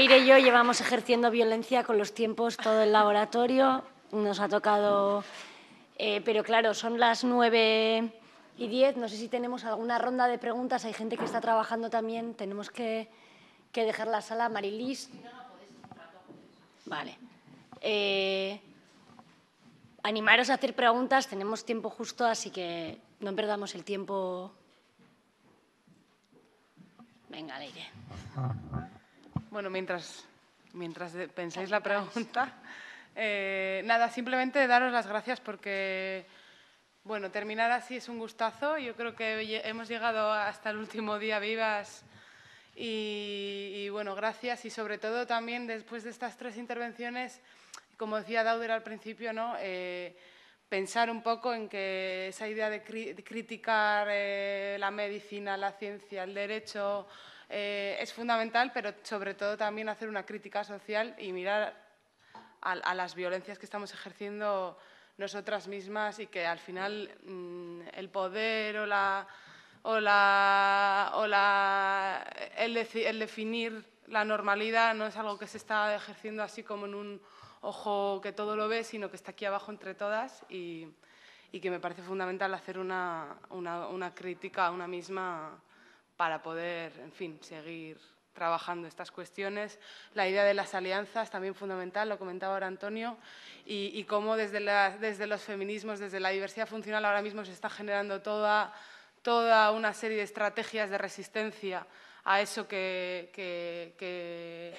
Leire y yo llevamos ejerciendo violencia con los tiempos todo el laboratorio. Nos ha tocado... Eh, pero claro, son las nueve y diez. No sé si tenemos alguna ronda de preguntas. Hay gente que está trabajando también. Tenemos que, que dejar la sala. Marilis. Vale. Eh, animaros a hacer preguntas. Tenemos tiempo justo, así que no perdamos el tiempo. Venga, Leire. Bueno, mientras, mientras pensáis la pregunta, eh, nada, simplemente daros las gracias porque, bueno, terminar así es un gustazo. Yo creo que hemos llegado hasta el último día vivas y, bueno, gracias y sobre todo también después de estas tres intervenciones, como decía Dauder al principio, ¿no? Eh, pensar un poco en que esa idea de, criticar eh, la medicina, la ciencia, el derecho, eh, es fundamental, pero sobre todo también hacer una crítica social y mirar a, las violencias que estamos ejerciendo nosotras mismas y que al final mm, el poder o la el, definir la normalidad no es algo que se está ejerciendo así como en un ojo que todo lo ve, sino que está aquí abajo entre todas y, que me parece fundamental hacer una, una crítica a una misma para poder, en fin, seguir trabajando estas cuestiones. La idea de las alianzas también fundamental, lo comentaba ahora Antonio, y, cómo desde, los feminismos, desde la diversidad funcional, ahora mismo se está generando toda, toda una serie de estrategias de resistencia a eso que,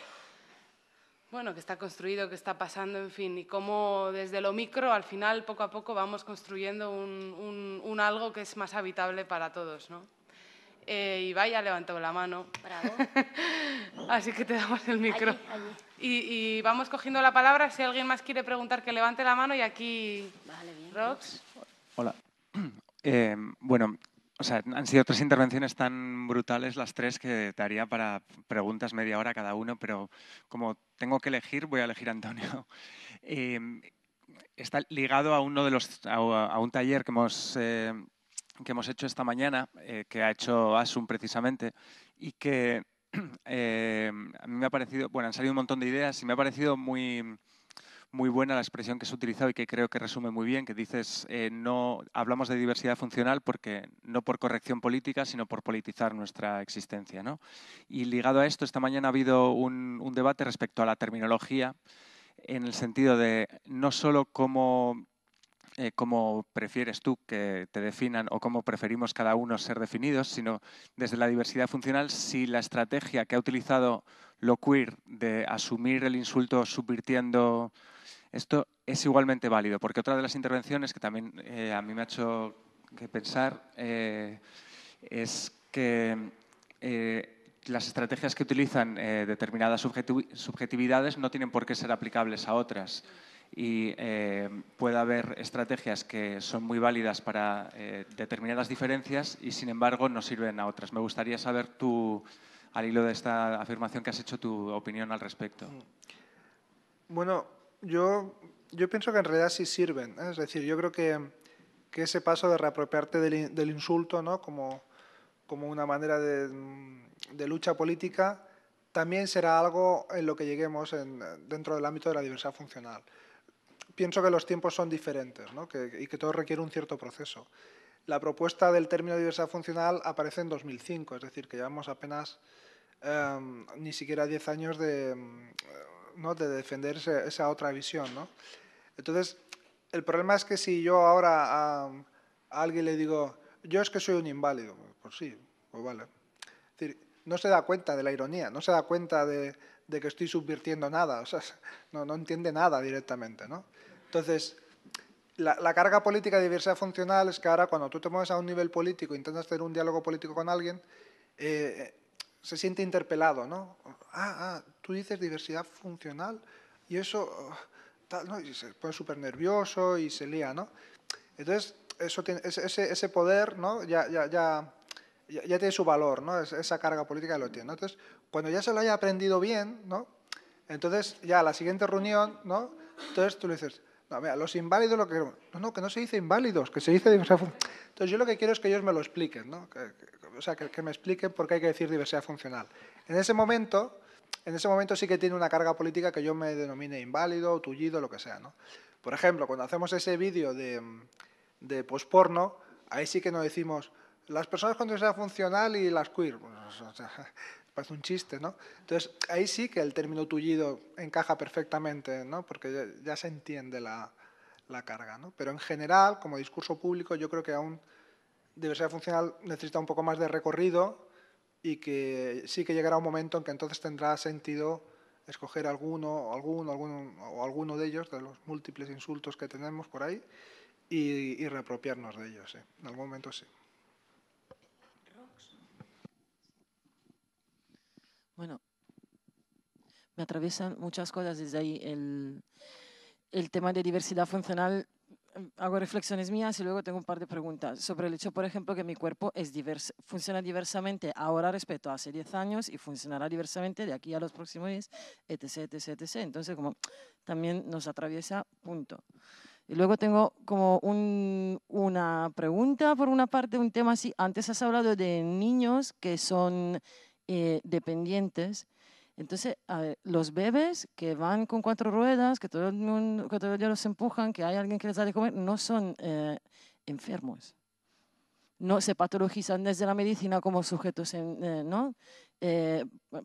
bueno, que está construido, que está pasando, en fin, y cómo desde lo micro, al final, poco a poco, vamos construyendo un, un algo que es más habitable para todos, ¿no? Eh, Ibai ha levantado la mano. Bravo. Así que te damos el micro. Y, vamos cogiendo la palabra. Si alguien más quiere preguntar, que levante la mano. Y aquí, vale, Rox. Hola. Eh, bueno, o sea, han sido tres intervenciones tan brutales las tres que te haría para preguntas media hora cada uno, pero como tengo que elegir, voy a elegir a Antonio. Eh, está ligado a uno de los a, un taller que hemos eh, que hemos hecho esta mañana, eh, que ha hecho Asun precisamente, y que eh, a mí me ha parecido, bueno, han salido un montón de ideas y me ha parecido muy, muy buena la expresión que has utilizado y que creo que resume muy bien, que dices, eh, no hablamos de diversidad funcional porque no por corrección política, sino por politizar nuestra existencia. Y ligado a esto, esta mañana ha habido un, un debate respecto a la terminología, en el sentido de no solo cómo eh, cómo prefieres tú que te definan o cómo preferimos cada uno ser definidos, sino desde la diversidad funcional, si la estrategia que ha utilizado lo queer de asumir el insulto subvirtiendo esto es igualmente válido, porque otra de las intervenciones que también eh, a mí me ha hecho pensar eh, es que las estrategias que utilizan determinadas subjetividades no tienen por qué ser aplicables a otras y eh, puede haber estrategias que son muy válidas para eh, determinadas diferencias y sin embargo no sirven a otras. Me gustaría saber tú, al hilo de esta afirmación que has hecho, tu opinión al respecto. Mm. Bueno, yo, pienso que en realidad sí sirven. ¿eh? Es decir, yo creo que, ese paso de reapropiarte del, insulto como, una manera mm, de, lucha política también será algo en lo que lleguemos dentro del ámbito de la diversidad funcional pienso que los tiempos son diferentes ¿no? y que todo requiere un cierto proceso. La propuesta del término diversidad funcional aparece en 2005, es decir, que llevamos apenas em, ni siquiera 10 años de, em, ¿no? defender esa otra visión. ¿no? Entonces, el problema es que si yo ahora a, alguien le digo, yo es que soy un inválido, pues sí, pues vale. Es decir, no se da cuenta de la ironía, no se da cuenta de, que estoy subvirtiendo nada, o sea, no, no entiende nada directamente, ¿no? Entonces, la, carga política de diversidad funcional es que ahora cuando tú te mueves a un nivel político, intentas tener un diálogo político con alguien, eh, se siente interpelado, ¿no? Ah, ah, tú dices diversidad funcional y eso, oh, ¿no? Y se pone súper nervioso y se lía, ¿no? Entonces, ese, poder, ¿no? Ya, tiene su valor, ¿no? esa carga política lo tiene. Entonces, cuando ya se lo haya aprendido bien, ¿no? Entonces, ya a la siguiente reunión, ¿no? Entonces tú le dices, los inválidos lo que... No, no, que no se dice inválidos, que se dice... Diversidad funcional. Entonces yo lo que quiero es que ellos me lo expliquen, ¿no? o sea, que, me expliquen por qué hay que decir diversidad funcional. En ese momento, en ese momento sí que tiene una carga política que yo me denomine inválido, tullido, lo que sea, ¿no? Por ejemplo, cuando hacemos ese vídeo de, de posporno, ahí sí que nos decimos las personas con diversidad funcional y las queer. o sea, parece un chiste, ¿no? Entonces, ahí sí que el término tullido encaja perfectamente, ¿no? Porque ya, se entiende la, carga, ¿no? Pero en general, como discurso público, yo creo que aún diversidad funcional necesita un poco más de recorrido y que sí que llegará un momento en que entonces tendrá sentido escoger alguno, alguno, alguno o alguno de ellos, de los múltiples insultos que tenemos por ahí, y, y reapropiarnos de ellos, ¿eh? En algún momento sí. Bueno, me atraviesan muchas cosas desde ahí. El, el tema de diversidad funcional em, hago reflexiones mías y luego tengo un par de preguntas sobre el hecho, por ejemplo, que mi cuerpo es divers funciona diversamente ahora respecto a hace 10 años y funcionará diversamente de aquí a los próximos 10, etc, etc, etc. Entonces, como también nos atraviesa, punto. Y luego tengo como un, una pregunta, por una parte, un tema así. Antes has hablado de niños que son eh, dependientes. Entonces, los bebés que van con cuatro ruedas, que todo el los empujan, que hay alguien que les da de comer, no son eh, enfermos. No se patologizan desde la medicina como sujetos en, eh, ¿no?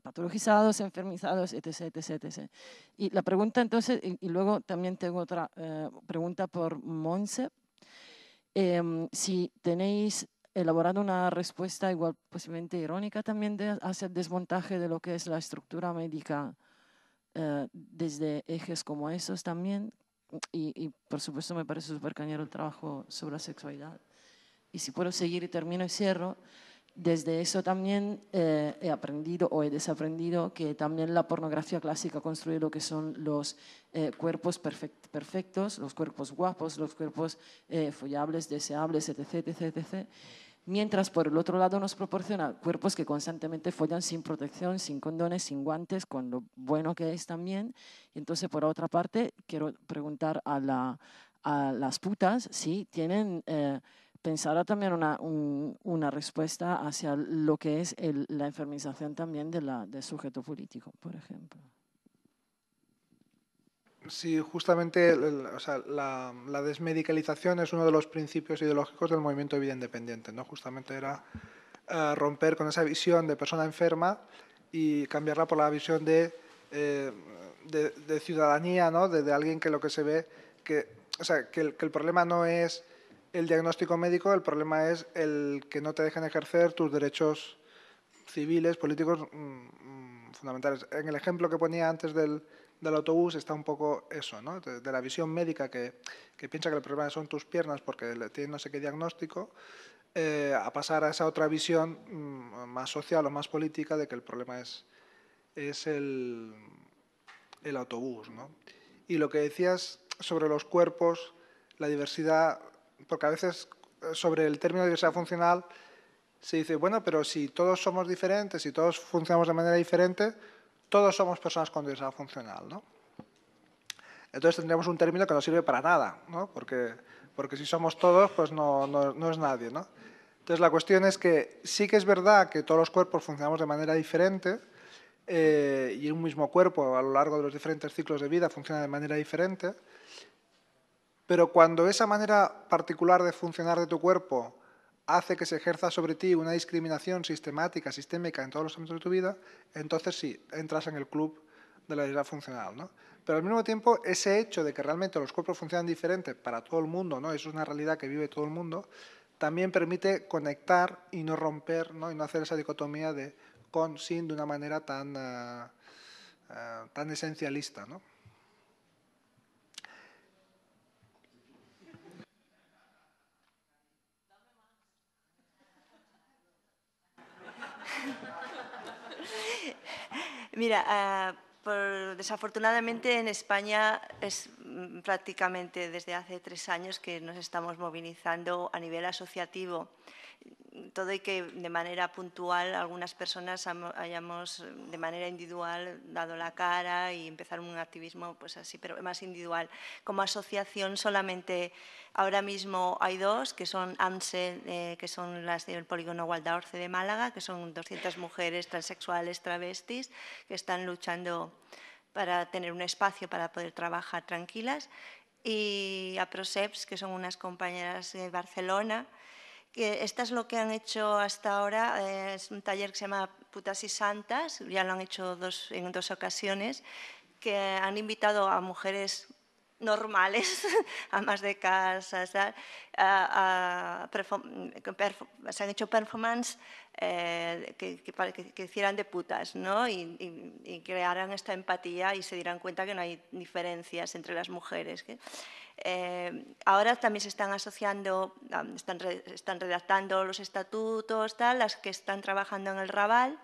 patologizados, enfermizados, etc, etc, Y la pregunta entonces, y, luego también tengo otra pregunta por Monse. Em, si tenéis elaborando una respuesta igual posiblemente irónica también de, hacia el desmontaje de lo que es la estructura médica eh, desde ejes como esos también. Y, por supuesto me parece súper cañero el trabajo sobre la sexualidad. Y si puedo seguir y termino y cierro, desde eso también eh, he aprendido o he desaprendido que también la pornografía clásica construye lo que son los eh, cuerpos perfectos, los cuerpos guapos, los cuerpos eh, follables, deseables, etc, etc, etc mientras por el otro lado nos proporciona cuerpos que constantemente follan sin protección, sin condones, sin guantes, con lo bueno que es también. entonces, por otra parte, quiero preguntar a, la, las putas si tienen... Eh, pensada también una, respuesta hacia lo que es la enfermización también del sujeto político, por ejemplo. Sí, justamente o sea, la, desmedicalización es uno de los principios ideológicos del movimiento de vida independiente. ¿no? Justamente era eh, romper con esa visión de persona enferma y cambiarla por la visión de, eh, de, ciudadanía, ¿no? De, alguien que lo que se ve, que, o sea, que el, problema no es el diagnóstico médico, el problema es el que no te dejen ejercer tus derechos civiles, políticos mm, mm, fundamentales. En el ejemplo que ponía antes del, del autobús está un poco eso, ¿no? de, la visión médica que, piensa que el problema son tus piernas porque tiene no sé qué diagnóstico, eh, a pasar a esa otra visión mm, más social o más política de que el problema es, el, autobús. Y lo que decías sobre los cuerpos, la diversidad, porque a veces eh, sobre el término de diversidad funcional se dice, bueno, pero si todos somos diferentes, si todos funcionamos de manera diferente, todos somos personas con diversidad funcional, ¿no? Entonces tendríamos un término que no sirve para nada, Porque, porque si somos todos, pues no, es nadie, Entonces la cuestión es que sí que es verdad que todos los cuerpos funcionamos de manera diferente eh, y un mismo cuerpo a lo largo de los diferentes ciclos de vida funciona de manera diferente, pero cuando esa manera particular de funcionar de tu cuerpo hace que se ejerza sobre ti una discriminación sistemática, sistémica en todos los ámbitos de tu vida, entonces sí, entras en el club de la realidad funcional. ¿no? Pero al mismo tiempo, ese hecho de que realmente los cuerpos funcionan diferente para todo el mundo, ¿no? eso es una realidad que vive todo el mundo, también permite conectar y no romper y no hacer esa dicotomía de con, sin de una manera tan, ah, ah, tan esencialista. ¿no? Mira, ah, desafortunadamente en España es mm, prácticamente desde hace tres años que nos estamos movilizando a nivel asociativo todo y que de manera puntual algunas personas hayamos de manera individual dado la cara y empezar un activismo pues así, pero más individual. Como asociación solamente ahora mismo hay dos, que son AMSE, eh, que son las del Polígono Orce de Málaga, que son 200 mujeres transexuales travestis que están luchando para tener un espacio para poder trabajar tranquilas, y a Proseps, que son unas compañeras de Barcelona, esto esta es lo que han hecho hasta ahora. Eh, es un taller que se llama Putas y Santas, ya lo han hecho dos, en dos ocasiones, que han invitado a mujeres normales, amas de casa, a, se han hecho performance eh, que, hicieran de putas ¿no? Y, crearan esta empatía y se dieran cuenta que no hay diferencias entre las mujeres. Eh, ahora también se están asociando, están, están redactando los estatutos, tal, las que están trabajando en el Raval.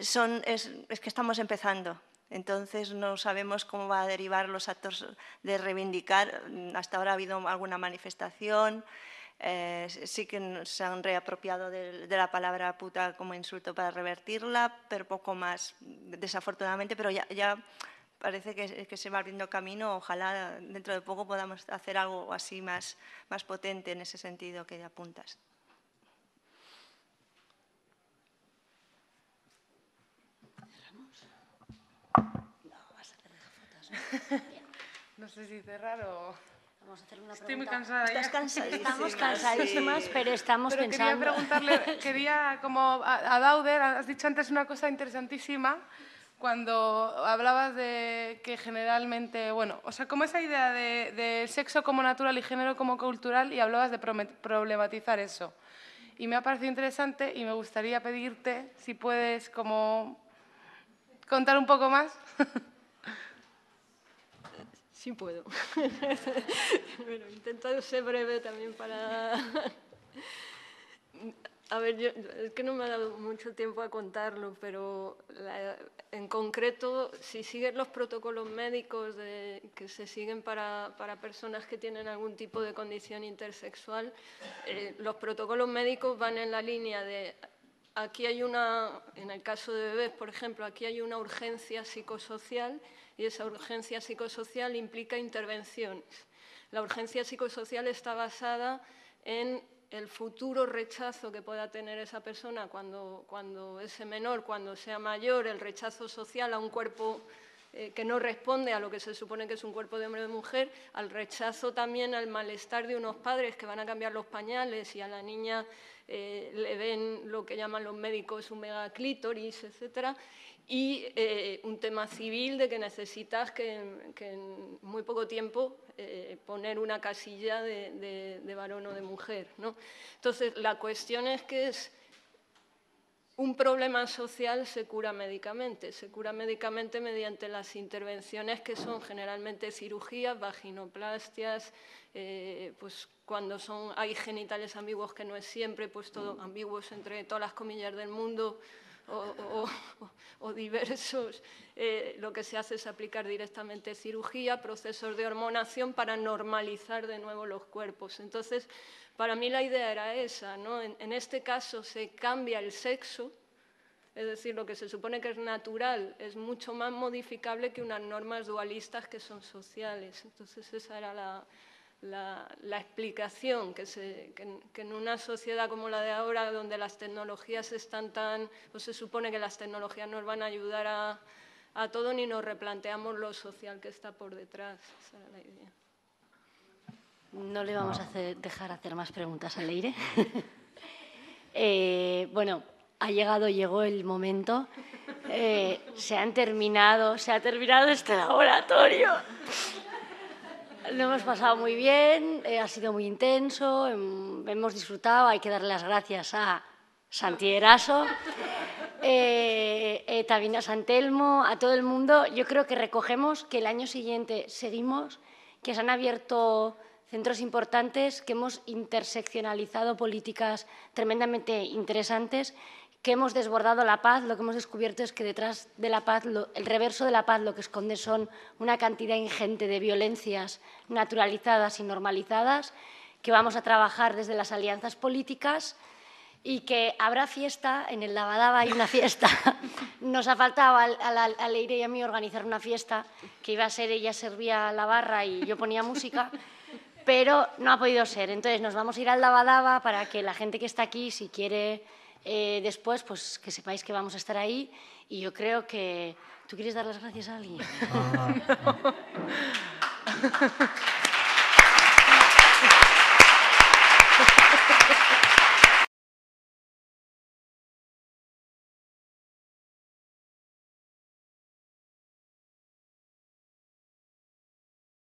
Son, es, es que estamos empezando, entonces no sabemos cómo va a derivar los actos de reivindicar. Hasta ahora ha habido alguna manifestación, eh, sí que se han reapropiado de, la palabra puta como insulto para revertirla, pero poco más, desafortunadamente, pero ya, parece que, se va abriendo camino. Ojalá dentro de poco podamos hacer algo así más, más potente en ese sentido que apuntas. No, ¿eh? no sé si cerrar o... Estoy muy cansada. Estamos cansadísimas, pero estamos pensando. Quería preguntarle, quería, como a, Dauder, has dicho antes una cosa interesantísima cuando hablabas de que generalmente, bueno, o sea, como esa idea de, sexo como natural y género como cultural y hablabas de problematizar eso. Y me ha parecido interesante y me gustaría pedirte si puedes como contar un poco más. sí puedo. bueno, intento ser breve también para... A ver, es que no me ha dado mucho tiempo a contarlo, pero en concreto, si siguen los protocolos médicos que se siguen para, para, personas que tienen algún tipo de condición intersexual, eh, los protocolos médicos van en la línea de aquí hay una, en el caso de bebés, por ejemplo, aquí hay una urgencia psicosocial y esa urgencia psicosocial implica intervenciones. La urgencia psicosocial está basada en el futuro rechazo que pueda tener esa persona cuando, cuando ese menor, cuando sea mayor, el rechazo social a un cuerpo eh, que no responde a lo que se supone que es un cuerpo de hombre o de mujer, al rechazo también al malestar de unos padres que van a cambiar los pañales y a la niña eh, le ven lo que llaman los médicos un megaclítoris, etcétera, y eh, un tema civil de que necesitas que, en muy poco tiempo eh, poner una casilla de, varón o de mujer. ¿no? Entonces, la cuestión es que es un problema social se cura médicamente, se cura médicamente mediante las intervenciones que son generalmente cirugías, vaginoplastias, eh, pues cuando son, hay genitales ambiguos que no es siempre, pues todo ambiguos entre todas las comillas del mundo, o, diversos, eh, lo que se hace es aplicar directamente cirugía, procesos de hormonación para normalizar de nuevo los cuerpos. Entonces, para mí la idea era esa, ¿no? en este caso se cambia el sexo, es decir, lo que se supone que es natural es mucho más modificable que unas normas dualistas que son sociales. Entonces, esa era la, la, explicación que, en una sociedad como la de ahora, donde las tecnologías están tan, o pues se supone que las tecnologías nos van a ayudar a, a todo, ni nos replanteamos lo social que está por detrás. No le vamos ah. a dejar hacer más preguntas a Leire. Eh, bueno, ha llegado, llegó el momento. Eh, se han terminado, se ha terminado este laboratorio. Lo hemos pasado muy bien, eh, ha sido muy intenso, em, hemos disfrutado, hay que darle las gracias a Santieraso, eh, eh, también a Santelmo, a todo el mundo. Yo creo que recogemos que el año siguiente seguimos, que se han abierto centros importantes, que hemos interseccionalizado políticas tremendamente interesantes que hemos desbordado la paz, lo que hemos descubierto es que detrás de la paz, el reverso de la paz lo que esconde son una cantidad ingente de violencias naturalizadas y normalizadas que vamos a trabajar desde las alianzas políticas y que habrá fiesta, en el Lavadaba hay una fiesta. Nos ha faltado a, a, a Leire y a mí organizar una fiesta que iba a ser, ella servía la barra y yo ponía música pero no ha podido ser. Entonces nos vamos a ir al Dabadaba para que la gente que está aquí, si quiere eh, después, pues que sepáis que vamos a estar ahí y yo creo que... ¿Tú quieres dar las gracias a alguien? Ah.